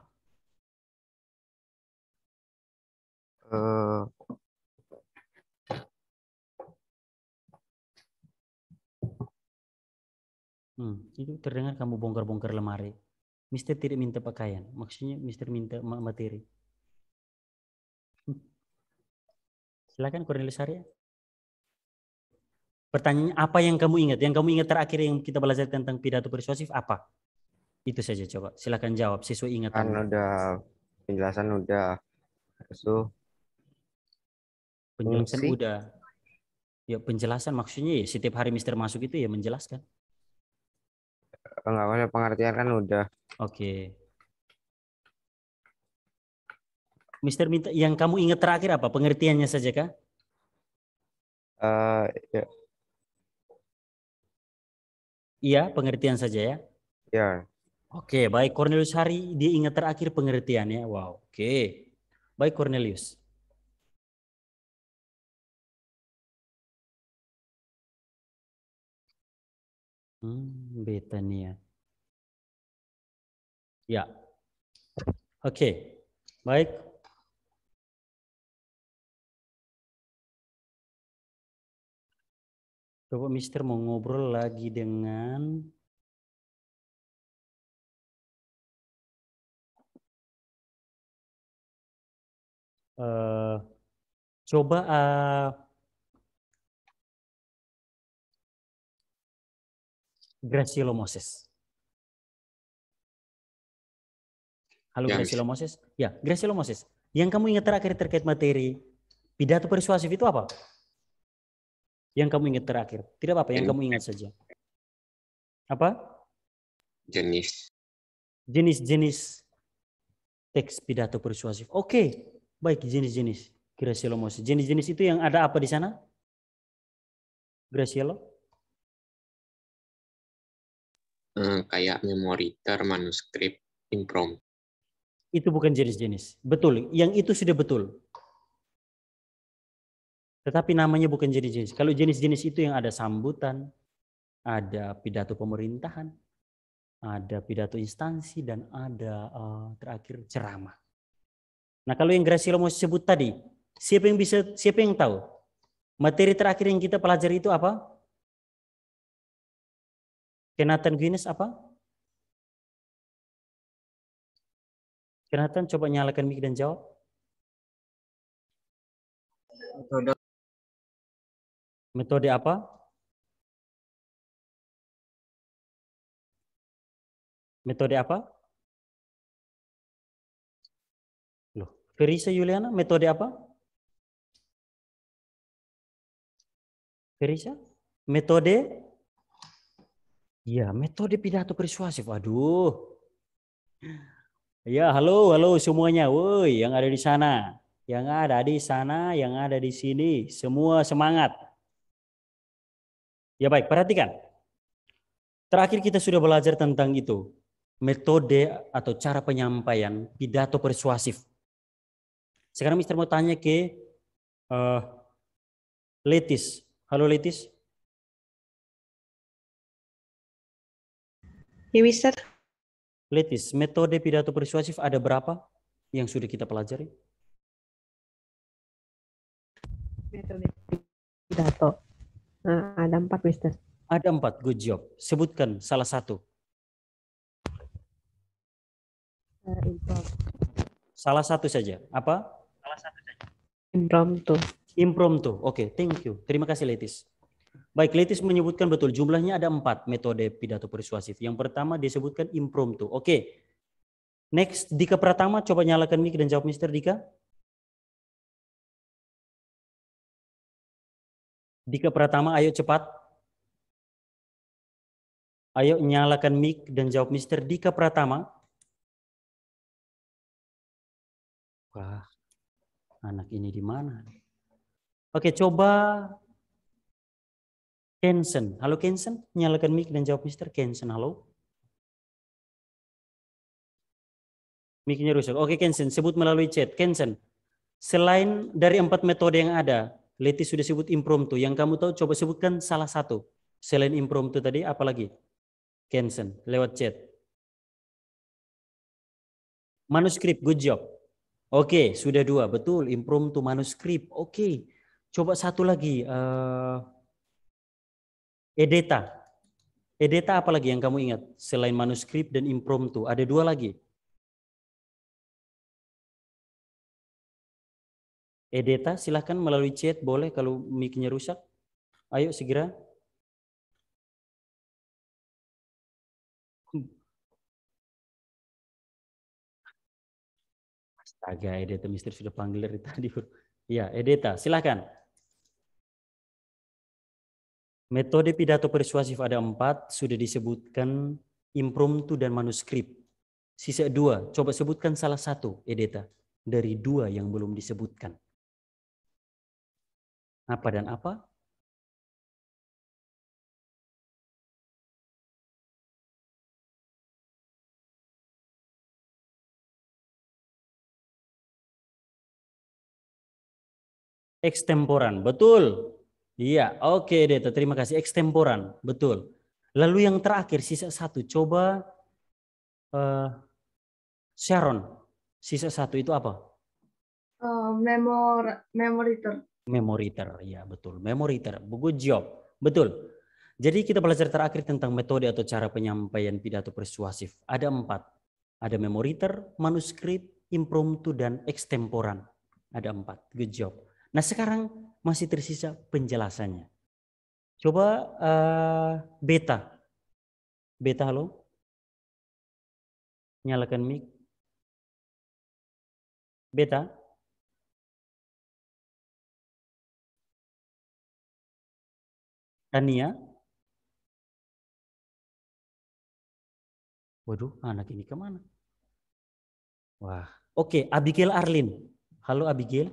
Speaker 10: Uh, Hmm, itu terdengar kamu bongkar-bongkar lemari. Mister tidak minta pakaian, maksudnya Mister minta materi. Hmm. Silakan Cornelius Arya. Pertanyaan apa yang kamu ingat? Yang kamu ingat terakhir yang kita belajar tentang pidato persuasif apa? Itu saja coba. Silahkan jawab Siswa ingat. Kan anu udah penjelasan udah. so
Speaker 5: penjelasan fungsi. udah.
Speaker 10: Ya penjelasan maksudnya ya setiap hari Mister masuk itu ya menjelaskan. Enggak pengertian kan udah. Oke. Okay. Mister minta yang kamu ingat terakhir apa? Pengertiannya saja kah? Uh, ya, Iya, pengertian saja ya. Ya. Oke, baik Cornelius Hari dia ingat terakhir pengertiannya. Wow, oke. Baik Cornelius.
Speaker 1: Hmm, Betania. Ya. ya. Oke. Baik, Bapak Mister mau ngobrol lagi dengan uh, coba uh,
Speaker 10: Gracielo Moses. Halo ya, Gracielo Moses. Ya, Gracielo Moses. Yang kamu ingat terakhir terkait materi pidato persuasif itu apa? Yang kamu ingat terakhir. Tidak apa-apa, yang kamu ingat saja. Apa?
Speaker 9: Jenis.
Speaker 10: Jenis-jenis teks pidato persuasif. Oke, okay. baik jenis-jenis. Gracielo Mose Jenis-jenis itu yang ada apa di sana? Gracielo?
Speaker 1: Hmm, kayak memoriter, manuskrip, impromptu.
Speaker 10: Itu bukan jenis-jenis. Betul. Yang itu sudah betul. Tetapi namanya bukan jenis-jenis. Kalau jenis-jenis itu yang ada sambutan, ada pidato pemerintahan, ada pidato instansi, dan ada uh, terakhir ceramah. Nah kalau yang Graciela mau sebut tadi, siapa yang bisa, siapa yang tahu? Materi terakhir yang kita pelajari itu apa?
Speaker 1: Kenatan Guinness apa? Kenatan coba nyalakan mic dan jawab. Metode apa? Metode apa? Loh, Ferisa Yuliana, metode apa?
Speaker 10: Ferisa? Metode? Ya, metode pidato persuasif. Aduh. Ya, halo, halo semuanya. Woi, yang ada di sana, yang ada di sana, yang ada di sini, semua semangat. Ya baik, perhatikan. Terakhir kita sudah belajar tentang itu. Metode atau cara penyampaian pidato persuasif. Sekarang Mister mau tanya ke uh, Letis. Halo Letis. Ya Mister. Letis, metode pidato persuasif ada berapa yang sudah kita pelajari?
Speaker 2: Metode pidato Nah, ada empat, Mister.
Speaker 10: Ada empat, good job. Sebutkan salah satu. Eh, salah satu saja. Apa? Salah satu saja. Impromptu. Impromptu. Oke, okay, thank you. Terima kasih, Letis. Baik, Letis menyebutkan betul jumlahnya ada empat metode pidato persuasif. Yang pertama disebutkan impromptu. Oke, okay. next Dika Pratama, coba nyalakan mic dan jawab Mister Dika.
Speaker 1: Dika Pratama, ayo cepat.
Speaker 10: Ayo nyalakan mic dan jawab Mr. Dika Pratama. Wah, anak ini di mana? Oke, coba Kensen. Halo Kensen, nyalakan mic dan jawab Mister Kensen. Halo. Mic-nya rusak. Oke Kensen, sebut melalui chat. Kensen, selain dari empat metode yang ada, Leti sudah sebut impromptu. Yang kamu tahu coba sebutkan salah satu. Selain impromptu tadi, apalagi? Kensen, lewat chat. Manuskrip, good job. Oke, sudah dua. Betul, impromptu, manuskrip. Oke, coba satu lagi. Uh, edeta. Edeta apa lagi yang kamu ingat? Selain manuskrip dan impromptu, ada dua lagi. Edeta, silahkan melalui chat
Speaker 1: boleh kalau mic-nya rusak. Ayo segera.
Speaker 10: Astaga, Edeta Mister sudah panggil dari tadi. Ya, Edeta, silahkan. Metode pidato persuasif ada empat, sudah disebutkan impromptu dan manuskrip. Sisa dua, coba sebutkan salah satu, Edeta, dari dua yang belum disebutkan.
Speaker 1: Apa dan apa? Ekstemporan,
Speaker 10: betul. Iya, oke okay, Deta, terima kasih. Ekstemporan, betul. Lalu yang terakhir, sisa satu. Coba uh, Sharon, sisa satu itu apa?
Speaker 2: Uh, memor memoritor.
Speaker 10: Memoriter, ya betul. Memoriter, buku job, betul. Jadi kita belajar terakhir tentang metode atau cara penyampaian pidato persuasif. Ada empat. Ada memoriter, manuskrip, impromptu, dan ekstemporan. Ada empat. Good job. Nah sekarang masih tersisa penjelasannya. Coba uh, beta. Beta halo? Nyalakan mic.
Speaker 1: Beta. Dania. Waduh, anak ini kemana?
Speaker 10: Wah, oke. Okay. Abigail Arlin. Halo Abigail.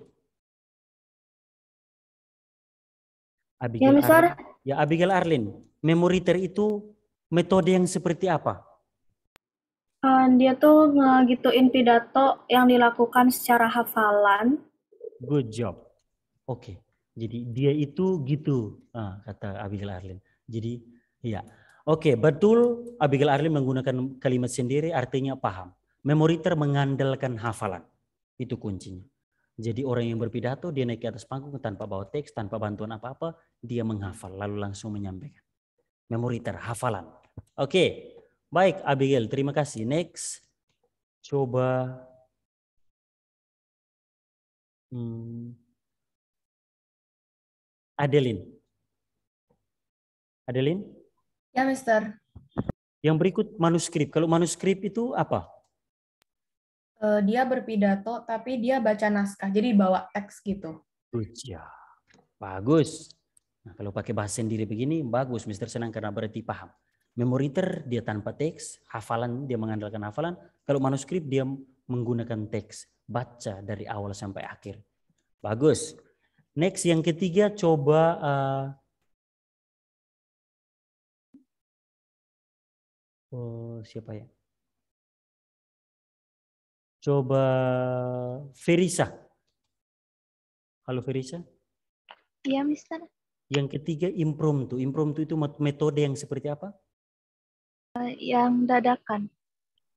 Speaker 10: Abigail ya, Arlin. ya Abigail Arlin. Memory itu metode yang seperti apa?
Speaker 8: Ah, dia tuh ngegituin
Speaker 4: pidato yang dilakukan secara hafalan.
Speaker 10: Good job. Oke. Okay. Jadi dia itu gitu ah, kata Abigail Arlin. Jadi iya. Oke, okay, betul Abigail Arlin menggunakan kalimat sendiri artinya paham. Memoriter mengandalkan hafalan. Itu kuncinya. Jadi orang yang berpidato dia naik ke atas panggung tanpa bawa teks, tanpa bantuan apa-apa, dia menghafal lalu langsung menyampaikan. Memoriter, hafalan. Oke. Okay. Baik Abigail, terima kasih. Next. Coba hmm. Adeline. Adeline?
Speaker 1: Ya, Mister.
Speaker 10: Yang berikut manuskrip. Kalau manuskrip itu apa?
Speaker 8: Eh, dia berpidato, tapi dia baca naskah. Jadi bawa teks gitu.
Speaker 10: Ya, bagus. Nah, kalau pakai bahasa sendiri begini, bagus. Mister senang karena berarti paham. Memoriter dia tanpa teks, hafalan dia mengandalkan hafalan. Kalau manuskrip dia menggunakan teks, baca dari awal sampai akhir. Bagus. Next yang ketiga coba uh,
Speaker 1: oh, siapa ya?
Speaker 10: Coba Ferisa. Halo Ferisa. Iya, Mister. Yang ketiga impromptu. Impromptu itu metode yang seperti apa?
Speaker 6: Eh, yang dadakan.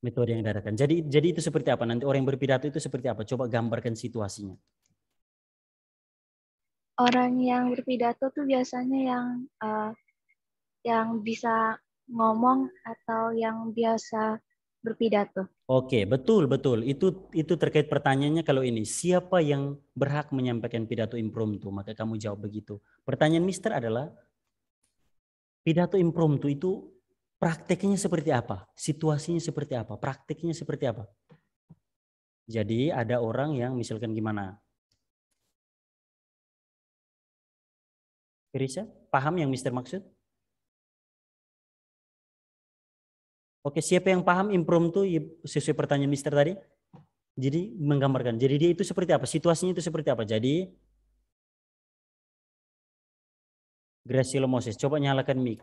Speaker 10: Metode yang dadakan. Jadi jadi itu seperti apa? Nanti orang yang berpidato itu seperti apa? Coba gambarkan situasinya
Speaker 3: orang yang berpidato tuh biasanya yang uh, yang bisa
Speaker 8: ngomong atau yang biasa berpidato.
Speaker 10: Oke, betul betul. Itu itu terkait pertanyaannya kalau ini siapa yang berhak menyampaikan pidato impromptu? Maka kamu jawab begitu. Pertanyaan Mister adalah pidato impromptu itu prakteknya seperti apa? Situasinya seperti apa? Prakteknya seperti apa? Jadi ada orang yang misalkan gimana?
Speaker 1: Firisa, paham yang Mister maksud?
Speaker 10: Oke, siapa yang paham impromptu iya, sesuai pertanyaan Mister tadi? Jadi menggambarkan. Jadi dia itu seperti apa? Situasinya itu seperti apa? Jadi Graciela Moses, coba nyalakan mic.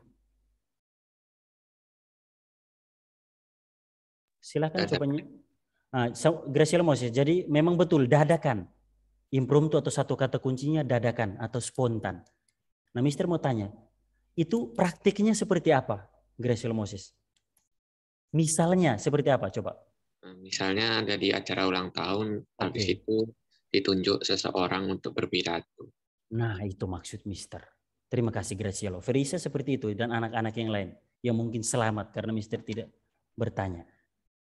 Speaker 10: Silahkan coba Nah, Graciela Moses, jadi memang betul dadakan. Impromptu atau satu kata kuncinya dadakan atau spontan. Nah, Mister mau tanya, itu praktiknya seperti apa, Gracial Moses? Misalnya seperti apa, coba?
Speaker 9: Nah, misalnya ada di
Speaker 7: acara ulang tahun, okay. habis itu ditunjuk seseorang untuk berpidato.
Speaker 10: Nah, itu maksud Mister. Terima kasih Gracielo. Verisa seperti itu dan anak-anak yang lain yang mungkin selamat karena Mister tidak bertanya.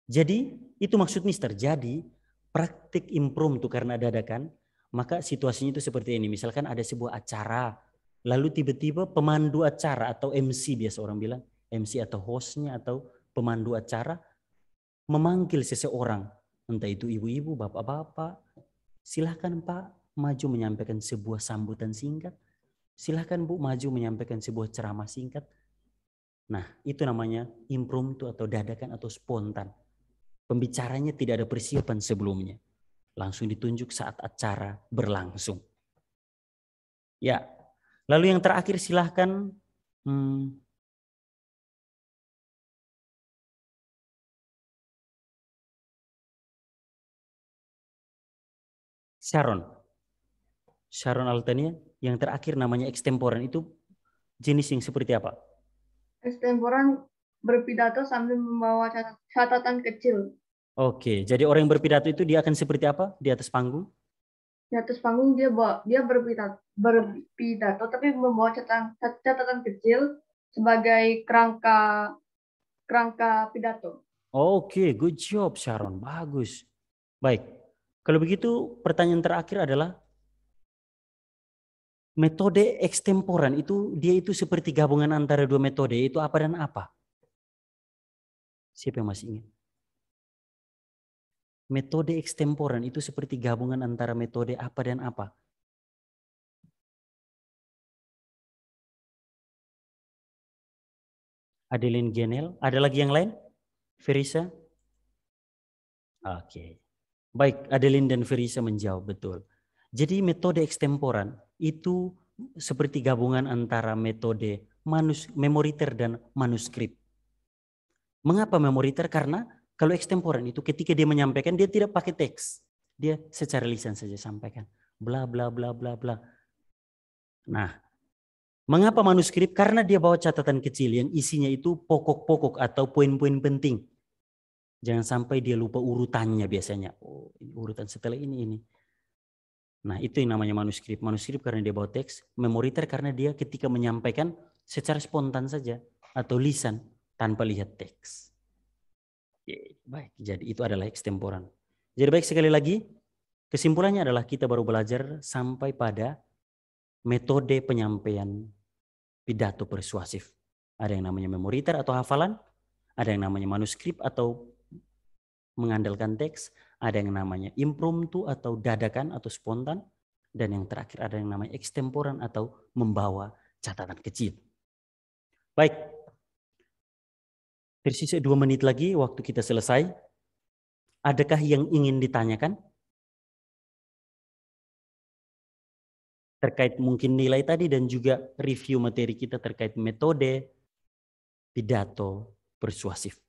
Speaker 10: Jadi itu maksud Mister. Jadi praktik improm itu karena dadakan, maka situasinya itu seperti ini. Misalkan ada sebuah acara Lalu tiba-tiba pemandu acara atau MC biasa orang bilang, MC atau hostnya atau pemandu acara memanggil seseorang, entah itu ibu-ibu, bapak-bapak, silahkan Pak maju menyampaikan sebuah sambutan singkat, silahkan Bu maju menyampaikan sebuah ceramah singkat. Nah, itu namanya impromptu atau dadakan atau spontan. Pembicaranya tidak ada persiapan sebelumnya. Langsung ditunjuk saat acara berlangsung. Ya, Lalu yang terakhir silahkan. Hmm, Sharon. Sharon Altania, yang terakhir namanya ekstemporan itu jenis yang seperti apa?
Speaker 3: Ekstemporan
Speaker 8: berpidato sambil membawa catatan kecil.
Speaker 10: Oke, jadi orang yang berpidato itu dia akan seperti apa di atas panggung?
Speaker 8: di atas panggung dia bawa, dia berpidato, berpidato tapi membawa catatan, catatan kecil sebagai kerangka
Speaker 3: kerangka pidato.
Speaker 10: Oke, okay, good job Sharon, bagus. Baik, kalau begitu pertanyaan terakhir adalah metode ekstemporan itu dia itu seperti gabungan antara dua metode itu apa dan apa? Siapa yang masih ingat? metode ekstemporan itu seperti gabungan antara metode apa dan apa. Adeline Genel, ada lagi yang lain? Ferisa? Oke. Okay. Baik, Adeline dan Ferisa menjawab betul. Jadi metode ekstemporan itu seperti gabungan antara metode manus, memoriter dan manuskrip. Mengapa memoriter? Karena kalau ekstemporan itu ketika dia menyampaikan dia tidak pakai teks. Dia secara lisan saja sampaikan. Bla bla bla bla bla. Nah, mengapa manuskrip? Karena dia bawa catatan kecil yang isinya itu pokok-pokok atau poin-poin penting. Jangan sampai dia lupa urutannya biasanya. Oh, urutan setelah ini ini. Nah, itu yang namanya manuskrip. Manuskrip karena dia bawa teks, memoriter karena dia ketika menyampaikan secara spontan saja atau lisan tanpa lihat teks. Baik, jadi itu adalah ekstemporan. Jadi baik sekali lagi, kesimpulannya adalah kita baru belajar sampai pada metode penyampaian pidato persuasif. Ada yang namanya memoriter atau hafalan, ada yang namanya manuskrip atau mengandalkan teks, ada yang namanya impromptu atau dadakan atau spontan, dan yang terakhir ada yang namanya ekstemporan atau membawa catatan kecil. Baik, Tersisa dua menit lagi waktu kita selesai. Adakah yang ingin ditanyakan? Terkait mungkin nilai tadi dan juga review materi kita terkait metode, pidato, persuasif.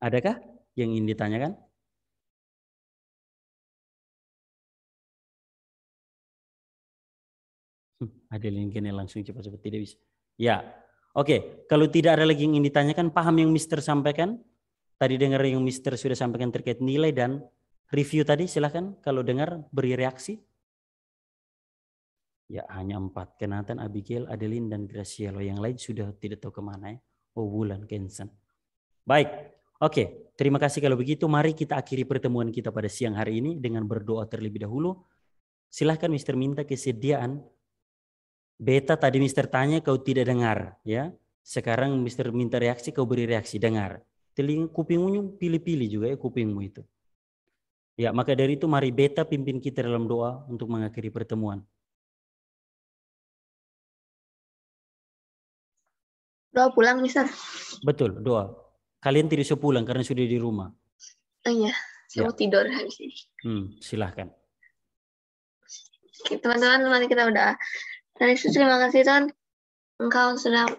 Speaker 10: Adakah
Speaker 1: yang ingin ditanyakan?
Speaker 10: Hmm, ada yang ingin langsung cepat-cepat tidak bisa. Ya, Oke, kalau tidak ada lagi yang ingin ditanyakan, paham yang Mister sampaikan? Tadi dengar yang Mister sudah sampaikan terkait nilai dan review tadi, silahkan kalau dengar beri reaksi. Ya, hanya empat. Kenatan, Abigail, Adeline, dan Gracielo. Yang lain sudah tidak tahu kemana ya. Oh, Wulan, Kensen. Baik, oke. Terima kasih kalau begitu. Mari kita akhiri pertemuan kita pada siang hari ini dengan berdoa terlebih dahulu. Silahkan Mister minta kesediaan Beta tadi Mister tanya kau tidak dengar, ya. Sekarang Mister minta reaksi kau beri reaksi dengar. Telinga kupingmu pilih-pilih juga ya kupingmu itu. Ya, maka dari itu mari beta pimpin kita dalam doa untuk mengakhiri pertemuan.
Speaker 6: Doa pulang, Mister.
Speaker 10: Betul, doa. Kalian tidak bisa pulang karena sudah di rumah. Oh, iya, saya ya. mau
Speaker 6: tidur habis ini.
Speaker 10: Hmm, silahkan.
Speaker 6: teman-teman, mari kita udah. Tuhan Yesus, terima kasih Tuhan, Engkau sudah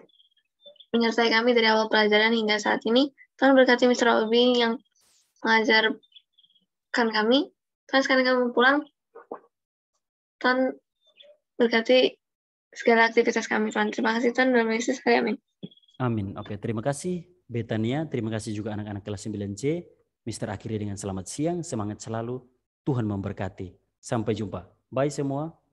Speaker 6: menyertai kami dari awal pelajaran hingga saat ini. Tuhan berkati Mr. Obi yang mengajarkan kami. Tuhan sekarang kami pulang. Tuhan berkati segala aktivitas kami Tuhan. Terima kasih Tuhan dalam Yesus kami amin.
Speaker 10: Amin. Oke, terima kasih Betania, terima kasih juga anak-anak kelas 9C. Mister akhiri dengan selamat siang, semangat selalu. Tuhan memberkati. Sampai jumpa. Bye semua.